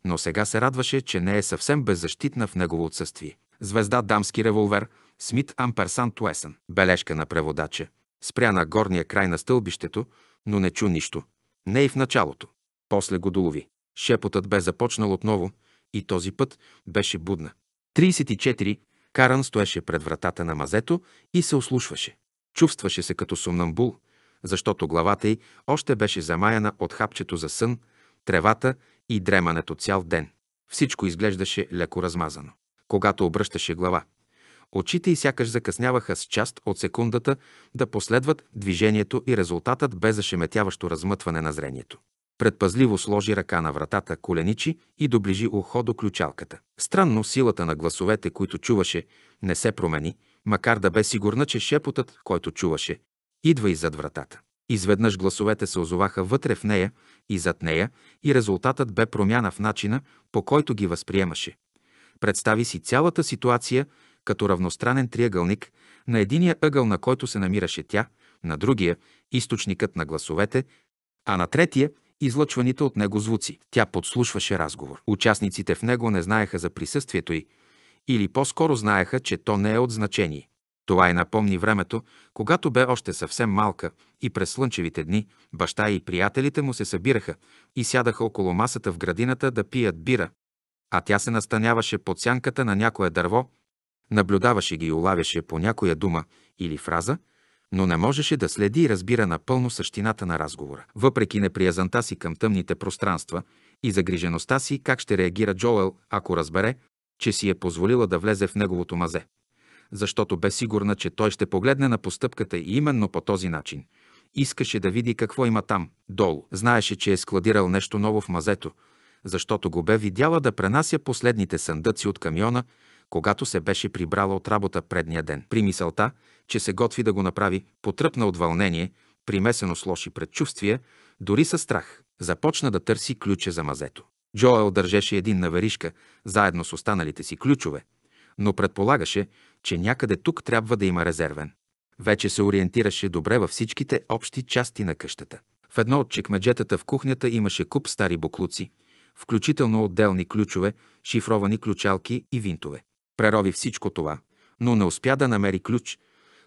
A: но сега се радваше, че не е съвсем беззащитна в негово отсъствие звезда дамски револвер, Смит Амперсан Туесън. Бележка на преводача. Спря на горния край на стълбището, но не чу нищо. Не и в началото. После го долови. Шепотът бе започнал отново и този път беше будна. 34. Каран стоеше пред вратата на мазето и се ослушваше. Чувстваше се като сумнамбул, защото главата й още беше замаяна от хапчето за сън, тревата и дремането цял ден. Всичко изглеждаше леко размазано когато обръщаше глава. Очите й сякаш закъсняваха с част от секундата да последват движението и резултатът бе зашеметяващо размътване на зрението. Предпазливо сложи ръка на вратата, коленичи и доближи ухо до ключалката. Странно силата на гласовете, които чуваше, не се промени, макар да бе сигурна, че шепотът, който чуваше, идва и зад вратата. Изведнъж гласовете се озоваха вътре в нея и зад нея и резултатът бе промяна в начина, по който ги възприемаше. Представи си цялата ситуация като равностранен триъгълник, на единия ъгъл на който се намираше тя, на другия – източникът на гласовете, а на третия – излъчваните от него звуци. Тя подслушваше разговор. Участниците в него не знаеха за присъствието й, или по-скоро знаеха, че то не е от значение. Това и напомни времето, когато бе още съвсем малка и през слънчевите дни баща и приятелите му се събираха и сядаха около масата в градината да пият бира а тя се настаняваше под сянката на някое дърво, наблюдаваше ги и улавяше по някоя дума или фраза, но не можеше да следи и разбира напълно същината на разговора. Въпреки неприязанта си към тъмните пространства и загрижеността си как ще реагира Джоел, ако разбере, че си е позволила да влезе в неговото мазе. Защото бе сигурна, че той ще погледне на постъпката и именно по този начин. Искаше да види какво има там, долу. Знаеше, че е складирал нещо ново в мазето – защото го бе видяла да пренася последните съндъци от камиона, когато се беше прибрала от работа предния ден. При мисълта, че се готви да го направи, потръпна от вълнение, примесено с лоши предчувствия, дори със страх. Започна да търси ключа за мазето. Джоел държеше един на веришка, заедно с останалите си ключове, но предполагаше, че някъде тук трябва да има резервен. Вече се ориентираше добре във всичките общи части на къщата. В едно от чекмеджетата в кухнята имаше куп стари буклуци – включително отделни ключове, шифровани ключалки и винтове. Прерови всичко това, но не успя да намери ключ,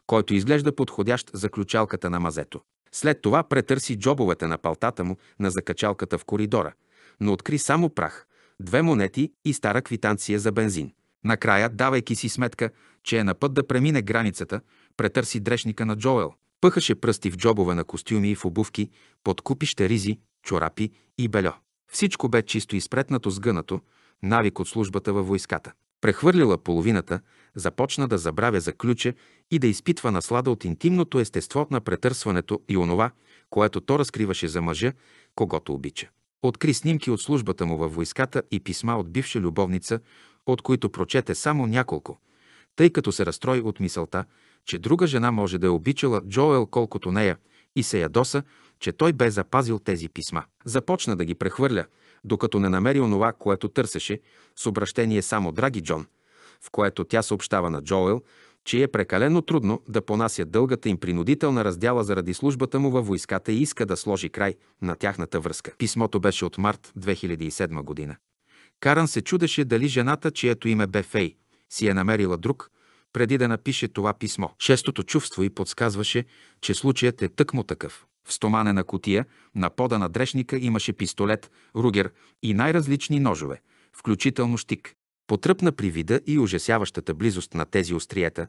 A: който изглежда подходящ за ключалката на мазето. След това претърси джобовете на палтата му на закачалката в коридора, но откри само прах, две монети и стара квитанция за бензин. Накрая, давайки си сметка, че е на път да премине границата, претърси дрешника на Джоел. Пъхаше пръсти в джобове на костюми и в обувки, подкупище ризи, чорапи и бельо. Всичко бе чисто изпретнато сгънато, навик от службата във войската. Прехвърлила половината, започна да забравя за ключе и да изпитва наслада от интимното естество на претърсването и онова, което то разкриваше за мъжа, когато обича. Откри снимки от службата му във войската и писма от бивша любовница, от които прочете само няколко, тъй като се разстрои от мисълта, че друга жена може да е обичала Джоел колкото нея – и се ядоса, че той бе запазил тези писма. Започна да ги прехвърля, докато не намери онова, което търсеше, с обращение само Драги Джон, в което тя съобщава на Джоел, че е прекалено трудно да понася дългата им принудителна раздяла заради службата му във войската и иска да сложи край на тяхната връзка. Писмото беше от март 2007 година. Каран се чудеше дали жената, чието име бе Фей, си е намерила друг, преди да напише това писмо. Шестото чувство и подсказваше, че случаят е тъкмо такъв. В стоманена кутия на пода на дрешника имаше пистолет, ругер и най-различни ножове, включително щик. Потръпна при вида и ужасяващата близост на тези остриета,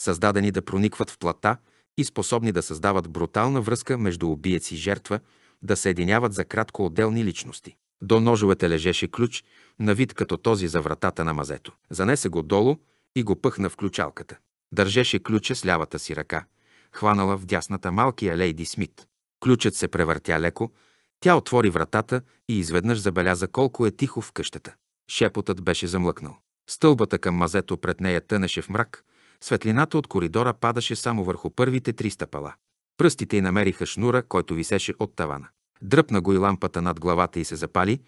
A: създадени да проникват в плата и способни да създават брутална връзка между убиец и жертва, да съединяват за кратко отделни личности. До ножовете лежеше ключ, на вид като този за вратата на мазето. Занесе го долу и го пъхна в ключалката. Държеше ключа с лявата си ръка, хванала в дясната малкия Лейди Смит. Ключът се превъртя леко, тя отвори вратата и изведнъж забеляза колко е тихо в къщата. Шепотът беше замлъкнал. Стълбата към мазето пред нея тънеше в мрак, светлината от коридора падаше само върху първите три стъпала. Пръстите й намериха шнура, който висеше от тавана. Дръпна го и лампата над главата и се запали,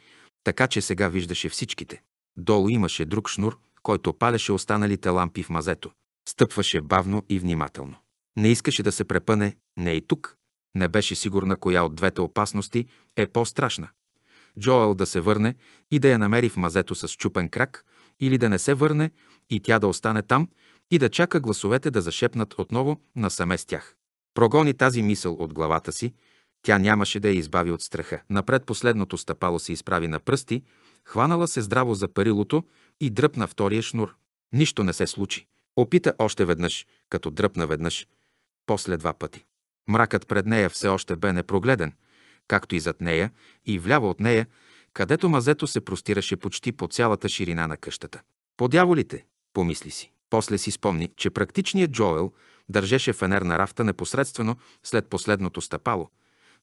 A: така че сега виждаше всичките. Долу имаше друг шнур, който палеше останалите лампи в мазето. Стъпваше бавно и внимателно. Не искаше да се препъне, не и тук. Не беше сигурна коя от двете опасности е по-страшна. Джоел да се върне и да я намери в мазето с чупен крак, или да не се върне и тя да остане там и да чака гласовете да зашепнат отново насаме с тях. Прогони тази мисъл от главата си, тя нямаше да я избави от страха. Напред последното стъпало се изправи на пръсти, хванала се здраво за парилото и дръпна втория шнур. Нищо не се случи. Опита още веднъж, като дръпна веднъж, после два пъти. Мракът пред нея все още бе непрогледен, както и зад нея, и вляво от нея, където мазето се простираше почти по цялата ширина на къщата. Подяволите, помисли си. После си спомни, че практичният Джоел държеше фенер на рафта непосредствено след последното стъпало,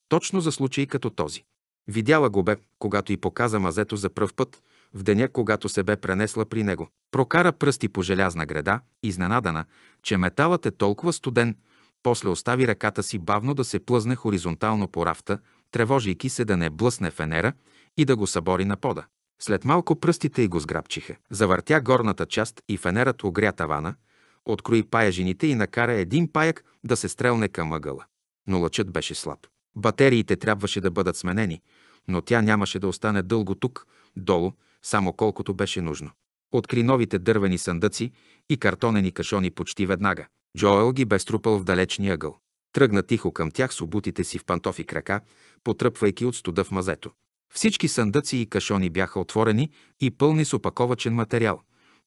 A: точно за случай като този. Видяла го бе, когато й показа мазето за пръв път, в деня, когато се бе пренесла при него. Прокара пръсти по желязна града, изненадана, че металът е толкова студен, после остави ръката си бавно да се плъзне хоризонтално по рафта, тревожейки се да не блъсне фенера и да го събори на пода. След малко пръстите й го сграбчиха. Завъртя горната част и фенерът огря тавана, открои паяжините и накара един паяк да се стрелне към ъгъла. Но лъчът беше слаб. Батериите трябваше да бъдат сменени, но тя нямаше да остане дълго тук, долу, само колкото беше нужно. Откри новите дървени съндъци и картонени кашони почти веднага. Джоел ги бе струпал в далечния ъгъл. Тръгна тихо към тях с обутите си в пантофи крака, потръпвайки от студа в мазето. Всички съндъци и кашони бяха отворени и пълни с опаковачен материал,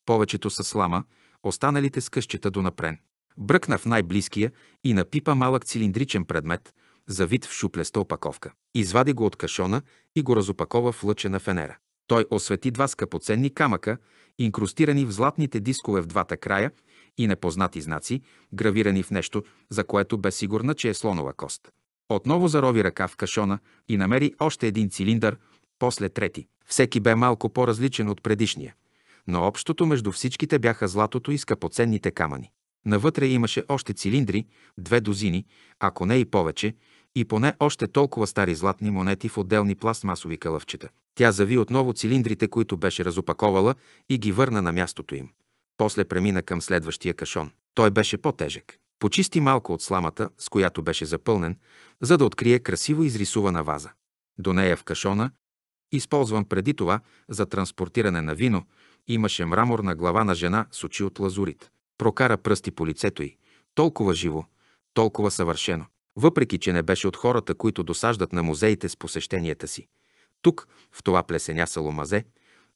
A: повечето с слама, останалите с къщета до напрен. Бръкна в най-близкия и напипа малък цилиндричен предмет, завит в шуплеста опаковка. Извади го от кашона и го разопакова в лъчена фенера. Той освети два скъпоценни камъка, инкрустирани в златните дискове в двата края и непознати знаци, гравирани в нещо, за което бе сигурна, че е слонова кост. Отново зарови ръка в кашона и намери още един цилиндър, после трети. Всеки бе малко по-различен от предишния, но общото между всичките бяха златото и скъпоценните камъни. Навътре имаше още цилиндри, две дозини, ако не и повече, и поне още толкова стари златни монети в отделни пластмасови кълъвчета. Тя зави отново цилиндрите, които беше разопаковала и ги върна на мястото им. После премина към следващия кашон. Той беше по-тежък. Почисти малко от сламата, с която беше запълнен, за да открие красиво изрисувана ваза. До нея в кашона, използван преди това за транспортиране на вино, имаше мраморна глава на жена с очи от лазурит. Прокара пръсти по лицето й. Толкова живо, толкова съвършено въпреки че не беше от хората, които досаждат на музеите с посещенията си. Тук, в това плесеня Саломазе,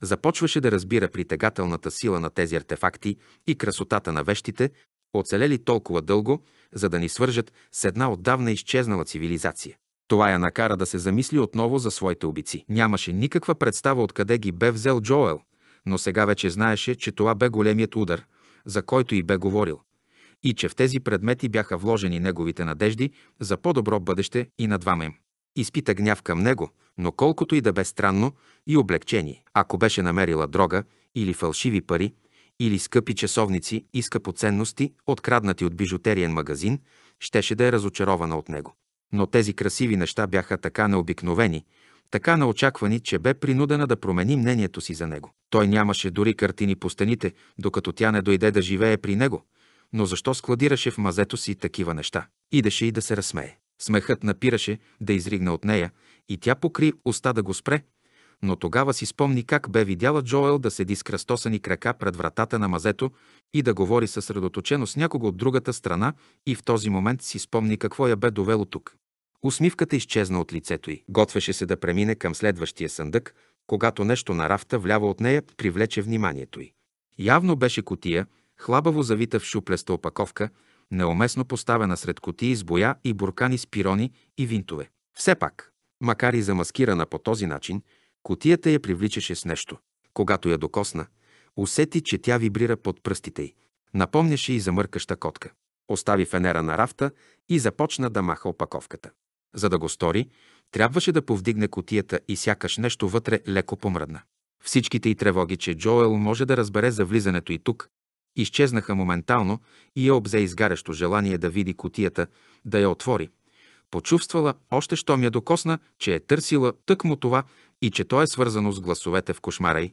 A: започваше да разбира притегателната сила на тези артефакти и красотата на вещите, оцелели толкова дълго, за да ни свържат с една отдавна изчезнала цивилизация. Това я накара да се замисли отново за своите обици. Нямаше никаква представа откъде ги бе взел Джоел, но сега вече знаеше, че това бе големият удар, за който и бе говорил и че в тези предмети бяха вложени неговите надежди за по-добро бъдеще и на двама им. Изпита гняв към него, но колкото и да бе странно, и облегчение. Ако беше намерила дрога или фалшиви пари, или скъпи часовници и скъпоценности, откраднати от бижутериен магазин, щеше да е разочарована от него. Но тези красиви неща бяха така необикновени, така неочаквани, че бе принудена да промени мнението си за него. Той нямаше дори картини по стените, докато тя не дойде да живее при него, но защо складираше в мазето си такива неща? Идеше и да се разсмее. Смехът напираше да изригна от нея и тя покри уста да го спре, но тогава си спомни как бе видяла Джоел да седи с кръстосани крака пред вратата на мазето и да говори съсредоточено с някого от другата страна и в този момент си спомни какво я бе довело тук. Усмивката изчезна от лицето й. Готвеше се да премине към следващия съндък, когато нещо на рафта вляво от нея привлече вниманието й. Явно беше котия, хлабаво завита в шупляста опаковка, неуместно поставена сред котии с боя и буркани с пирони и винтове. Все пак, макар и замаскирана по този начин, котията я привличаше с нещо. Когато я докосна, усети, че тя вибрира под пръстите й. Напомняше и замъркаща котка. Остави фенера на рафта и започна да маха опаковката. За да го стори, трябваше да повдигне котията и сякаш нещо вътре леко помръдна. Всичките й тревоги, че Джоел може да разбере за влизането и тук, изчезнаха моментално и я обзе изгарящо желание да види котията, да я отвори. Почувствала, още ми я докосна, че е търсила тъкмо това и че то е свързано с гласовете в кошмара й,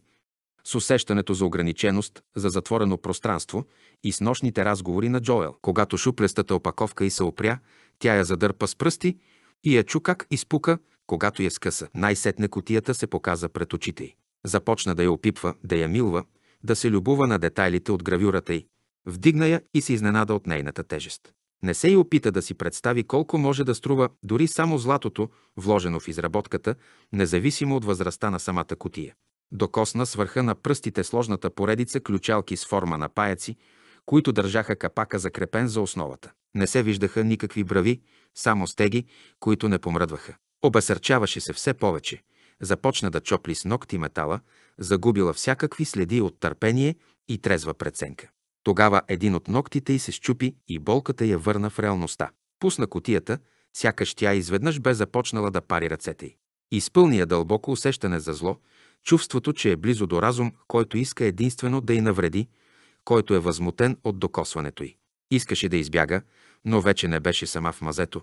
A: с усещането за ограниченост, за затворено пространство и с нощните разговори на Джоел. Когато шуплестата опаковка й се опря, тя я задърпа с пръсти и я чу как изпука, когато я скъса. Най-сетне котията се показа пред очите й. Започна да я опипва, да я милва, да се любува на детайлите от гравюрата й. Вдигна я и се изненада от нейната тежест. Не се и опита да си представи колко може да струва дори само златото, вложено в изработката, независимо от възрастта на самата котия. Докосна с върха на пръстите сложната поредица ключалки с форма на паяци, които държаха капака закрепен за основата. Не се виждаха никакви брави, само стеги, които не помръдваха. Обесърчаваше се все повече. Започна да чопли с ногти метала, загубила всякакви следи от търпение и трезва преценка. Тогава един от ногтите й се щупи и болката я върна в реалността. Пусна котията, сякаш тя изведнъж бе започнала да пари ръцете й. Изпълни я дълбоко усещане за зло, чувството, че е близо до разум, който иска единствено да й навреди, който е възмутен от докосването й. Искаше да избяга, но вече не беше сама в мазето,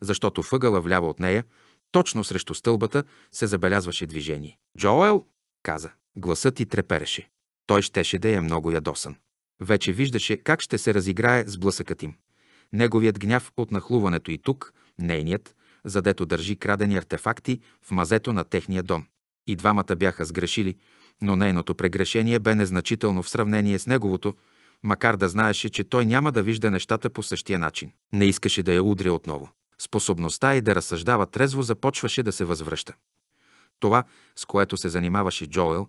A: защото въгъла вляво от нея, точно срещу стълбата, се забелязваше движение. Джоел каза. Гласът ти трепереше. Той щеше да е много ядосан. Вече виждаше как ще се разиграе с блъсъкът им. Неговият гняв от нахлуването и тук, нейният, задето държи крадени артефакти в мазето на техния дом. И двамата бяха сгрешили, но нейното прегрешение бе незначително в сравнение с неговото, макар да знаеше, че той няма да вижда нещата по същия начин. Не искаше да я удря отново. Способността и да разсъждава трезво започваше да се възвръща. Това, с което се занимаваше Джоел,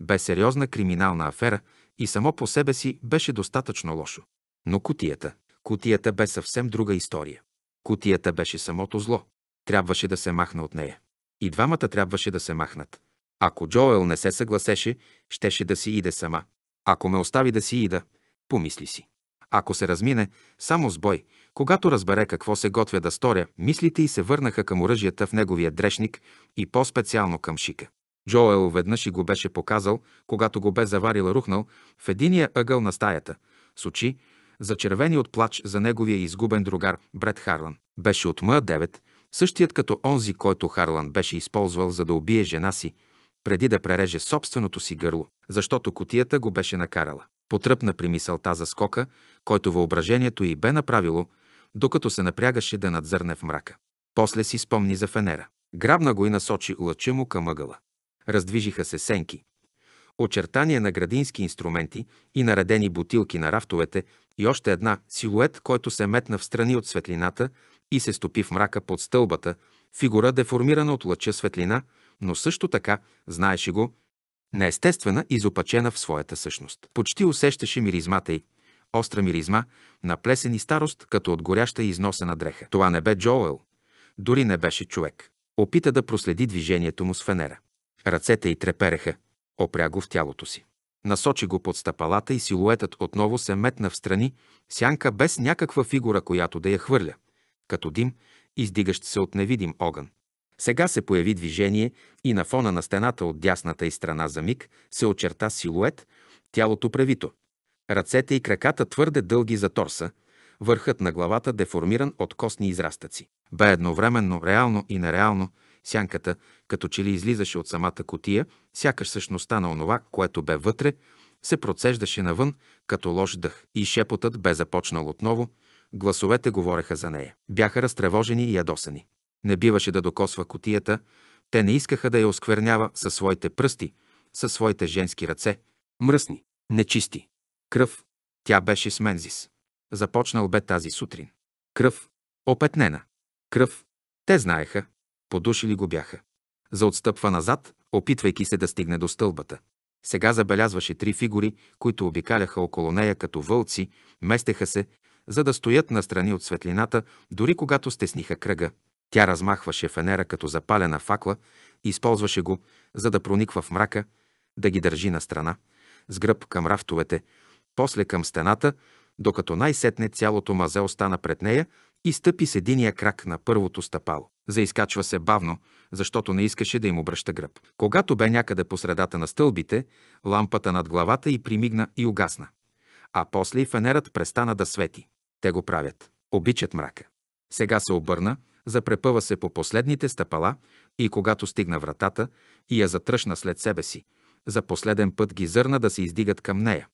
A: бе сериозна криминална афера и само по себе си беше достатъчно лошо. Но кутията, кутията бе съвсем друга история. Кутията беше самото зло. Трябваше да се махна от нея. И двамата трябваше да се махнат. Ако Джоел не се съгласеше, щеше да си иде сама. Ако ме остави да си ида, помисли си. Ако се размине, само с бой, когато разбере какво се готвя да сторя, мислите й се върнаха към оръжията в неговия дрешник и по-специално към шика. Джоел веднъж и го беше показал, когато го бе заварил рухнал в единия ъгъл на стаята, с очи, зачервени от плач за неговия изгубен другар Бред Харлан. Беше от М9, същият като онзи, който Харлан беше използвал за да убие жена си, преди да пререже собственото си гърло, защото котията го беше накарала. Потръпна при мисълта за скока, който въображението й бе направило – докато се напрягаше да надзърне в мрака. После си спомни за фенера. Грабна го и насочи лъча му към ъгъла. Раздвижиха се сенки. Очертания на градински инструменти и наредени бутилки на рафтовете и още една силует, който се метна в страни от светлината и се стопи в мрака под стълбата, фигура деформирана от лъча светлина, но също така, знаеше го, неестествена и в своята същност. Почти усещаше миризмата й, остра миризма, на плесен и старост, като от горяща и износена дреха. Това не бе Джоел. Дори не беше човек. Опита да проследи движението му с фенера. Ръцете й трепереха. Опря го в тялото си. Насочи го под стъпалата и силуетът отново се метна в страни, сянка без някаква фигура, която да я хвърля. Като дим, издигащ се от невидим огън. Сега се появи движение и на фона на стената от дясната и страна за миг се очерта силует, тялото превито, Ръцете и краката твърде дълги за торса, върхът на главата деформиран от костни израстъци. Бе едновременно реално и нереално, сянката, като че ли излизаше от самата котия, сякаш същността на онова, което бе вътре, се процеждаше навън, като лош дъх. И шепотът бе започнал отново, гласовете говореха за нея. Бяха разтревожени и ядосани. Не биваше да докосва котията, те не искаха да я осквернява със своите пръсти, със своите женски ръце, мръсни, нечисти. Кръв. Тя беше с Мензис. Започнал бе тази сутрин. Кръв. Опетнена. Кръв. Те знаеха. Подушили го бяха. За отстъпва назад, опитвайки се да стигне до стълбата. Сега забелязваше три фигури, които обикаляха около нея като вълци, местеха се, за да стоят настрани от светлината, дори когато стесниха кръга. Тя размахваше фенера като запалена факла, използваше го, за да прониква в мрака, да ги държи на страна, с гръб към рафтовете, после към стената, докато най-сетне цялото мазе остана пред нея и стъпи с единия крак на първото стъпало. Заискачва се бавно, защото не искаше да им обръща гръб. Когато бе някъде по средата на стълбите, лампата над главата й примигна и угасна. А после и фенерът престана да свети. Те го правят. Обичат мрака. Сега се обърна, запрепъва се по последните стъпала и когато стигна вратата и я затръшна след себе си, за последен път ги зърна да се издигат към нея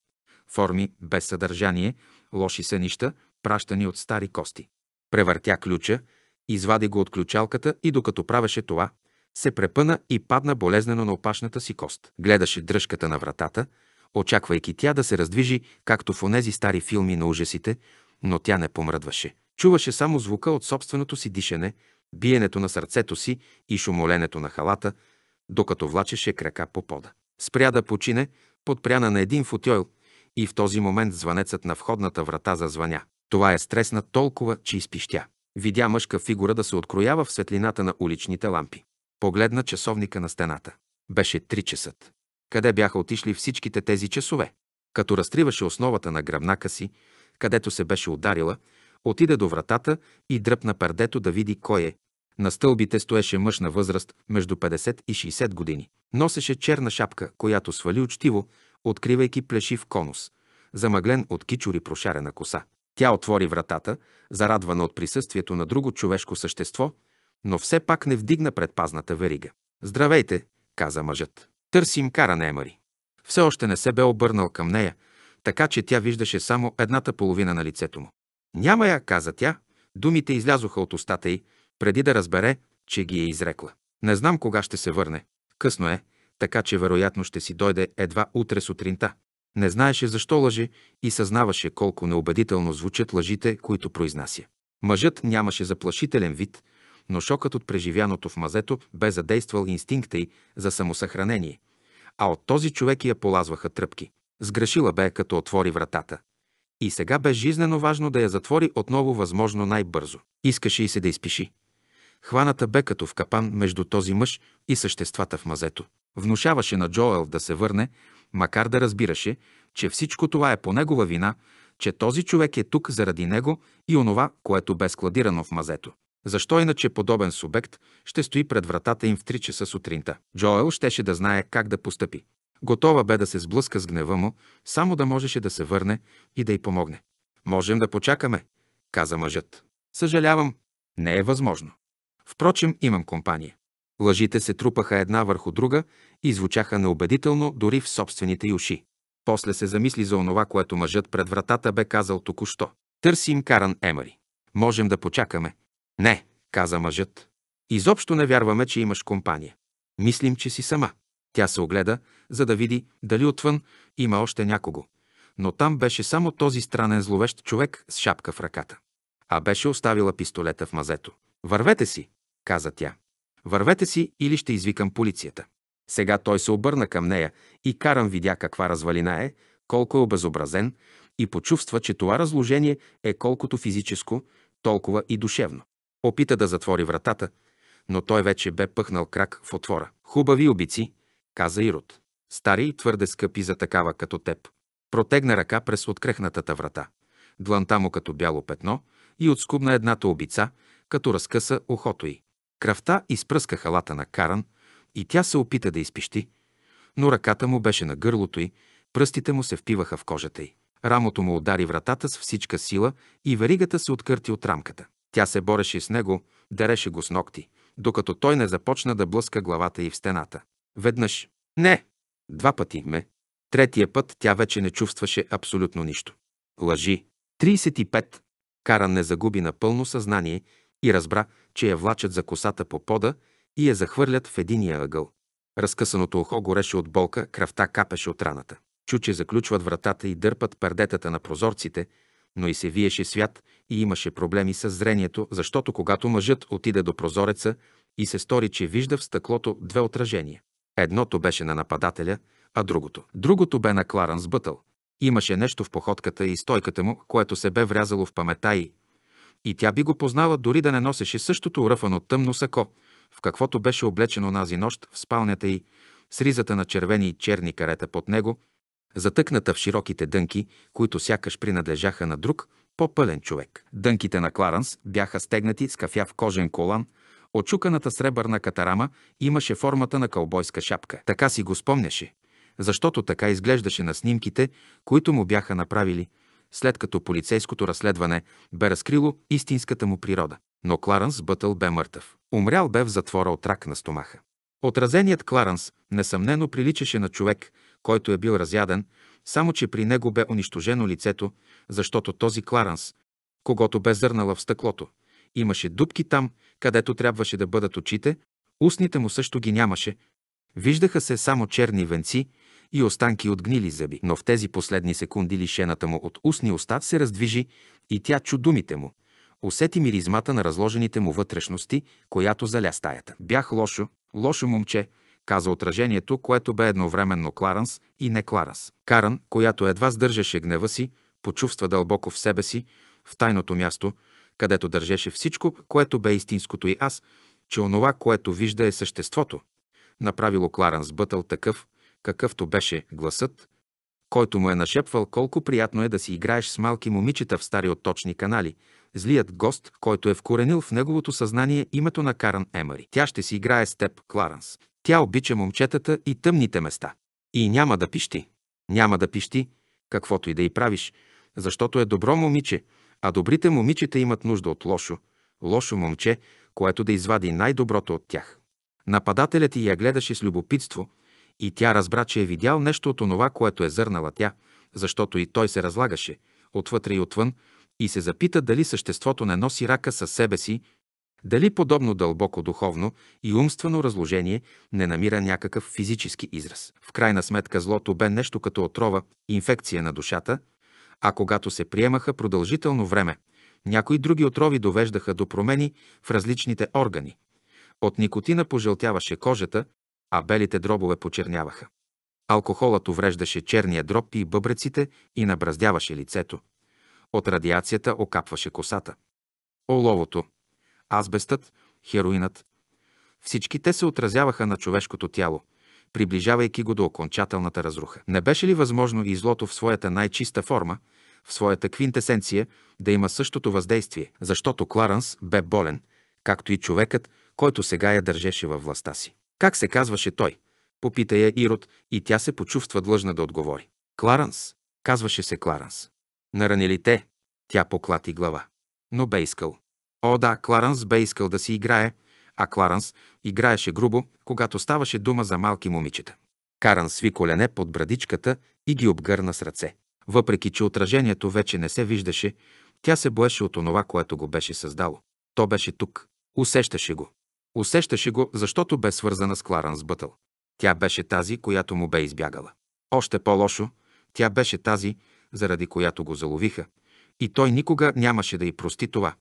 A: форми без съдържание, лоши сънища, пращани от стари кости. Превъртя ключа, извади го от ключалката и докато правеше това, се препъна и падна болезнено на опашната си кост. Гледаше дръжката на вратата, очаквайки тя да се раздвижи, както в онези стари филми на ужасите, но тя не помръдваше. Чуваше само звука от собственото си дишане, биенето на сърцето си и шумоленето на халата, докато влачеше крака по пода. Спря да почине, подпряна на един футойл, и в този момент звънецът на входната врата зазвъня. Това е стресна толкова, че изпищя. Видя мъжка фигура да се откроява в светлината на уличните лампи. Погледна часовника на стената. Беше три часа. Къде бяха отишли всичките тези часове? Като разтриваше основата на гръбнака си, където се беше ударила, отиде до вратата и дръпна пердето да види кой е. На стълбите стоеше мъж на възраст между 50 и 60 години. Носеше черна шапка, която свали учтиво, откривайки плешив конус, замъглен от кичури прошарена коса. Тя отвори вратата, зарадвана от присъствието на друго човешко същество, но все пак не вдигна предпазната верига. «Здравейте!» каза мъжът. «Търсим кара на Емари». Все още не се бе обърнал към нея, така че тя виждаше само едната половина на лицето му. «Няма я!» каза тя. Думите излязоха от устата й, преди да разбере, че ги е изрекла. «Не знам кога ще се върне. Късно е, така че вероятно ще си дойде едва утре сутринта. Не знаеше защо лъже и съзнаваше колко неубедително звучат лъжите, които произнася. Мъжът нямаше заплашителен вид, но шокът от преживяното в мазето бе задействал инстинкта й за самосъхранение, а от този човек я полазваха тръпки. Сгрешила бе, като отвори вратата. И сега бе жизнено важно да я затвори отново възможно най-бързо. Искаше и се да изпиши. Хваната бе като в капан между този мъж и съществата в мазето. Внушаваше на Джоел да се върне, макар да разбираше, че всичко това е по негова вина, че този човек е тук заради него и онова, което бе складирано в мазето. Защо иначе подобен субект ще стои пред вратата им в 3 часа сутринта? Джоел щеше да знае как да постъпи. Готова бе да се сблъска с гнева му, само да можеше да се върне и да й помогне. Можем да почакаме, каза мъжът. Съжалявам, не е възможно. Впрочем, имам компания. Лъжите се трупаха една върху друга и звучаха неубедително дори в собствените й уши. После се замисли за онова, което мъжът пред вратата бе казал току-що. Търсим Каран Емари. Можем да почакаме. Не, каза мъжът. Изобщо не вярваме, че имаш компания. Мислим, че си сама. Тя се огледа, за да види дали отвън има още някого. Но там беше само този странен зловещ човек с шапка в ръката. А беше оставила пистолета в мазето. Вървете си, каза тя. Вървете си или ще извикам полицията. Сега той се обърна към нея и Карам видя каква развалина е, колко е обезобразен и почувства, че това разложение е колкото физическо, толкова и душевно. Опита да затвори вратата, но той вече бе пъхнал крак в отвора. Хубави обици, каза Ирод. Стари и твърде скъпи за такава като теб. Протегна ръка през открехнатата врата, дланта му като бяло петно и отскубна едната обица, като разкъса ухото й. Кръвта изпръска халата на Каран и тя се опита да изпищи, но ръката му беше на гърлото й, пръстите му се впиваха в кожата й. Рамото му удари вратата с всичка сила и веригата се откърти от рамката. Тя се бореше с него, дареше го с ногти, докато той не започна да блъска главата й в стената. Веднъж. Не! Два пъти ме. Третия път тя вече не чувстваше абсолютно нищо. Лъжи. 35. Каран не загуби напълно съзнание и разбра, че я влачат за косата по пода и я захвърлят в единия ъгъл. Разкъсаното ухо гореше от болка, кръвта капеше от раната. Чу, че заключват вратата и дърпат пердетата на прозорците, но и се виеше свят и имаше проблеми с зрението, защото когато мъжът отиде до прозореца и се стори, че вижда в стъклото две отражения. Едното беше на нападателя, а другото. Другото бе на Кларанс Бътъл. Имаше нещо в походката и стойката му, което се бе врязало в памета и и тя би го познала дори да не носеше същото ръфано тъмно сако, в каквото беше облечено нази нощ в спалнята й, с ризата на червени и черни карета под него, затъкната в широките дънки, които сякаш принадлежаха на друг, по-пълен човек. Дънките на Кларанс бяха стегнати с кафя в кожен колан, очуканата сребърна катарама имаше формата на кълбойска шапка. Така си го спомняше, защото така изглеждаше на снимките, които му бяха направили, след като полицейското разследване бе разкрило истинската му природа. Но Кларенс Бътъл бе мъртъв. Умрял бе в затвора от рак на стомаха. Отразеният Кларенс несъмнено приличаше на човек, който е бил разяден, само че при него бе унищожено лицето, защото този Кларенс, когато бе зърнала в стъклото, имаше дубки там, където трябваше да бъдат очите, устните му също ги нямаше, виждаха се само черни венци и останки от гнили зъби. Но в тези последни секунди лишената му от устни уста се раздвижи и тя чу думите му. Усети миризмата на разложените му вътрешности, която заля стаята. Бях лошо, лошо момче, каза отражението, което бе едновременно Кларанс и не Кларанс. Каран, която едва сдържаше гнева си, почувства дълбоко в себе си, в тайното място, където държеше всичко, което бе истинското и аз, че онова, което вижда е съществото, направило Кларанс Бътъл такъв, какъвто беше гласът, който му е нашепвал колко приятно е да си играеш с малки момичета в стари отточни канали, злият гост, който е вкоренил в неговото съзнание името на Каран Емари. Тя ще си играе с теб, Кларанс. Тя обича момчетата и тъмните места. И няма да пищи. Няма да пищи, каквото и да й правиш, защото е добро момиче, а добрите момичета имат нужда от лошо, лошо момче, което да извади най-доброто от тях. Нападателят й я гледаше с любопитство, и тя разбра, че е видял нещо от онова, което е зърнала тя, защото и той се разлагаше, отвътре и отвън, и се запита дали съществото не носи рака със себе си, дали подобно дълбоко духовно и умствено разложение не намира някакъв физически израз. В крайна сметка злото бе нещо като отрова, инфекция на душата, а когато се приемаха продължително време, някои други отрови довеждаха до промени в различните органи. От никотина пожълтяваше кожата, а белите дробове почерняваха. Алкохолът увреждаше черния дроб и бъбреците и набраздяваше лицето. От радиацията окапваше косата. Оловото, азбестът, хероинът. Всички те се отразяваха на човешкото тяло, приближавайки го до окончателната разруха. Не беше ли възможно и злото в своята най-чиста форма, в своята квинтесенция, да има същото въздействие, защото Кларанс бе болен, както и човекът, който сега я държеше във властта си. Как се казваше той? Попита я Ирод и тя се почувства длъжна да отговори. Кларанс. Казваше се Кларанс. Наранилите. те. Тя поклати глава. Но бе искал. О да, Кларанс бе искал да си играе, а Кларанс играеше грубо, когато ставаше дума за малки момичета. Каран сви колене под брадичката и ги обгърна с ръце. Въпреки, че отражението вече не се виждаше, тя се боеше от онова, което го беше създало. То беше тук. Усещаше го. Усещаше го, защото бе свързана с Кларанс Бътъл. Тя беше тази, която му бе избягала. Още по-лошо, тя беше тази, заради която го заловиха, и той никога нямаше да й прости това.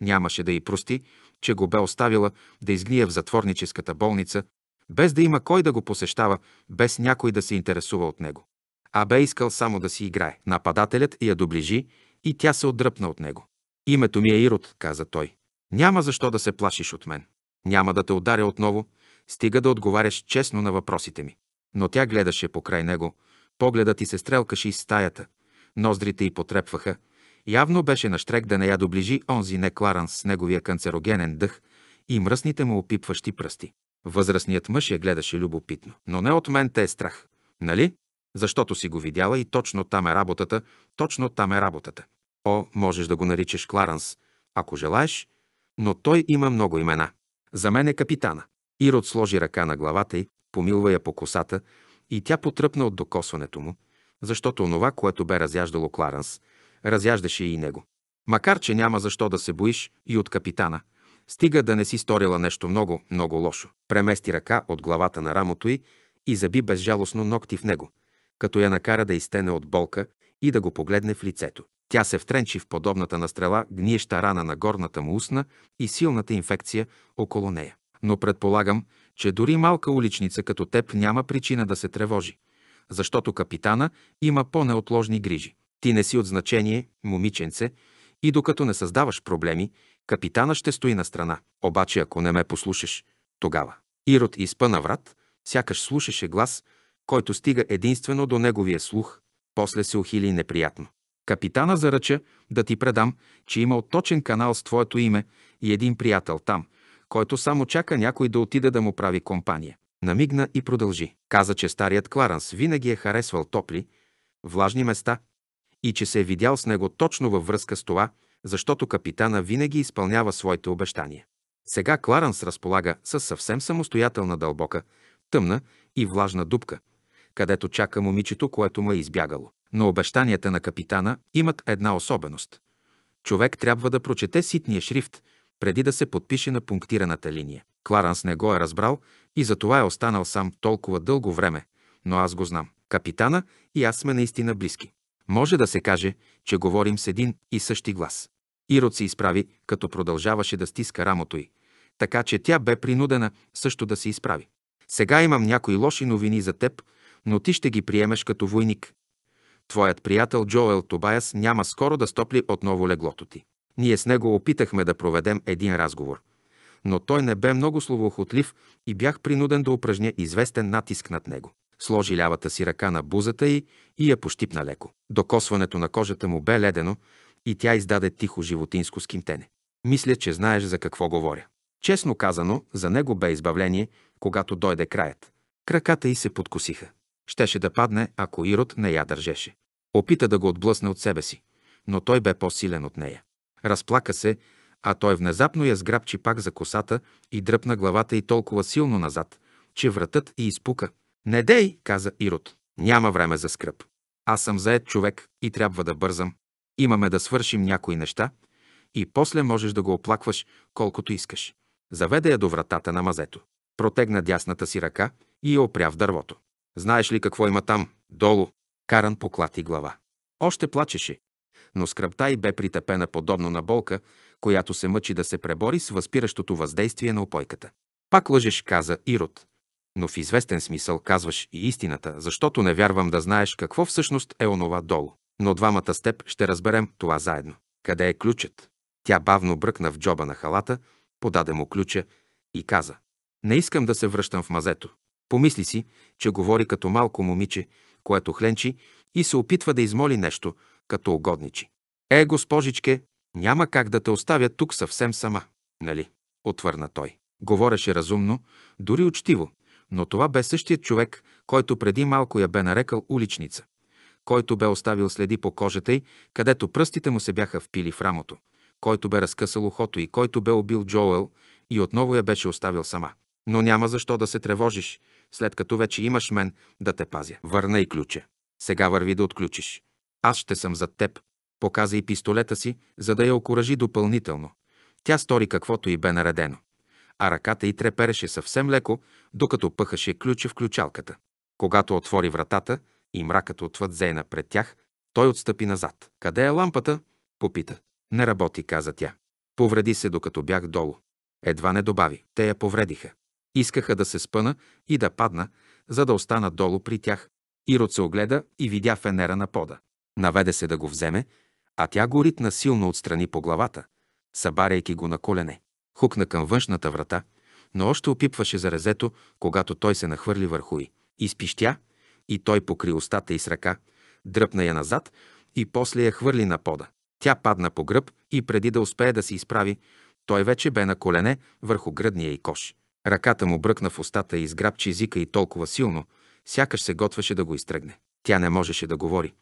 A: Нямаше да й прости, че го бе оставила да изгние в затворническата болница, без да има кой да го посещава, без някой да се интересува от него. А бе искал само да си играе. Нападателят я доближи и тя се отдръпна от него. Името ми е Ирод, каза той. Няма защо да се плашиш от мен. Няма да те ударя отново, стига да отговаряш честно на въпросите ми. Но тя гледаше покрай него, погледът и се стрелкаше из стаята, ноздрите й потрепваха. Явно беше штрек да не я доближи онзи не Кларанс с неговия канцерогенен дъх и мръсните му опипващи пръсти. Възрастният мъж я гледаше любопитно. Но не от мен те е страх, нали? Защото си го видяла и точно там е работата, точно там е работата. О, можеш да го наричаш Кларанс, ако желаеш, но той има много имена. За мен е капитана. Ирод сложи ръка на главата й, помилва я по косата и тя потръпна от докосването му, защото онова, което бе разяждало Кларанс, разяждаше и него. Макар, че няма защо да се боиш и от капитана, стига да не си сторила нещо много, много лошо. Премести ръка от главата на рамото й и заби безжалостно ногти в него, като я накара да изтене от болка и да го погледне в лицето. Тя се втренчи в подобната на стрела гниеща рана на горната му устна и силната инфекция около нея. Но предполагам, че дори малка уличница като теб няма причина да се тревожи, защото капитана има по-неотложни грижи. Ти не си от значение, момиченце, и докато не създаваш проблеми, капитана ще стои на страна. Обаче, ако не ме послушаш, тогава. Ирод изпъна врат, сякаш слушаше глас, който стига единствено до неговия слух, после се ухили неприятно. Капитана заръча да ти предам, че има отточен канал с твоето име и един приятел там, който само чака някой да отиде да му прави компания. Намигна и продължи. Каза, че старият Кларанс винаги е харесвал топли, влажни места и че се е видял с него точно във връзка с това, защото капитана винаги изпълнява своите обещания. Сега Кларанс разполага с съвсем самостоятелна дълбока, тъмна и влажна дупка, където чака момичето, което му е избягало. Но обещанията на капитана имат една особеност. Човек трябва да прочете ситния шрифт, преди да се подпише на пунктираната линия. Кларанс не го е разбрал и затова е останал сам толкова дълго време, но аз го знам. Капитана и аз сме наистина близки. Може да се каже, че говорим с един и същи глас. Ирод се изправи, като продължаваше да стиска рамото й, така че тя бе принудена също да се изправи. Сега имам някои лоши новини за теб, но ти ще ги приемеш като войник. Твоят приятел Джоел Тобаяс няма скоро да стопли отново леглото ти. Ние с него опитахме да проведем един разговор, но той не бе много словохотлив и бях принуден да упражня известен натиск над него. Сложи лявата си ръка на бузата й и я пощипна леко. Докосването на кожата му бе ледено и тя издаде тихо животинско скимтене. Мисля, че знаеш за какво говоря. Честно казано, за него бе избавление, когато дойде краят. Краката й се подкосиха. Щеше да падне, ако Ирод не я държеше. Опита да го отблъсне от себе си, но той бе по-силен от нея. Разплака се, а той внезапно я сграбчи пак за косата и дръпна главата и толкова силно назад, че вратът и изпука. «Не дей!» каза Ирод. «Няма време за скръп. Аз съм заед човек и трябва да бързам. Имаме да свършим някои неща и после можеш да го оплакваш колкото искаш». Заведе я до вратата на мазето. Протегна дясната си ръка и я опря в дървото. Знаеш ли какво има там, долу? Каран поклати глава. Още плачеше, но скръпта й бе притъпена подобно на болка, която се мъчи да се пребори с възпиращото въздействие на опойката. Пак лъжеш, каза Ирод. Но в известен смисъл казваш и истината, защото не вярвам да знаеш какво всъщност е онова долу. Но двамата с теб ще разберем това заедно. Къде е ключът? Тя бавно бръкна в джоба на халата, подаде му ключа и каза. Не искам да се връщам в мазето. Помисли си, че говори като малко момиче, което хленчи и се опитва да измоли нещо, като угодничи. Е, госпожичке, няма как да те оставя тук съвсем сама, нали? Отвърна той. Говореше разумно, дори учтиво, но това бе същият човек, който преди малко я бе нарекал уличница, който бе оставил следи по кожата й, където пръстите му се бяха впили в рамото, който бе разкъсал ухото и който бе убил Джоел и отново я беше оставил сама. Но няма защо да се тревожиш, след като вече имаш мен да те пазя. Върна и ключа. Сега върви да отключиш. Аз ще съм зад теб. Показа и пистолета си, за да я окоръжи допълнително. Тя стори каквото и бе наредено. А ръката й трепереше съвсем леко, докато пъхаше ключе в ключалката. Когато отвори вратата и мракът отвъд зейна пред тях, той отстъпи назад. Къде е лампата? Попита. Не работи, каза тя. Повреди се, докато бях долу. Едва не добави. Те я повредиха. Искаха да се спъна и да падна, за да остана долу при тях. Ирод се огледа и видя фенера на пода. Наведе се да го вземе, а тя го ритна силно отстрани по главата, събаряйки го на колене. Хукна към външната врата, но още опипваше зарезето, когато той се нахвърли върху й. Изпищя и той покри устата й с ръка, дръпна я назад и после я хвърли на пода. Тя падна по гръб и преди да успее да се изправи, той вече бе на колене върху гръдния й кош. Ръката му бръкна в устата и изграбчи езика и толкова силно, сякаш се готвеше да го изтръгне. Тя не можеше да говори,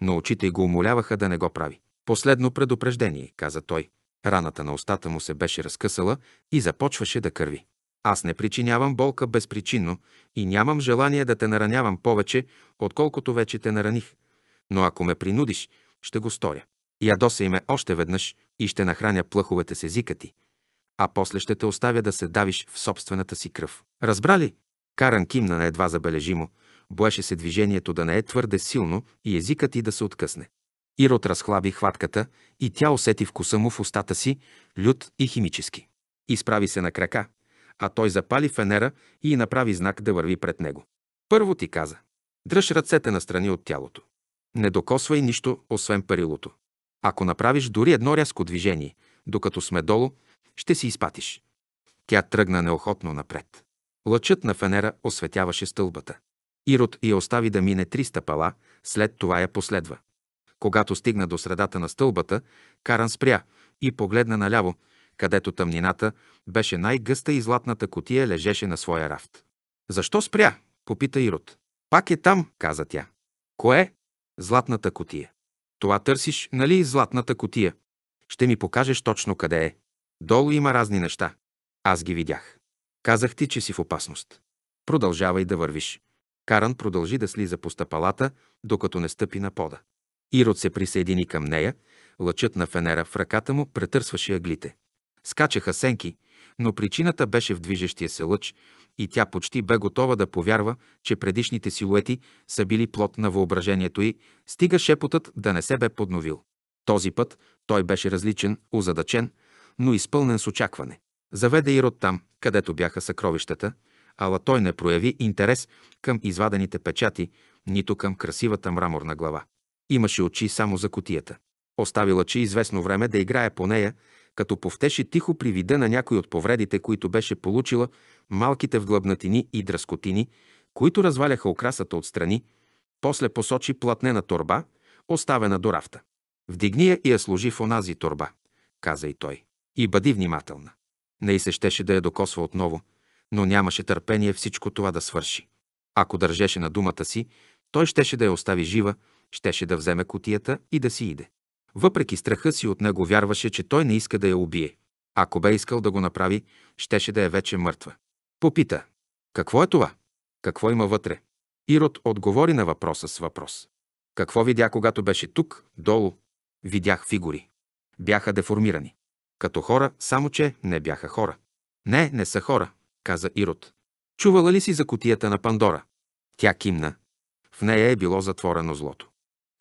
A: но очите й го умоляваха да не го прави. Последно предупреждение, каза той. Раната на устата му се беше разкъсала и започваше да кърви. Аз не причинявам болка безпричинно и нямам желание да те наранявам повече, отколкото вече те нараних. Но ако ме принудиш, ще го сторя. Ядосай ме още веднъж и ще нахраня плъховете с езика ти – а после ще те оставя да се давиш в собствената си кръв. Разбрали? Каран кимна едва забележимо. Боеше се движението да не е твърде силно и езикът и да се откъсне. Ирод разхлаби хватката и тя усети вкуса му в устата си, лют и химически. Изправи се на крака, а той запали фенера и направи знак да върви пред него. Първо ти каза. Дръж ръцете настрани от тялото. Не докосвай нищо, освен парилото. Ако направиш дори едно рязко движение, докато сме долу, ще си изпатиш. Тя тръгна неохотно напред. Лъчът на фенера осветяваше стълбата. Ирод я остави да мине три стъпала, след това я последва. Когато стигна до средата на стълбата, Каран спря и погледна наляво, където тъмнината беше най-гъста и златната котия лежеше на своя рафт. «Защо спря?» – попита Ирод. «Пак е там», каза тя. «Кое?» «Златната котия». «Това търсиш, нали, златната котия? Ще ми покажеш точно къде е». Долу има разни неща. Аз ги видях. Казах ти, че си в опасност. Продължавай да вървиш. Каран продължи да слиза по стъпалата, докато не стъпи на пода. Ирод се присъедини към нея, лъчът на фенера в ръката му претърсваше аглите. Скачаха сенки, но причината беше в движещия се лъч и тя почти бе готова да повярва, че предишните силуети са били плод на въображението й, стига шепотът да не се бе подновил. Този път той беше различен, озадачен – но изпълнен с очакване. Заведе и род там, където бяха съкровищата, ала той не прояви интерес към извадените печати, нито към красивата мраморна глава. Имаше очи само за котията. Оставила, че известно време да играе по нея, като повтеше тихо при вида на някой от повредите, които беше получила, малките вглъбнатини и дръскотини, които разваляха украсата отстрани, после посочи платнена торба, оставена до рафта. Вдигни я и я служи в онази торба, каза и той и бъди внимателна. Не и се щеше да я докосва отново, но нямаше търпение всичко това да свърши. Ако държеше на думата си, той щеше да я остави жива, щеше да вземе котията и да си иде. Въпреки страха си от него вярваше, че той не иска да я убие. Ако бе искал да го направи, щеше да е вече мъртва. Попита, какво е това? Какво има вътре? Ирод отговори на въпроса с въпрос. Какво видя, когато беше тук, долу? Видях фигури. Бяха деформирани. Като хора, само че не бяха хора. Не, не са хора, каза Ирод. Чувала ли си за котията на Пандора? Тя кимна. В нея е било затворено злото.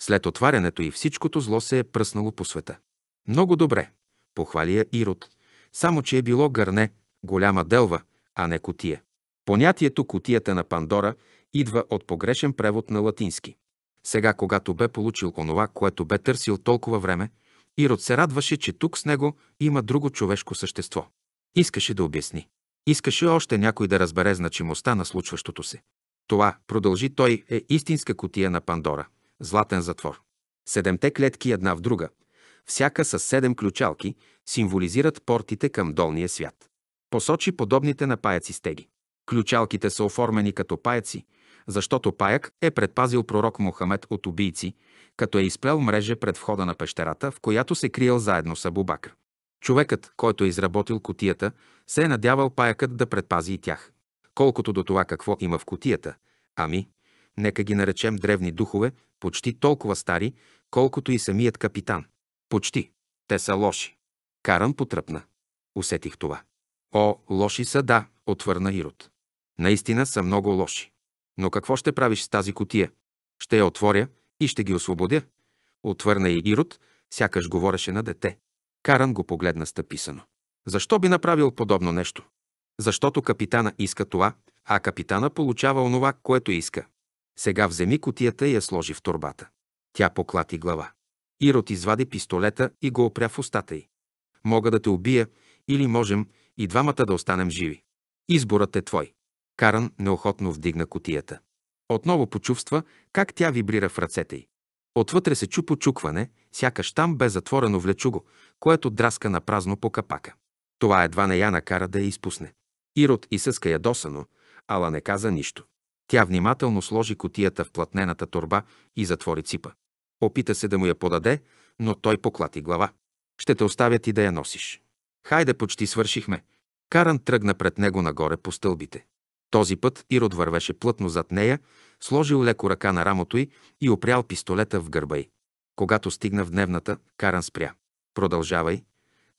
A: След отварянето и всичкото зло се е пръснало по света. Много добре, похвали Ирод. Само, че е било гърне, голяма делва, а не котия. Понятието котията на Пандора идва от погрешен превод на латински. Сега, когато бе получил онова, което бе търсил толкова време, Ирод се радваше, че тук с него има друго човешко същество. Искаше да обясни. Искаше още някой да разбере значимостта на случващото се. Това, продължи той, е истинска котия на Пандора. Златен затвор. Седемте клетки една в друга, всяка с седем ключалки, символизират портите към долния свят. Посочи подобните на паяци стеги. Ключалките са оформени като паяци, защото паяк е предпазил пророк Мохамед от убийци, като е изплел мрежа пред входа на пещерата, в която се криел заедно с Абубакър. Човекът, който е изработил котията, се е надявал паякът да предпази и тях. Колкото до това какво има в котията, ами, нека ги наречем древни духове, почти толкова стари, колкото и самият капитан. Почти. Те са лоши. Каран потръпна. Усетих това. О, лоши са, да, отвърна Ирод. Наистина са много лоши. Но какво ще правиш с тази котия? Ще я отворя, и ще ги освободя. Отвърна и Ирод, сякаш говореше на дете. Каран го погледна стъписано. Защо би направил подобно нещо? Защото капитана иска това, а капитана получава онова, което иска. Сега вземи котията и я сложи в турбата. Тя поклати глава. Ирод извади пистолета и го опря в устата й. Мога да те убия или можем и двамата да останем живи. Изборът е твой. Каран неохотно вдигна котията. Отново почувства как тя вибрира в ръцете й. Отвътре се чу почукване, сякаш там бе затворено влечуго, което драска на празно по капака. Това едва не я накара да я изпусне. Ирод изсъска ядосано, ала не каза нищо. Тя внимателно сложи котията в платнената турба и затвори ципа. Опита се да му я подаде, но той поклати глава. Ще те оставя ти да я носиш. Хайде, почти свършихме. Каран тръгна пред него нагоре по стълбите. Този път Ирод вървеше плътно зад нея, сложил леко ръка на рамото й и опрял пистолета в гърба й. Когато стигна в дневната, Каран спря. Продължавай,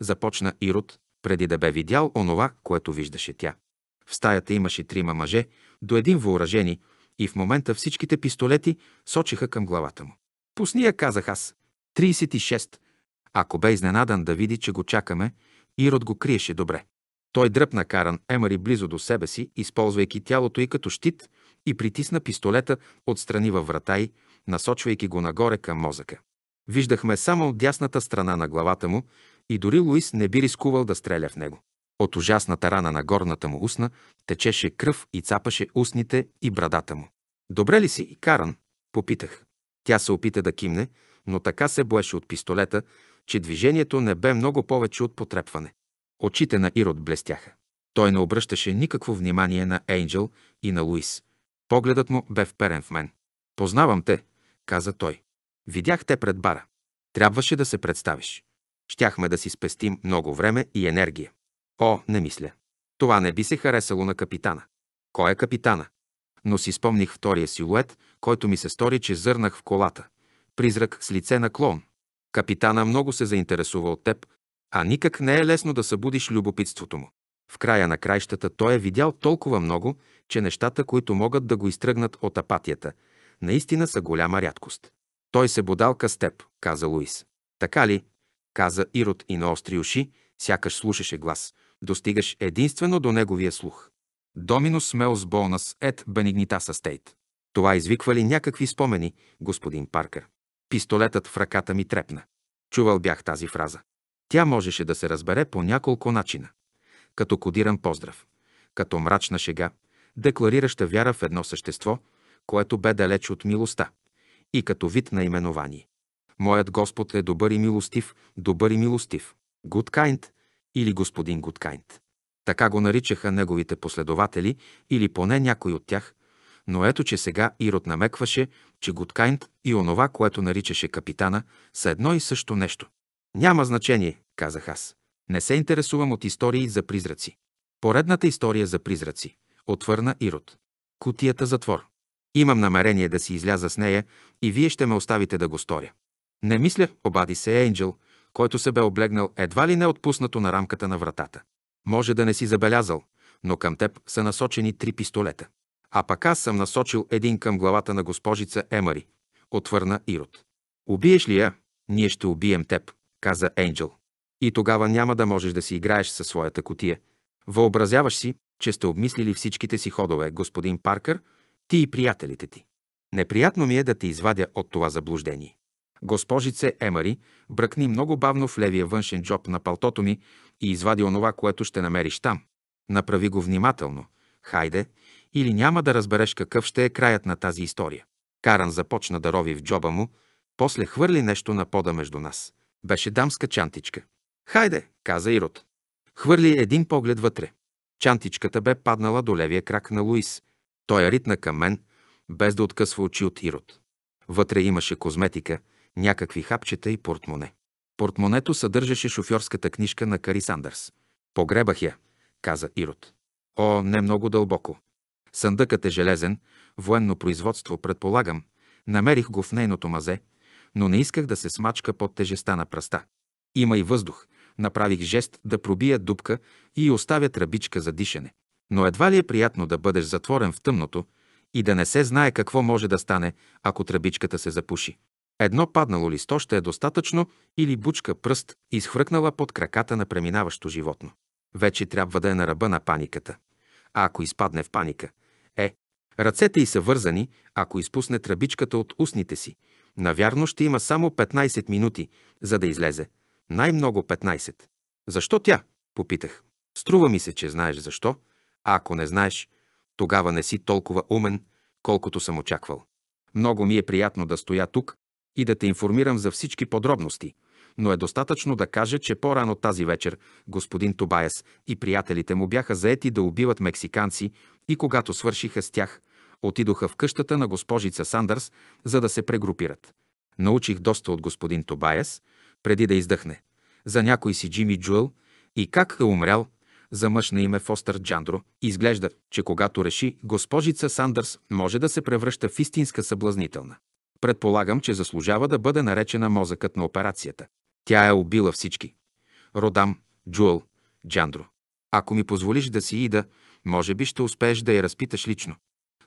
A: започна Ирод, преди да бе видял онова, което виждаше тя. В стаята имаше трима мъже, до един въоръжени, и в момента всичките пистолети сочиха към главата му. Пусни я, казах аз. 36. Ако бе изненадан да види, че го чакаме, Ирод го криеше добре. Той дръпна Каран Емари близо до себе си, използвайки тялото й като щит и притисна пистолета отстрани във врата й, насочвайки го нагоре към мозъка. Виждахме само от дясната страна на главата му и дори Луис не би рискувал да стреля в него. От ужасната рана на горната му устна течеше кръв и цапаше устните и брадата му. «Добре ли си, Каран?» – попитах. Тя се опита да кимне, но така се боеше от пистолета, че движението не бе много повече от потрепване. Очите на Ирод блестяха. Той не обръщаше никакво внимание на Ейнджел и на Луис. Погледът му бе вперен в мен. Познавам те, каза той. Видях те пред бара. Трябваше да се представиш. Щяхме да си спестим много време и енергия. О, не мисля. Това не би се харесало на капитана. Кой е капитана? Но си спомних втория силует, който ми се стори, че зърнах в колата. Призрак с лице на клон. Капитана много се заинтересува от теб, а никак не е лесно да събудиш любопитството му. В края на краищата той е видял толкова много, че нещата, които могат да го изтръгнат от апатията, наистина са голяма рядкост. Той се бодалка с теб, каза Луис. Така ли? каза Ирод и на остри уши, сякаш слушаше глас. Достигаш единствено до неговия слух. Доминус меос болнас ет бенигнитаса стейт. Това извиква ли някакви спомени, господин Паркър? Пистолетът в ръката ми трепна. Чувал бях тази фраза. Тя можеше да се разбере по няколко начина. Като кодиран поздрав, като мрачна шега, декларираща вяра в едно същество, което бе далеч от милостта, и като вид на именование. Моят Господ е добър и милостив, добър и милостив. Гудкайнд или господин Гудкайнд. Така го наричаха неговите последователи или поне някой от тях, но ето че сега Ирод намекваше, че Гудкайнд и онова, което наричаше капитана, са едно и също нещо. Няма значение, казах аз. Не се интересувам от истории за призраци. Поредната история за призраци. Отвърна Ирод. Кутията затвор. Имам намерение да си изляза с нея и вие ще ме оставите да го сторя. Не мисля, обади се Енджел, който се бе облегнал едва ли не отпуснато на рамката на вратата. Може да не си забелязал, но към теб са насочени три пистолета. А пък аз съм насочил един към главата на госпожица Емари, отвърна Ирод. Убиеш ли я? Ние ще убием теб, каза Енджел. И тогава няма да можеш да си играеш със своята котия. Въобразяваш си, че сте обмислили всичките си ходове, господин Паркър, ти и приятелите ти. Неприятно ми е да те извадя от това заблуждение. Госпожице Емари бръкни много бавно в левия външен джоб на палтото ми и извади онова, което ще намериш там. Направи го внимателно. Хайде, или няма да разбереш какъв ще е краят на тази история. Каран започна да рови в джоба му, после хвърли нещо на пода между нас. Беше дамска чантичка. Хайде, каза Ирод. Хвърли един поглед вътре. Чантичката бе паднала до левия крак на Луис. Той я ритна към мен, без да откъсва очи от Ирод. Вътре имаше козметика, някакви хапчета и портмоне. Портмонето съдържаше шофьорската книжка на Кари Сандърс. Погребах я, каза Ирод. О, не много дълбоко. Съндъкът е железен, военно производство, предполагам. Намерих го в нейното мазе, но не исках да се смачка под тежеста на пръста. Има и въздух. Направих жест да пробия дупка и оставя тръбичка за дишане. Но едва ли е приятно да бъдеш затворен в тъмното и да не се знае какво може да стане, ако тръбичката се запуши. Едно паднало листо ще е достатъчно или бучка пръст, изхвъркнала под краката на преминаващо животно. Вече трябва да е на ръба на паниката. А ако изпадне в паника, е, ръцете й са вързани, ако изпусне тръбичката от устните си, Навярно ще има само 15 минути, за да излезе. Най-много 15. Защо тя? Попитах. Струва ми се, че знаеш защо, а ако не знаеш, тогава не си толкова умен, колкото съм очаквал. Много ми е приятно да стоя тук и да те информирам за всички подробности, но е достатъчно да кажа, че по-рано тази вечер господин Тобаяс и приятелите му бяха заети да убиват мексиканци и когато свършиха с тях, отидоха в къщата на госпожица Сандърс, за да се прегрупират. Научих доста от господин Тобаяс, преди да издъхне, за някой си Джими Джуел и как е умрял, за мъж на име Фостър Джандро. Изглежда, че когато реши, госпожица Сандърс може да се превръща в истинска съблазнителна. Предполагам, че заслужава да бъде наречена мозъкът на операцията. Тя е убила всички. Родам, Джуел, Джандро. Ако ми позволиш да си ида, може би ще успееш да я разпиташ лично.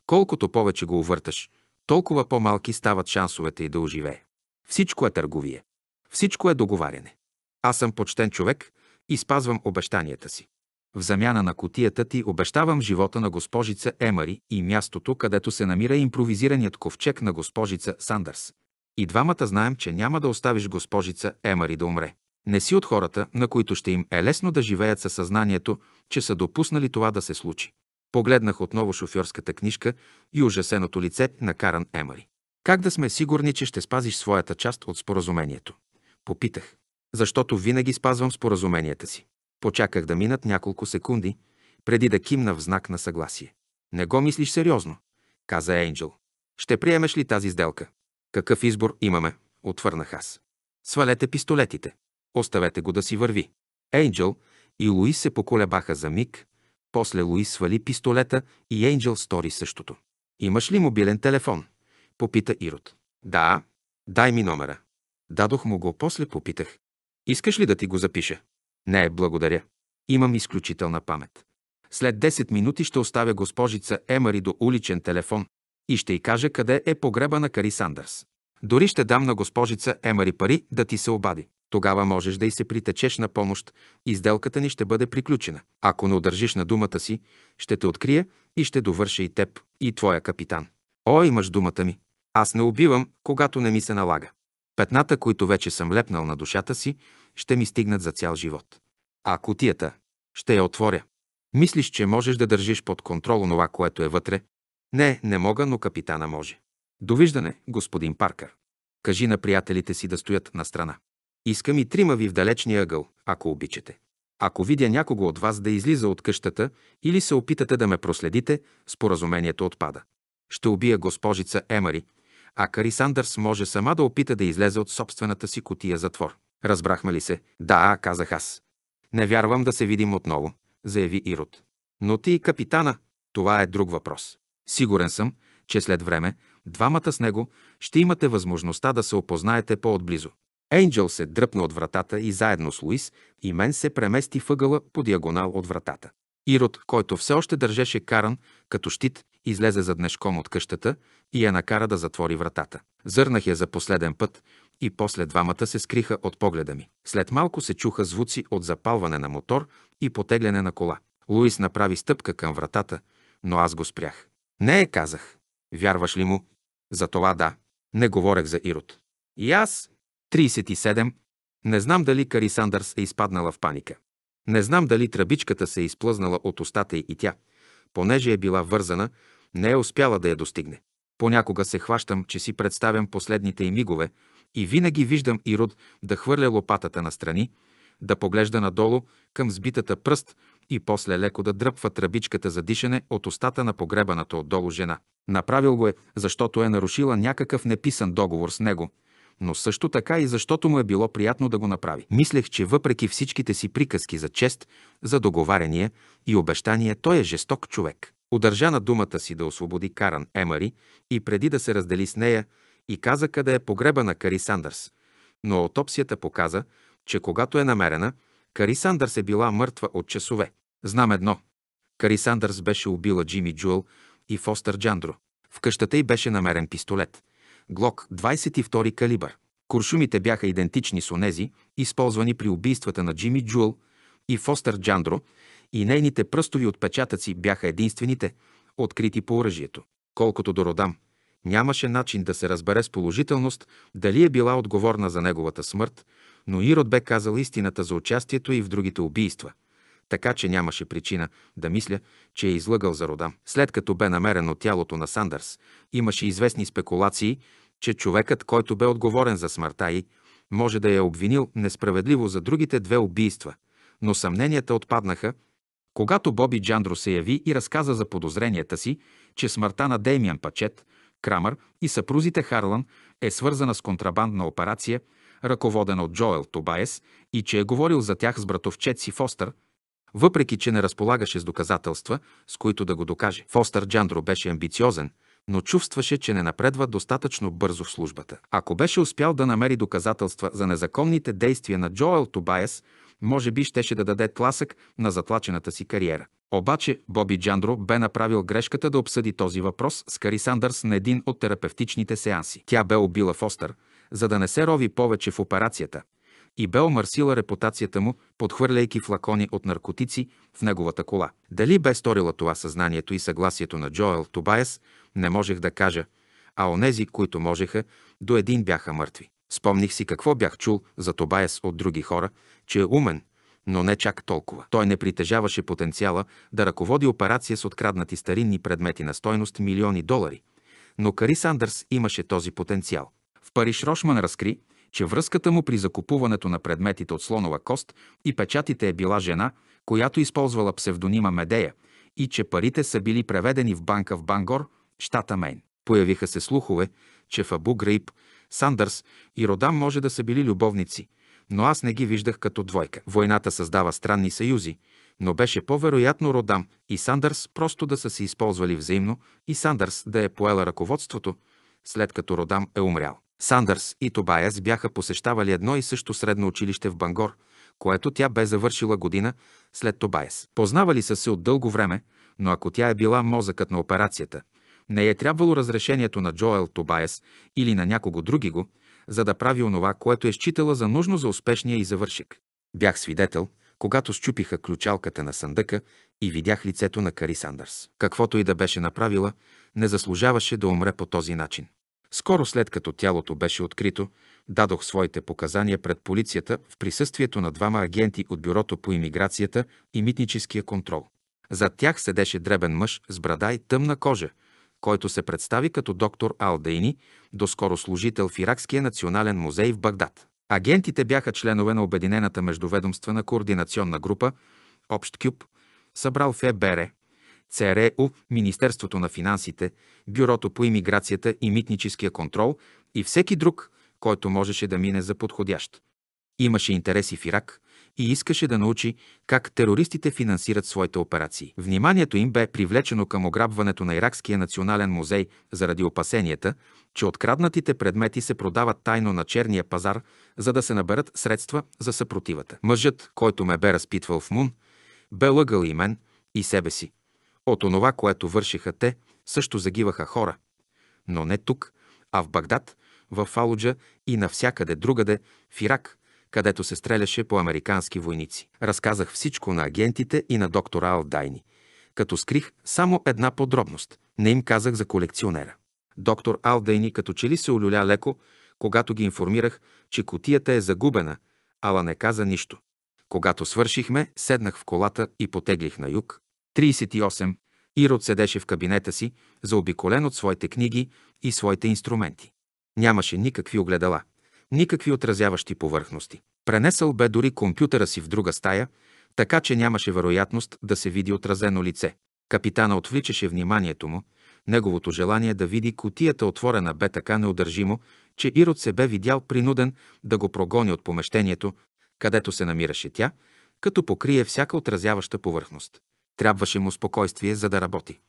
A: Колкото повече го увърташ, толкова по-малки стават шансовете и да оживее. Всичко е търговия. Всичко е договаряне. Аз съм почтен човек и спазвам обещанията си. В замяна на котията ти обещавам живота на госпожица Емари и мястото, където се намира импровизираният ковчег на госпожица Сандърс. И двамата знаем, че няма да оставиш госпожица Емари да умре. Не си от хората, на които ще им е лесно да живеят със съзнанието, че са допуснали това да се случи. Погледнах отново шофьорската книжка и ужасеното лице на Каран Емари. Как да сме сигурни, че ще спазиш своята част от споразумението? Попитах. Защото винаги спазвам споразуменията си. Почаках да минат няколко секунди, преди да кимна в знак на съгласие. Не го мислиш сериозно, каза Ейнджел. Ще приемеш ли тази сделка? Какъв избор имаме? Отвърнах аз. Свалете пистолетите. Оставете го да си върви. Ейнджел и Луис се поколебаха за миг, после Луис свали пистолета и Ейнджел стори същото. «Имаш ли мобилен телефон?» попита Ирод. «Да, дай ми номера». Дадох му го, после попитах. «Искаш ли да ти го запиша?» «Не, благодаря. Имам изключителна памет. След 10 минути ще оставя госпожица Емари до уличен телефон и ще й кажа къде е погреба на Кари Сандърс. Дори ще дам на госпожица Емари пари да ти се обади. Тогава можеш да й се притечеш на помощ и сделката ни ще бъде приключена. Ако не удържиш на думата си, ще те открия и ще довърша и теб, и твоя капитан. О, имаш думата ми. Аз не убивам, когато не ми се налага. Петната, които вече съм лепнал на душата си, ще ми стигнат за цял живот. А котията ще я отворя. Мислиш, че можеш да държиш под контрол това, което е вътре? Не, не мога, но капитана може. Довиждане, господин Паркър. Кажи на приятелите си да стоят на страна. Искам и трима ви в далечния ъгъл, ако обичате. Ако видя някого от вас да излиза от къщата или се опитате да ме проследите, споразумението отпада. Ще убия госпожица Емари, а Кари Сандърс може сама да опита да излезе от собствената си котия затвор. Разбрахме ли се? Да, казах аз. Не вярвам да се видим отново, заяви Ирод. Но ти и капитана, това е друг въпрос. Сигурен съм, че след време, двамата с него, ще имате възможността да се опознаете по-отблизо. Енджел се дръпна от вратата и заедно с Луис и мен се премести въгъла по диагонал от вратата. Ирод, който все още държеше каран като щит, излезе зад днешком от къщата и я накара да затвори вратата. Зърнах я за последен път и после двамата се скриха от погледа ми. След малко се чуха звуци от запалване на мотор и потегляне на кола. Луис направи стъпка към вратата, но аз го спрях. Не, е», казах. Вярваш ли му? За това да. Не говорех за Ирод. И аз, 37. Не знам дали Кари Сандърс е изпаднала в паника. Не знам дали тръбичката се е изплъзнала от устата й и тя, понеже е била вързана, не е успяла да я достигне. Понякога се хващам, че си представям последните и мигове и винаги виждам Ирод да хвърля лопатата настрани, да поглежда надолу към сбитата пръст и после леко да дръпва тръбичката за дишане от устата на погребаната отдолу жена. Направил го е, защото е нарушила някакъв неписан договор с него – но също така и защото му е било приятно да го направи. Мислех, че въпреки всичките си приказки за чест, за договаряния и обещания, той е жесток човек. Удържа на думата си да освободи Каран Емари и преди да се раздели с нея, и каза къде е погреба на Кари Сандърс. Но аутопсията показа, че когато е намерена, Кари Сандърс е била мъртва от часове. Знам едно. Кари Сандърс беше убила Джими Джуел и Фостър Джандро. В къщата й беше намерен пистолет. Глок 22 калибър. Куршумите бяха идентични с онези, използвани при убийствата на Джими Джул и Фостер Джандро, и нейните пръстови отпечатъци бяха единствените, открити по оръжието. Колкото до Родам, нямаше начин да се разбере с положителност дали е била отговорна за неговата смърт, но Ирод бе казал истината за участието и в другите убийства, така че нямаше причина да мисля, че е излъгал за Родам. След като бе намерено тялото на Сандърс, имаше известни спекулации, че човекът, който бе отговорен за смъртта й, може да я обвинил несправедливо за другите две убийства, но съмненията отпаднаха, когато Боби Джандро се яви и разказа за подозренията си, че смъртта на Деймиан Пачет, Крамър и съпрузите Харлан е свързана с контрабандна операция, ръководена от Джоел Тобаес и че е говорил за тях с братовчет си Фостър, въпреки че не разполагаше с доказателства, с които да го докаже. Фостър Джандро беше амбициозен – но чувстваше, че не напредва достатъчно бързо в службата. Ако беше успял да намери доказателства за незаконните действия на Джоел Тобайес, може би щеше да даде тласък на затлачената си кариера. Обаче Боби Джандро бе направил грешката да обсъди този въпрос с Кари Сандърс на един от терапевтичните сеанси. Тя бе убила Фостър, за да не се рови повече в операцията – и бе омърсила репутацията му, подхвърляйки флакони от наркотици в неговата кола. Дали бе сторила това съзнанието и съгласието на Джоел Тобайес, не можех да кажа, а онези, които можеха, до един бяха мъртви. Спомних си какво бях чул за Тобайес от други хора, че е умен, но не чак толкова. Той не притежаваше потенциала да ръководи операция с откраднати старинни предмети на стойност милиони долари, но Кари Сандърс имаше този потенциал. В Париж Рошман разкри, че връзката му при закупуването на предметите от слонова кост и печатите е била жена, която използвала псевдонима Медея и че парите са били преведени в банка в Бангор, щата Мейн. Появиха се слухове, че в Абу Грейб, Сандърс и Родам може да са били любовници, но аз не ги виждах като двойка. Войната създава странни съюзи, но беше по-вероятно Родам и Сандърс просто да са се използвали взаимно и Сандърс да е поела ръководството, след като Родам е умрял. Сандърс и Тобаяс бяха посещавали едно и също средно училище в Бангор, което тя бе завършила година след Тобаяс. Познавали са се от дълго време, но ако тя е била мозъкът на операцията, не е трябвало разрешението на Джоел Тобаяс или на някого други го, за да прави онова, което е считала за нужно за успешния и завършик. Бях свидетел, когато щупиха ключалката на съндъка и видях лицето на Кари Сандърс. Каквото и да беше направила, не заслужаваше да умре по този начин. Скоро след като тялото беше открито, дадох своите показания пред полицията в присъствието на двама агенти от Бюрото по имиграцията и митническия контрол. Зад тях седеше дребен мъж с брада и тъмна кожа, който се представи като доктор Алдейни, доскоро служител в Иракския национален музей в Багдад. Агентите бяха членове на Обединената междуведомствена координационна група, Общ Кюб, събрал в ЕБР, ЦРУ, Министерството на финансите, Бюрото по имиграцията и митническия контрол и всеки друг, който можеше да мине за подходящ. Имаше интереси в Ирак и искаше да научи как терористите финансират своите операции. Вниманието им бе привлечено към ограбването на Иракския национален музей заради опасенията, че откраднатите предмети се продават тайно на черния пазар, за да се наберат средства за съпротивата. Мъжът, който ме бе разпитвал в Мун, бе лъгал и мен, и себе си, от онова, което вършиха те, също загиваха хора. Но не тук, а в Багдад, в Фалуджа и навсякъде другаде, в Ирак, където се стреляше по американски войници. Разказах всичко на агентите и на доктора Алдайни, като скрих само една подробност. Не им казах за колекционера. Доктор Алдайни като че ли се олюля леко, когато ги информирах, че котията е загубена, ала не каза нищо. Когато свършихме, седнах в колата и потеглих на юг. 38. Ирод седеше в кабинета си, заобиколен от своите книги и своите инструменти. Нямаше никакви огледала, никакви отразяващи повърхности. Пренесъл бе дори компютъра си в друга стая, така че нямаше вероятност да се види отразено лице. Капитана отвличаше вниманието му, неговото желание да види котията отворена бе така неудържимо, че Ирод се бе видял принуден да го прогони от помещението, където се намираше тя, като покрие всяка отразяваща повърхност. Трябваше му спокойствие, за да работи.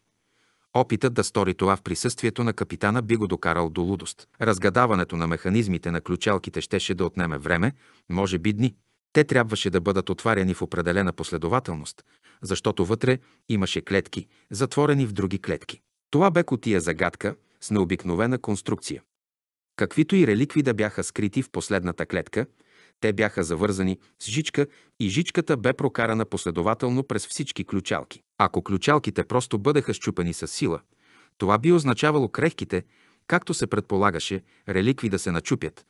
A: Опитът да стори това в присъствието на капитана би го докарал до лудост. Разгадаването на механизмите на ключалките щеше да отнеме време, може би дни. Те трябваше да бъдат отваряни в определена последователност, защото вътре имаше клетки, затворени в други клетки. Това бе котия загадка с необикновена конструкция. Каквито и реликви да бяха скрити в последната клетка – те бяха завързани с жичка и жичката бе прокарана последователно през всички ключалки. Ако ключалките просто бъдеха щупени с сила, това би означавало крехките, както се предполагаше, реликви да се начупят,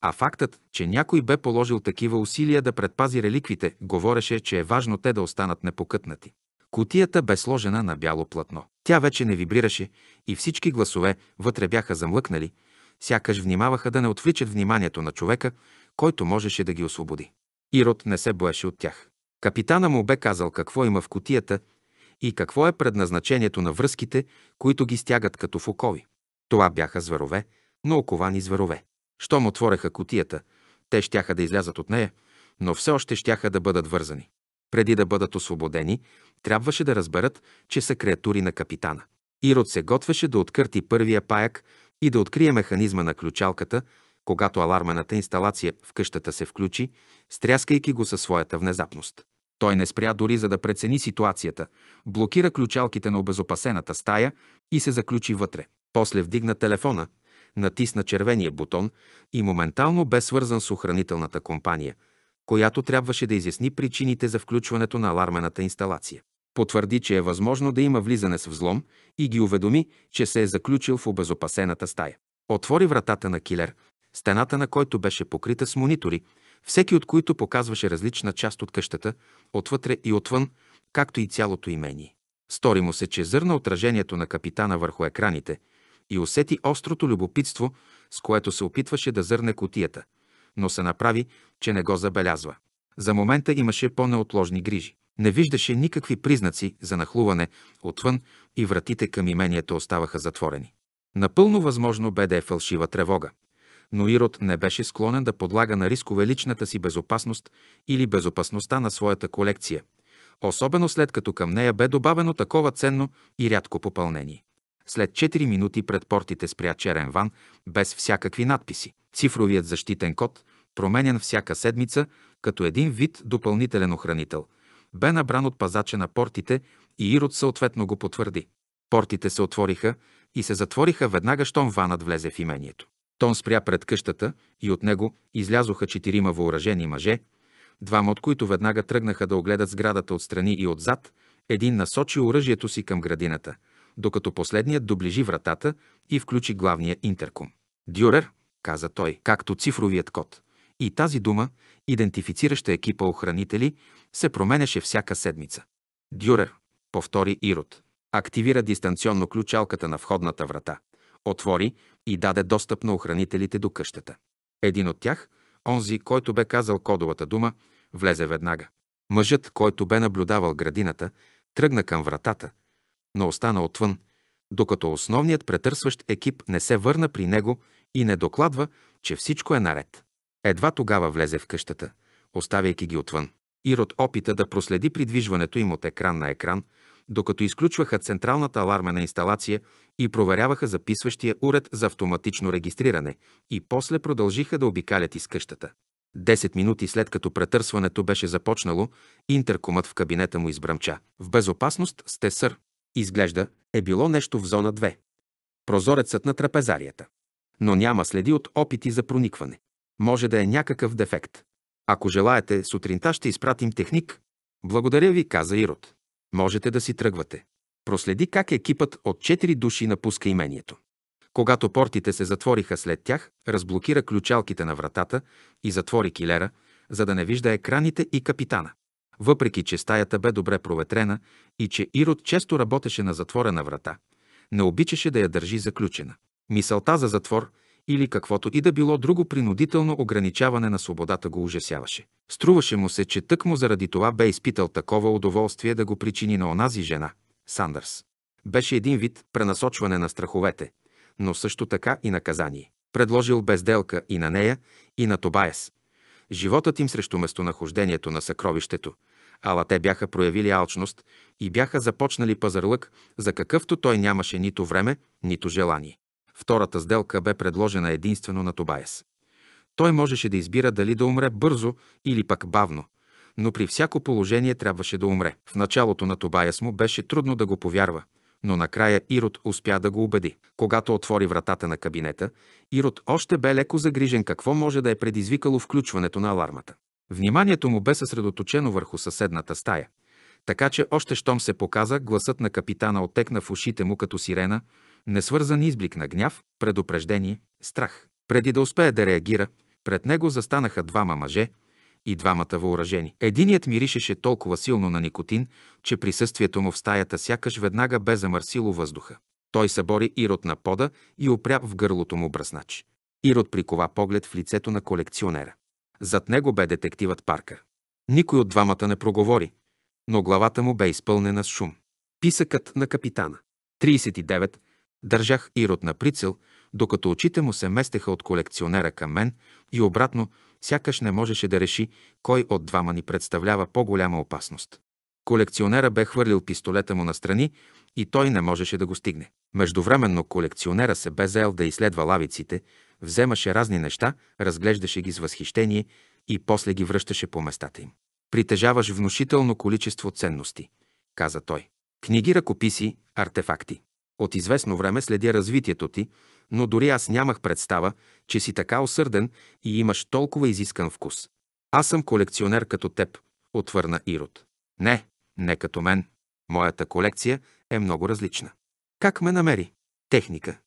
A: а фактът, че някой бе положил такива усилия да предпази реликвите, говореше, че е важно те да останат непокътнати. Котията бе сложена на бяло платно. Тя вече не вибрираше и всички гласове вътре бяха замлъкнали, сякаш внимаваха да не отвличат вниманието на човека, който можеше да ги освободи. Ирод не се боеше от тях. Капитана му бе казал какво има в котията и какво е предназначението на връзките, които ги стягат като фокови. Това бяха зверове, но оковани зверове. Щом отвореха котията, те щяха да излязат от нея, но все още щяха да бъдат вързани. Преди да бъдат освободени, трябваше да разберат, че са креатури на капитана. Ирод се готвеше да откърти първия паяк и да открие механизма на ключалката – когато алармената инсталация в къщата се включи, стряскайки го със своята внезапност. Той не спря дори за да прецени ситуацията, блокира ключалките на обезопасената стая и се заключи вътре. После вдигна телефона, натисна червения бутон и моментално бе свързан с охранителната компания, която трябваше да изясни причините за включването на алармената инсталация. Потвърди, че е възможно да има влизане с взлом и ги уведоми, че се е заключил в обезопасената стая. Отвори вратата на килер, стената на който беше покрита с монитори, всеки от които показваше различна част от къщата, отвътре и отвън, както и цялото имение. Стори му се, че зърна отражението на капитана върху екраните и усети острото любопитство, с което се опитваше да зърне котията, но се направи, че не го забелязва. За момента имаше по-неотложни грижи. Не виждаше никакви признаци за нахлуване отвън и вратите към имението оставаха затворени. Напълно възможно бе да е фалшива тревога но Ирод не беше склонен да подлага на рискове личната си безопасност или безопасността на своята колекция, особено след като към нея бе добавено такова ценно и рядко попълнение. След 4 минути пред портите спря черен ван, без всякакви надписи. Цифровият защитен код, променен всяка седмица, като един вид допълнителен охранител, бе набран от пазача на портите и Ирод съответно го потвърди. Портите се отвориха и се затвориха веднага, щом ванът влезе в имението. Тон спря пред къщата и от него излязоха четирима въоръжени мъже, двама от които веднага тръгнаха да огледат сградата отстрани и отзад, един насочи оръжието си към градината, докато последният доближи вратата и включи главния интеркум. «Дюрер», каза той, както цифровият код. И тази дума, идентифицираща екипа охранители, се променеше всяка седмица. «Дюрер», повтори Ирод. Активира дистанционно ключалката на входната врата отвори и даде достъп на охранителите до къщата. Един от тях, онзи, който бе казал кодовата дума, влезе веднага. Мъжът, който бе наблюдавал градината, тръгна към вратата, но остана отвън, докато основният претърсващ екип не се върна при него и не докладва, че всичко е наред. Едва тогава влезе в къщата, оставяйки ги отвън. Ирод опита да проследи придвижването им от екран на екран, докато изключваха централната алармена инсталация и проверяваха записващия уред за автоматично регистриране и после продължиха да обикалят из къщата. Десет минути след като претърсването беше започнало, интеркомът в кабинета му избрамча. В безопасност сте сър. Изглежда, е било нещо в зона 2. Прозорецът на трапезарията. Но няма следи от опити за проникване. Може да е някакъв дефект. Ако желаете, сутринта ще изпратим техник. Благодаря ви, каза Ирод. Можете да си тръгвате. Проследи как екипът от четири души напуска имението. Когато портите се затвориха след тях, разблокира ключалките на вратата и затвори килера, за да не вижда екраните и капитана. Въпреки, че стаята бе добре проветрена и че Ирод често работеше на затворена врата, не обичаше да я държи заключена. Мисълта за затвор – или каквото и да било друго принудително ограничаване на свободата го ужасяваше. Струваше му се, че тъкмо заради това бе изпитал такова удоволствие да го причини на онази жена, Сандърс. Беше един вид пренасочване на страховете, но също така и наказание. Предложил безделка и на нея, и на Тобаес. Животът им срещу местонахождението на съкровището, ала те бяха проявили алчност и бяха започнали пазарлък, за какъвто той нямаше нито време, нито желание. Втората сделка бе предложена единствено на Тобаяс. Той можеше да избира дали да умре бързо или пък бавно, но при всяко положение трябваше да умре. В началото на Тобаяс му беше трудно да го повярва, но накрая Ирод успя да го убеди. Когато отвори вратата на кабинета, Ирод още бе леко загрижен какво може да е предизвикало включването на алармата. Вниманието му бе съсредоточено върху съседната стая, така че още щом се показа, гласът на капитана отекна в ушите му като сирена, несвързан изблик на гняв, предупреждение, страх. Преди да успее да реагира, пред него застанаха двама мъже и двамата въоръжени. Единият миришеше толкова силно на никотин, че присъствието му в стаята сякаш веднага бе замърсило въздуха. Той събори Ирод на пода и опря в гърлото му бръснач. Ирод прикова поглед в лицето на колекционера. Зад него бе детективът Паркър. Никой от двамата не проговори, но главата му бе изпълнена с шум. Писъкът на капитана. 39 Държах Ирод на прицел, докато очите му се местеха от колекционера към мен и обратно, сякаш не можеше да реши кой от двама ни представлява по-голяма опасност. Колекционера бе хвърлил пистолета му настрани и той не можеше да го стигне. Междувременно колекционера се бе заел да изследва лавиците, вземаше разни неща, разглеждаше ги с възхищение и после ги връщаше по местата им. Притежаваш внушително количество ценности, каза той. Книги, ръкописи, артефакти. От известно време следя развитието ти, но дори аз нямах представа, че си така осърден и имаш толкова изискан вкус. Аз съм колекционер като теб, отвърна Ирод. Не, не като мен. Моята колекция е много различна. Как ме намери? Техника.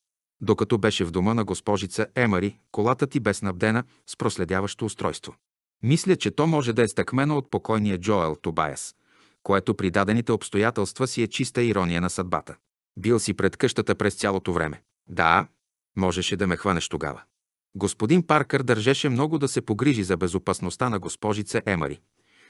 A: Докато беше в дома на госпожица Емари, колата ти бе снабдена с проследяващо устройство. Мисля, че то може да е стъкмено от покойния Джоел Тобайас, което при дадените обстоятелства си е чиста ирония на съдбата. Бил си пред къщата през цялото време. Да, можеше да ме хванеш тогава. Господин Паркър държеше много да се погрижи за безопасността на госпожица Емари.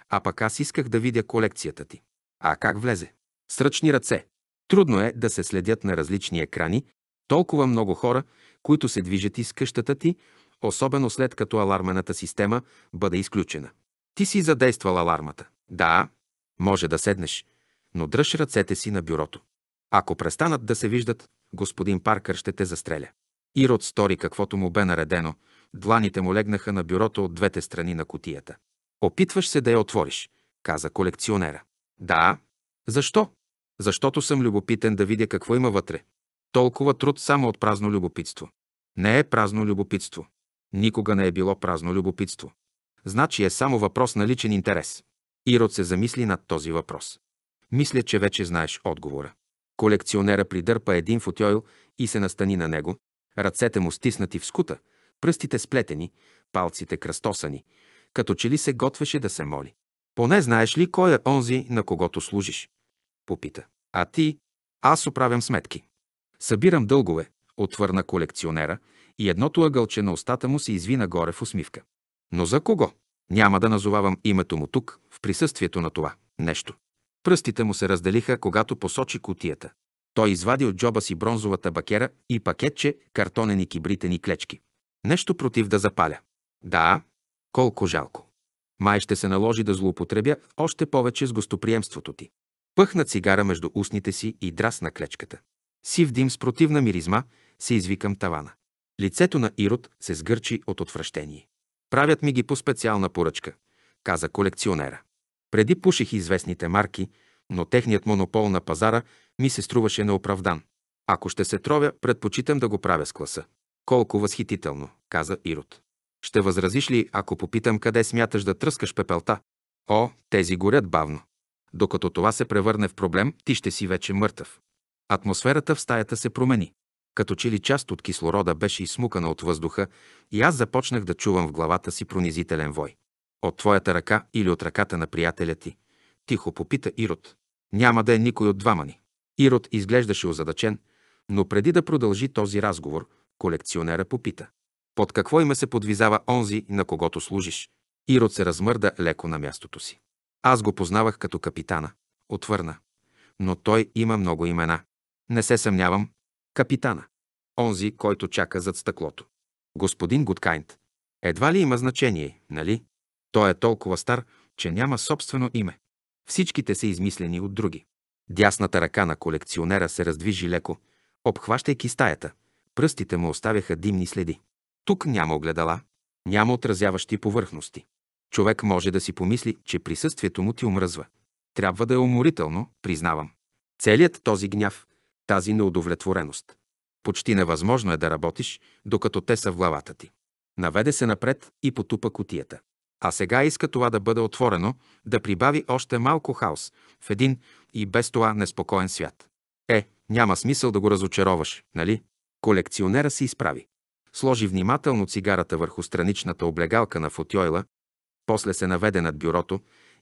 A: А пък аз исках да видя колекцията ти. А как влезе? С ръчни ръце. Трудно е да се следят на различни екрани толкова много хора, които се движат из къщата ти, особено след като алармената система бъде изключена. Ти си задействал алармата. Да, може да седнеш, но дръж ръцете си на бюрото. Ако престанат да се виждат, господин Паркър ще те застреля. Ирод стори каквото му бе наредено, дланите му легнаха на бюрото от двете страни на котията. Опитваш се да я отвориш, каза колекционера. Да. Защо? Защото съм любопитен да видя какво има вътре. Толкова труд само от празно любопитство. Не е празно любопитство. Никога не е било празно любопитство. Значи е само въпрос на личен интерес. Ирод се замисли над този въпрос. Мисля, че вече знаеш отговора. Колекционера придърпа един футойл и се настани на него, ръцете му стиснати в скута, пръстите сплетени, палците кръстосани, като че ли се готвеше да се моли. Поне знаеш ли кой е онзи, на когото служиш? Попита. А ти? Аз оправям сметки. Събирам дългове, отвърна колекционера и едното ъгълче на устата му се изви нагоре в усмивка. Но за кого? Няма да назовавам името му тук, в присъствието на това нещо. Пръстите му се разделиха, когато посочи кутията. Той извади от джоба си бронзовата бакера и пакетче картонени кибритени клечки. Нещо против да запаля. Да, колко жалко. Май ще се наложи да злоупотребя още повече с гостоприемството ти. Пъхна цигара между устните си и драсна клечката. Сив дим с противна миризма се извикам тавана. Лицето на Ирод се сгърчи от отвращение. Правят ми ги по специална поръчка, каза колекционера. Преди пушех известните марки, но техният монопол на пазара ми се струваше неоправдан. Ако ще се тровя, предпочитам да го правя с класа. Колко възхитително, каза Ирод. Ще възразиш ли, ако попитам къде смяташ да тръскаш пепелта? О, тези горят бавно. Докато това се превърне в проблем, ти ще си вече мъртъв. Атмосферата в стаята се промени. Като че ли част от кислорода беше изсмукана от въздуха и аз започнах да чувам в главата си пронизителен вой. От твоята ръка или от ръката на приятеля ти? Тихо попита Ирод. Няма да е никой от двама ни. Ирод изглеждаше озадачен, но преди да продължи този разговор, колекционера попита. Под какво име се подвизава онзи, на когото служиш? Ирод се размърда леко на мястото си. Аз го познавах като капитана. Отвърна. Но той има много имена. Не се съмнявам. Капитана. Онзи, който чака зад стъклото. Господин Гудкайнт. Едва ли има значение, нали? Той е толкова стар, че няма собствено име. Всичките са измислени от други. Дясната ръка на колекционера се раздвижи леко, обхващайки стаята. Пръстите му оставяха димни следи. Тук няма огледала, няма отразяващи повърхности. Човек може да си помисли, че присъствието му ти омръзва. Трябва да е уморително, признавам. Целият този гняв, тази неудовлетвореност. Почти невъзможно е да работиш, докато те са в главата ти. Наведе се напред и потупа котията. А сега иска това да бъде отворено, да прибави още малко хаос в един и без това неспокоен свят. Е, няма смисъл да го разочароваш, нали? Колекционера се изправи. Сложи внимателно цигарата върху страничната облегалка на фотьойла, после се наведе над бюрото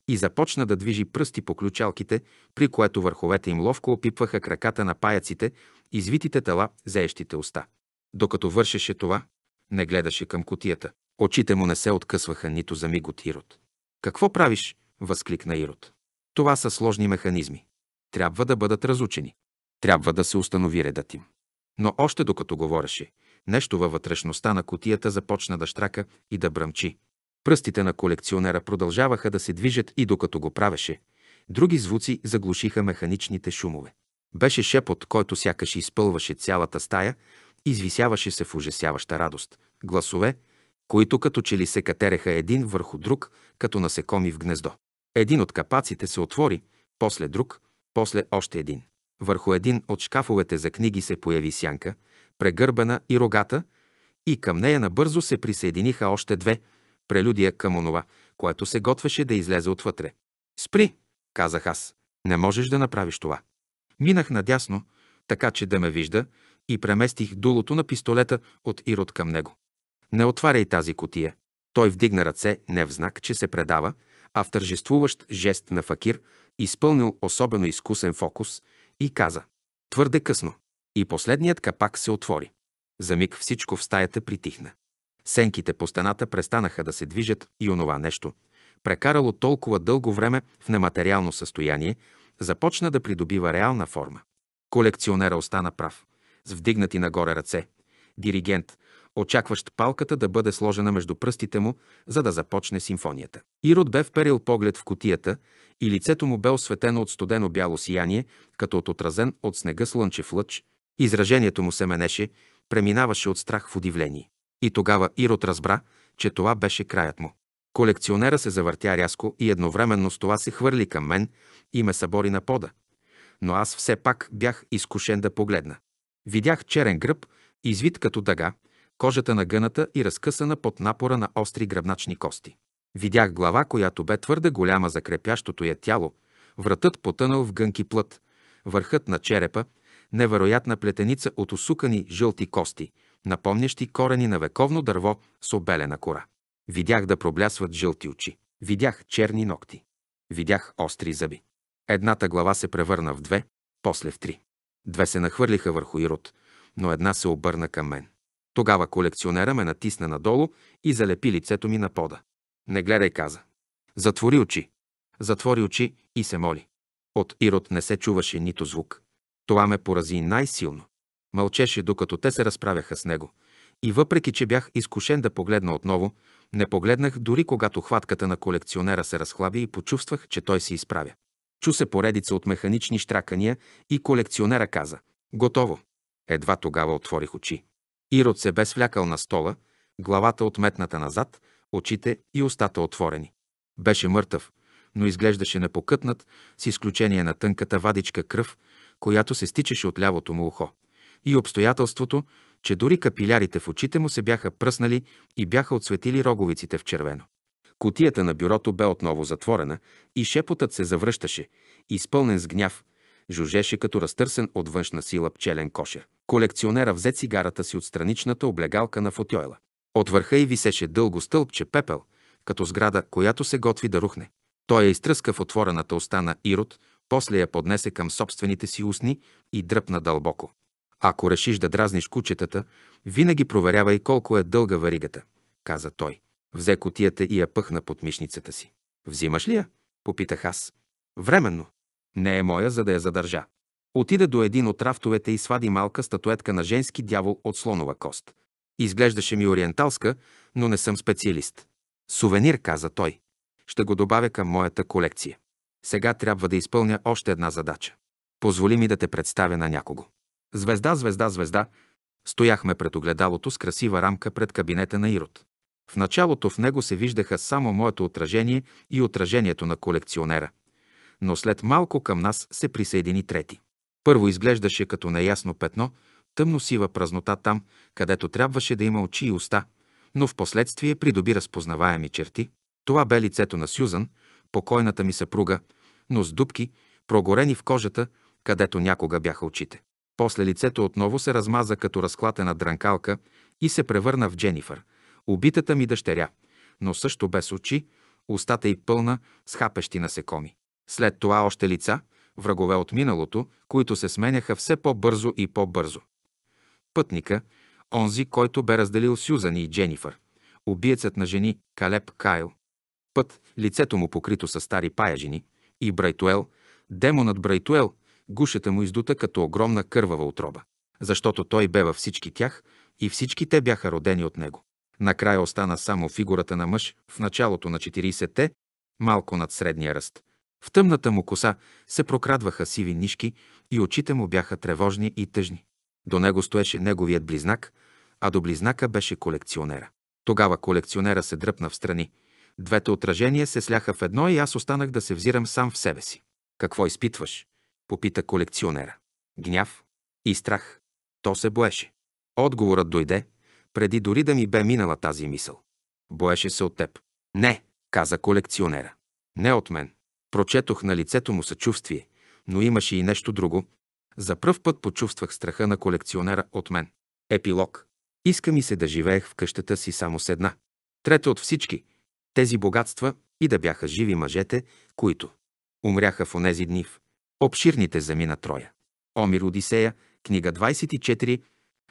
A: и започна да движи пръсти по ключалките, при което върховете им ловко опипваха краката на паяците, извитите тела, заещите уста. Докато вършеше това, не гледаше към котията. Очите му не се откъсваха нито за миг от Ирод. Какво правиш? възкликна Ирод. Това са сложни механизми. Трябва да бъдат разучени. Трябва да се установи редът им. Но още докато говореше, нещо във вътрешността на котията започна да штрака и да бръмчи. Пръстите на колекционера продължаваха да се движат и докато го правеше, други звуци заглушиха механичните шумове. Беше шепот, който сякаш изпълваше цялата стая, извисяваше се в ужасяваща радост. Гласове, които като че ли се катереха един върху друг, като насекоми в гнездо. Един от капаците се отвори, после друг, после още един. Върху един от шкафовете за книги се появи сянка, прегърбена и рогата, и към нея набързо се присъединиха още две, прелюдия към онова, което се готвеше да излезе отвътре. Спри, казах аз, не можеш да направиш това. Минах надясно, така че да ме вижда, и преместих дулото на пистолета от Ирод към него. Не отваряй тази котия. Той вдигна ръце не в знак, че се предава, а в тържествуващ жест на факир, изпълнил особено изкусен фокус и каза «Твърде късно». И последният капак се отвори. За миг всичко в стаята притихна. Сенките по стената престанаха да се движат и онова нещо, прекарало толкова дълго време в нематериално състояние, започна да придобива реална форма. Колекционера остана прав, с вдигнати нагоре ръце. Диригент, очакващ палката да бъде сложена между пръстите му, за да започне симфонията. Ирод бе вперил поглед в котията и лицето му бе осветено от студено бяло сияние, като от отразен от снега слънчев лъч. Изражението му се менеше, преминаваше от страх в удивление. И тогава Ирод разбра, че това беше краят му. Колекционера се завъртя рязко и едновременно с това се хвърли към мен и ме събори на пода. Но аз все пак бях изкушен да погледна. Видях черен гръб, извит като дъга, кожата на гъната и разкъсана под напора на остри гръбначни кости. Видях глава, която бе твърде голяма за крепящото я тяло, вратът потънал в гънки плът, върхът на черепа, невероятна плетеница от усукани жълти кости, напомнящи корени на вековно дърво с обелена кора. Видях да проблясват жълти очи. Видях черни ногти. Видях остри зъби. Едната глава се превърна в две, после в три. Две се нахвърлиха върху Ирод, но една се обърна към мен. Тогава колекционера ме натисна надолу и залепи лицето ми на пода. Не гледай, каза. Затвори очи. Затвори очи и се моли. От Ирод не се чуваше нито звук. Това ме порази най-силно. Мълчеше, докато те се разправяха с него. И въпреки, че бях изкушен да погледна отново, не погледнах дори когато хватката на колекционера се разхлаби и почувствах, че той се изправя. Чу се поредица от механични штракания и колекционера каза «Готово». Едва тогава отворих очи. Ирод се бе свлякал на стола, главата отметната назад, очите и устата отворени. Беше мъртъв, но изглеждаше непокътнат, с изключение на тънката вадичка кръв, която се стичаше от лявото му ухо. И обстоятелството, че дори капилярите в очите му се бяха пръснали и бяха отсветили роговиците в червено. Котията на бюрото бе отново затворена и шепотът се завръщаше, изпълнен с гняв – жужеше като разтърсен от външна сила пчелен кошер. Колекционера взе цигарата си от страничната облегалка на фотойла. От върха й висеше дълго стълбче пепел, като сграда, която се готви да рухне. Той я изтръска в отворената уста на Ирод, после я поднесе към собствените си устни и дръпна дълбоко. Ако решиш да дразниш кучетата, винаги проверявай колко е дълга варигата, каза той. Взе котията и я пъхна под мишницата си. Взимаш ли я? Попитах аз. Временно. Не е моя, за да я задържа. Отида до един от рафтовете и свади малка статуетка на женски дявол от слонова кост. Изглеждаше ми ориенталска, но не съм специалист. Сувенир, каза той. Ще го добавя към моята колекция. Сега трябва да изпълня още една задача. Позволи ми да те представя на някого. Звезда, звезда, звезда. Стояхме пред огледалото с красива рамка пред кабинета на Ирод. В началото в него се виждаха само моето отражение и отражението на колекционера но след малко към нас се присъедини трети. Първо изглеждаше като неясно петно, тъмно-сива празнота там, където трябваше да има очи и уста, но в последствие придоби разпознаваеми черти. Това бе лицето на Сюзан, покойната ми съпруга, но с дубки, прогорени в кожата, където някога бяха очите. После лицето отново се размаза като разклатена дранкалка и се превърна в Дженифър, убитата ми дъщеря, но също без очи, устата й пълна с хапещи насекоми. След това още лица, врагове от миналото, които се сменяха все по-бързо и по-бързо. Пътника, онзи, който бе разделил Сюзан и Дженифър, убиецът на жени Калеб Кайл. Път, лицето му покрито с стари паяжини, и Брайтуел, демонът Брайтуел, гушата му издута като огромна кървава отроба, защото той бе във всички тях и всички те бяха родени от него. Накрая остана само фигурата на мъж в началото на 40-те, малко над средния ръст – в тъмната му коса се прокрадваха сиви нишки и очите му бяха тревожни и тъжни. До него стоеше неговият близнак, а до близнака беше колекционера. Тогава колекционера се дръпна в страни. Двете отражения се сляха в едно и аз останах да се взирам сам в себе си. Какво изпитваш? попита колекционера. Гняв и страх. То се боеше. Отговорът дойде, преди дори да ми бе минала тази мисъл. Боеше се от теб. Не, каза колекционера. Не от мен. Прочетох на лицето му съчувствие, но имаше и нещо друго. За пръв път почувствах страха на колекционера от мен. Епилог. Иска ми се да живеех в къщата си само с една. Трета от всички. Тези богатства и да бяха живи мъжете, които умряха в онези дни в обширните земи на Троя. Омир Одисея, книга 24,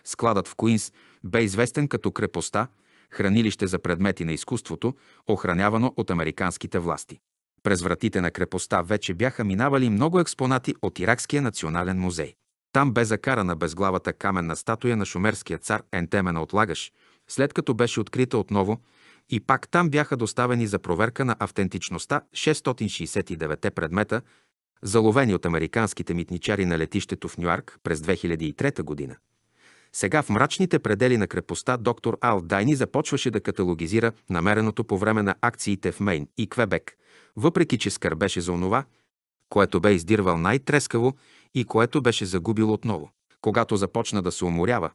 A: складът в Куинс бе известен като крепостта, хранилище за предмети на изкуството, охранявано от американските власти. През вратите на крепостта вече бяха минавали много експонати от Иракския национален музей. Там бе закарана безглавата каменна статуя на шумерския цар Ентемена от Лагаш, след като беше открита отново и пак там бяха доставени за проверка на автентичността 669 предмета, заловени от американските митничари на летището в Нюарк през 2003 година. Сега в мрачните предели на крепостта доктор Ал Дайни започваше да каталогизира намереното по време на акциите в Мейн и Квебек – въпреки че скърбеше за онова, което бе издирвал най-трескаво и което беше загубил отново. Когато започна да се уморява,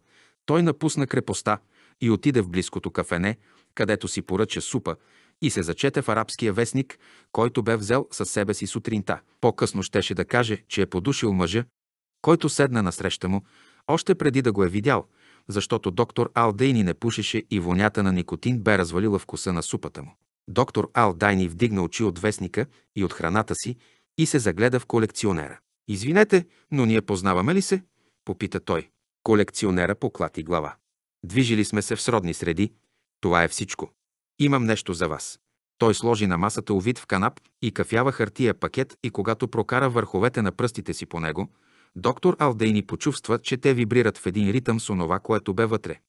A: той напусна крепостта и отиде в близкото кафене, където си поръча супа и се зачете в арабския вестник, който бе взел със себе си сутринта. По-късно щеше да каже, че е подушил мъжа, който седна насреща му, още преди да го е видял, защото доктор Алдейни не пушеше и вонята на никотин бе развалила вкуса на супата му. Доктор Ал Дайни вдигна очи от вестника и от храната си и се загледа в колекционера. «Извинете, но ние познаваме ли се?» – попита той. Колекционера поклати глава. «Движили сме се в сродни среди. Това е всичко. Имам нещо за вас». Той сложи на масата увид в канап и кафява хартия пакет и когато прокара върховете на пръстите си по него, доктор Алдейни почувства, че те вибрират в един ритъм с онова, което бе вътре.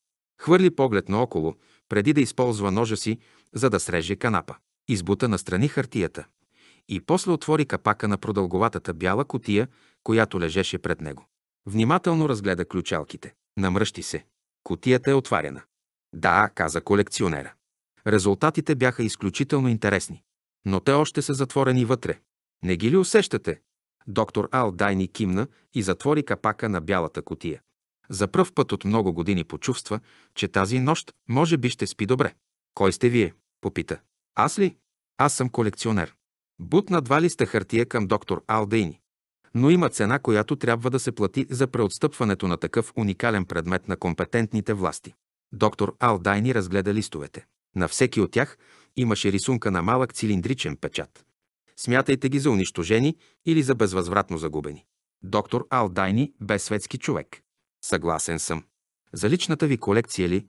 A: Хвърли поглед наоколо – преди да използва ножа си, за да среже канапа. Избута настрани хартията и после отвори капака на продълговатата бяла котия, която лежеше пред него. Внимателно разгледа ключалките. Намръщи се. Котията е отваряна. Да, каза колекционера. Резултатите бяха изключително интересни. Но те още са затворени вътре. Не ги ли усещате? Доктор Ал Дайни кимна и затвори капака на бялата котия. За пръв път от много години почувства, че тази нощ може би ще спи добре. Кой сте вие? Попита. Аз ли? Аз съм колекционер. Бутна два листа хартия към доктор Алдейни. Но има цена, която трябва да се плати за преотстъпването на такъв уникален предмет на компетентните власти. Доктор Алдайни разгледа листовете. На всеки от тях имаше рисунка на малък цилиндричен печат. Смятайте ги за унищожени или за безвъзвратно загубени. Доктор Алдайни бе светски човек. Съгласен съм. За личната ви колекция ли?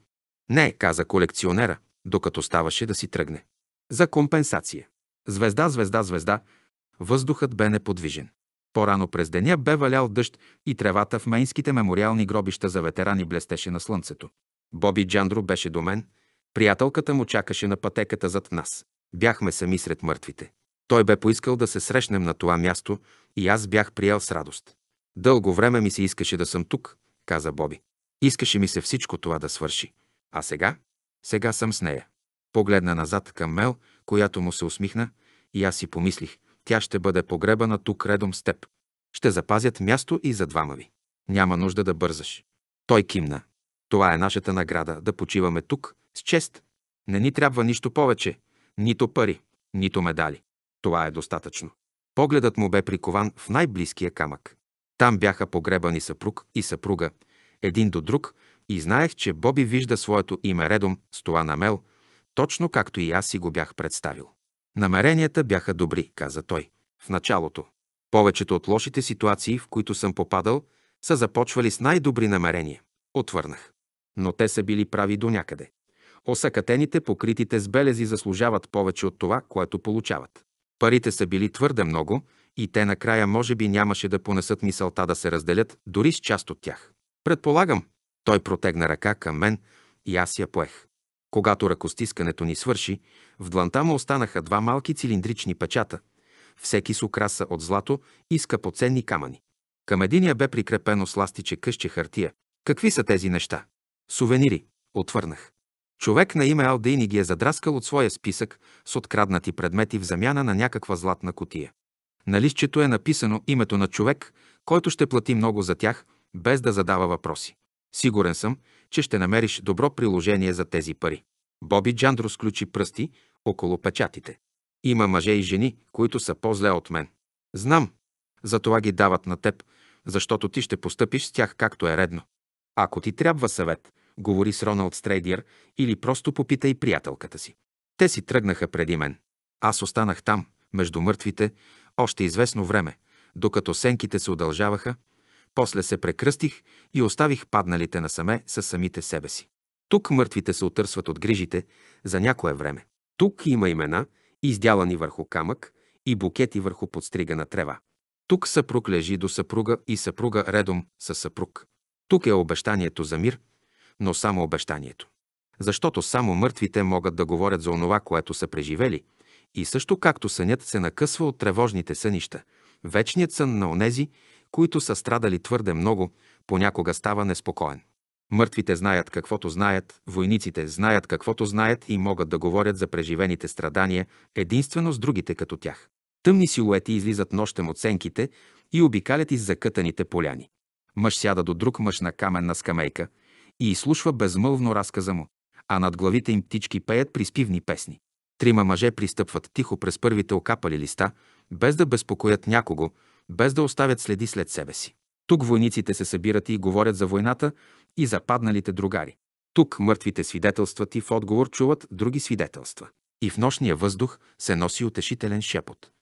A: Не, каза колекционера, докато ставаше да си тръгне. За компенсация. Звезда, звезда, звезда. Въздухът бе неподвижен. По-рано през деня бе валял дъжд и тревата в мейнските мемориални гробища за ветерани блестеше на слънцето. Боби Джандро беше до мен. Приятелката му чакаше на пътеката зад нас. Бяхме сами сред мъртвите. Той бе поискал да се срещнем на това място и аз бях приел с радост. Дълго време ми се искаше да съм тук, каза Боби. Искаше ми се всичко това да свърши. А сега? Сега съм с нея. Погледна назад към Мел, която му се усмихна, и аз си помислих, тя ще бъде погребана тук редом с теб. Ще запазят място и за двама ви. Няма нужда да бързаш. Той кимна. Това е нашата награда, да почиваме тук, с чест. Не ни трябва нищо повече, нито пари, нито медали. Това е достатъчно. Погледът му бе прикован в най-близкия камък. Там бяха погребани съпруг и съпруга, един до друг, и знаех, че Боби вижда своето име редом с това на Мел, точно както и аз си го бях представил. Намеренията бяха добри, каза той. В началото. Повечето от лошите ситуации, в които съм попадал, са започвали с най-добри намерения. Отвърнах. Но те са били прави до някъде. Осъкатените, покритите с белези заслужават повече от това, което получават. Парите са били твърде много, и те накрая може би нямаше да понесат мисълта да се разделят дори с част от тях. Предполагам, той протегна ръка към мен и аз я поех. Когато ръкостискането ни свърши, в дланта му останаха два малки цилиндрични печата, всеки с украса от злато и скъпоценни камъни. Към единия бе прикрепено с ластиче къще хартия. Какви са тези неща? Сувенири, отвърнах. Човек на име Алдейни ги е задраскал от своя списък с откраднати предмети в замяна на някаква златна котия. На листчето е написано името на човек, който ще плати много за тях, без да задава въпроси. Сигурен съм, че ще намериш добро приложение за тези пари. Боби Джандро сключи пръсти около печатите. Има мъже и жени, които са по-зле от мен. Знам. Затова ги дават на теб, защото ти ще постъпиш с тях както е редно. Ако ти трябва съвет, говори с Роналд Стрейдиер или просто попитай приятелката си. Те си тръгнаха преди мен. Аз останах там, между мъртвите, още известно време, докато сенките се удължаваха, после се прекръстих и оставих падналите насаме със самите себе си. Тук мъртвите се отърсват от грижите за някое време. Тук има имена, издялани върху камък и букети върху подстригана трева. Тук съпруг лежи до съпруга и съпруга редом със съпруг. Тук е обещанието за мир, но само обещанието. Защото само мъртвите могат да говорят за онова, което са преживели – и също както сънят се накъсва от тревожните сънища, вечният сън на онези, които са страдали твърде много, понякога става неспокоен. Мъртвите знаят каквото знаят, войниците знаят каквото знаят и могат да говорят за преживените страдания единствено с другите като тях. Тъмни силуети излизат нощем от сенките и обикалят из закътаните поляни. Мъж сяда до друг мъж на каменна скамейка и изслушва безмълвно разказа му, а над главите им птички пеят приспивни песни. Трима мъже пристъпват тихо през първите окапали листа, без да безпокоят някого, без да оставят следи след себе си. Тук войниците се събират и говорят за войната и за падналите другари. Тук мъртвите свидетелстват и в отговор чуват други свидетелства. И в нощния въздух се носи утешителен шепот.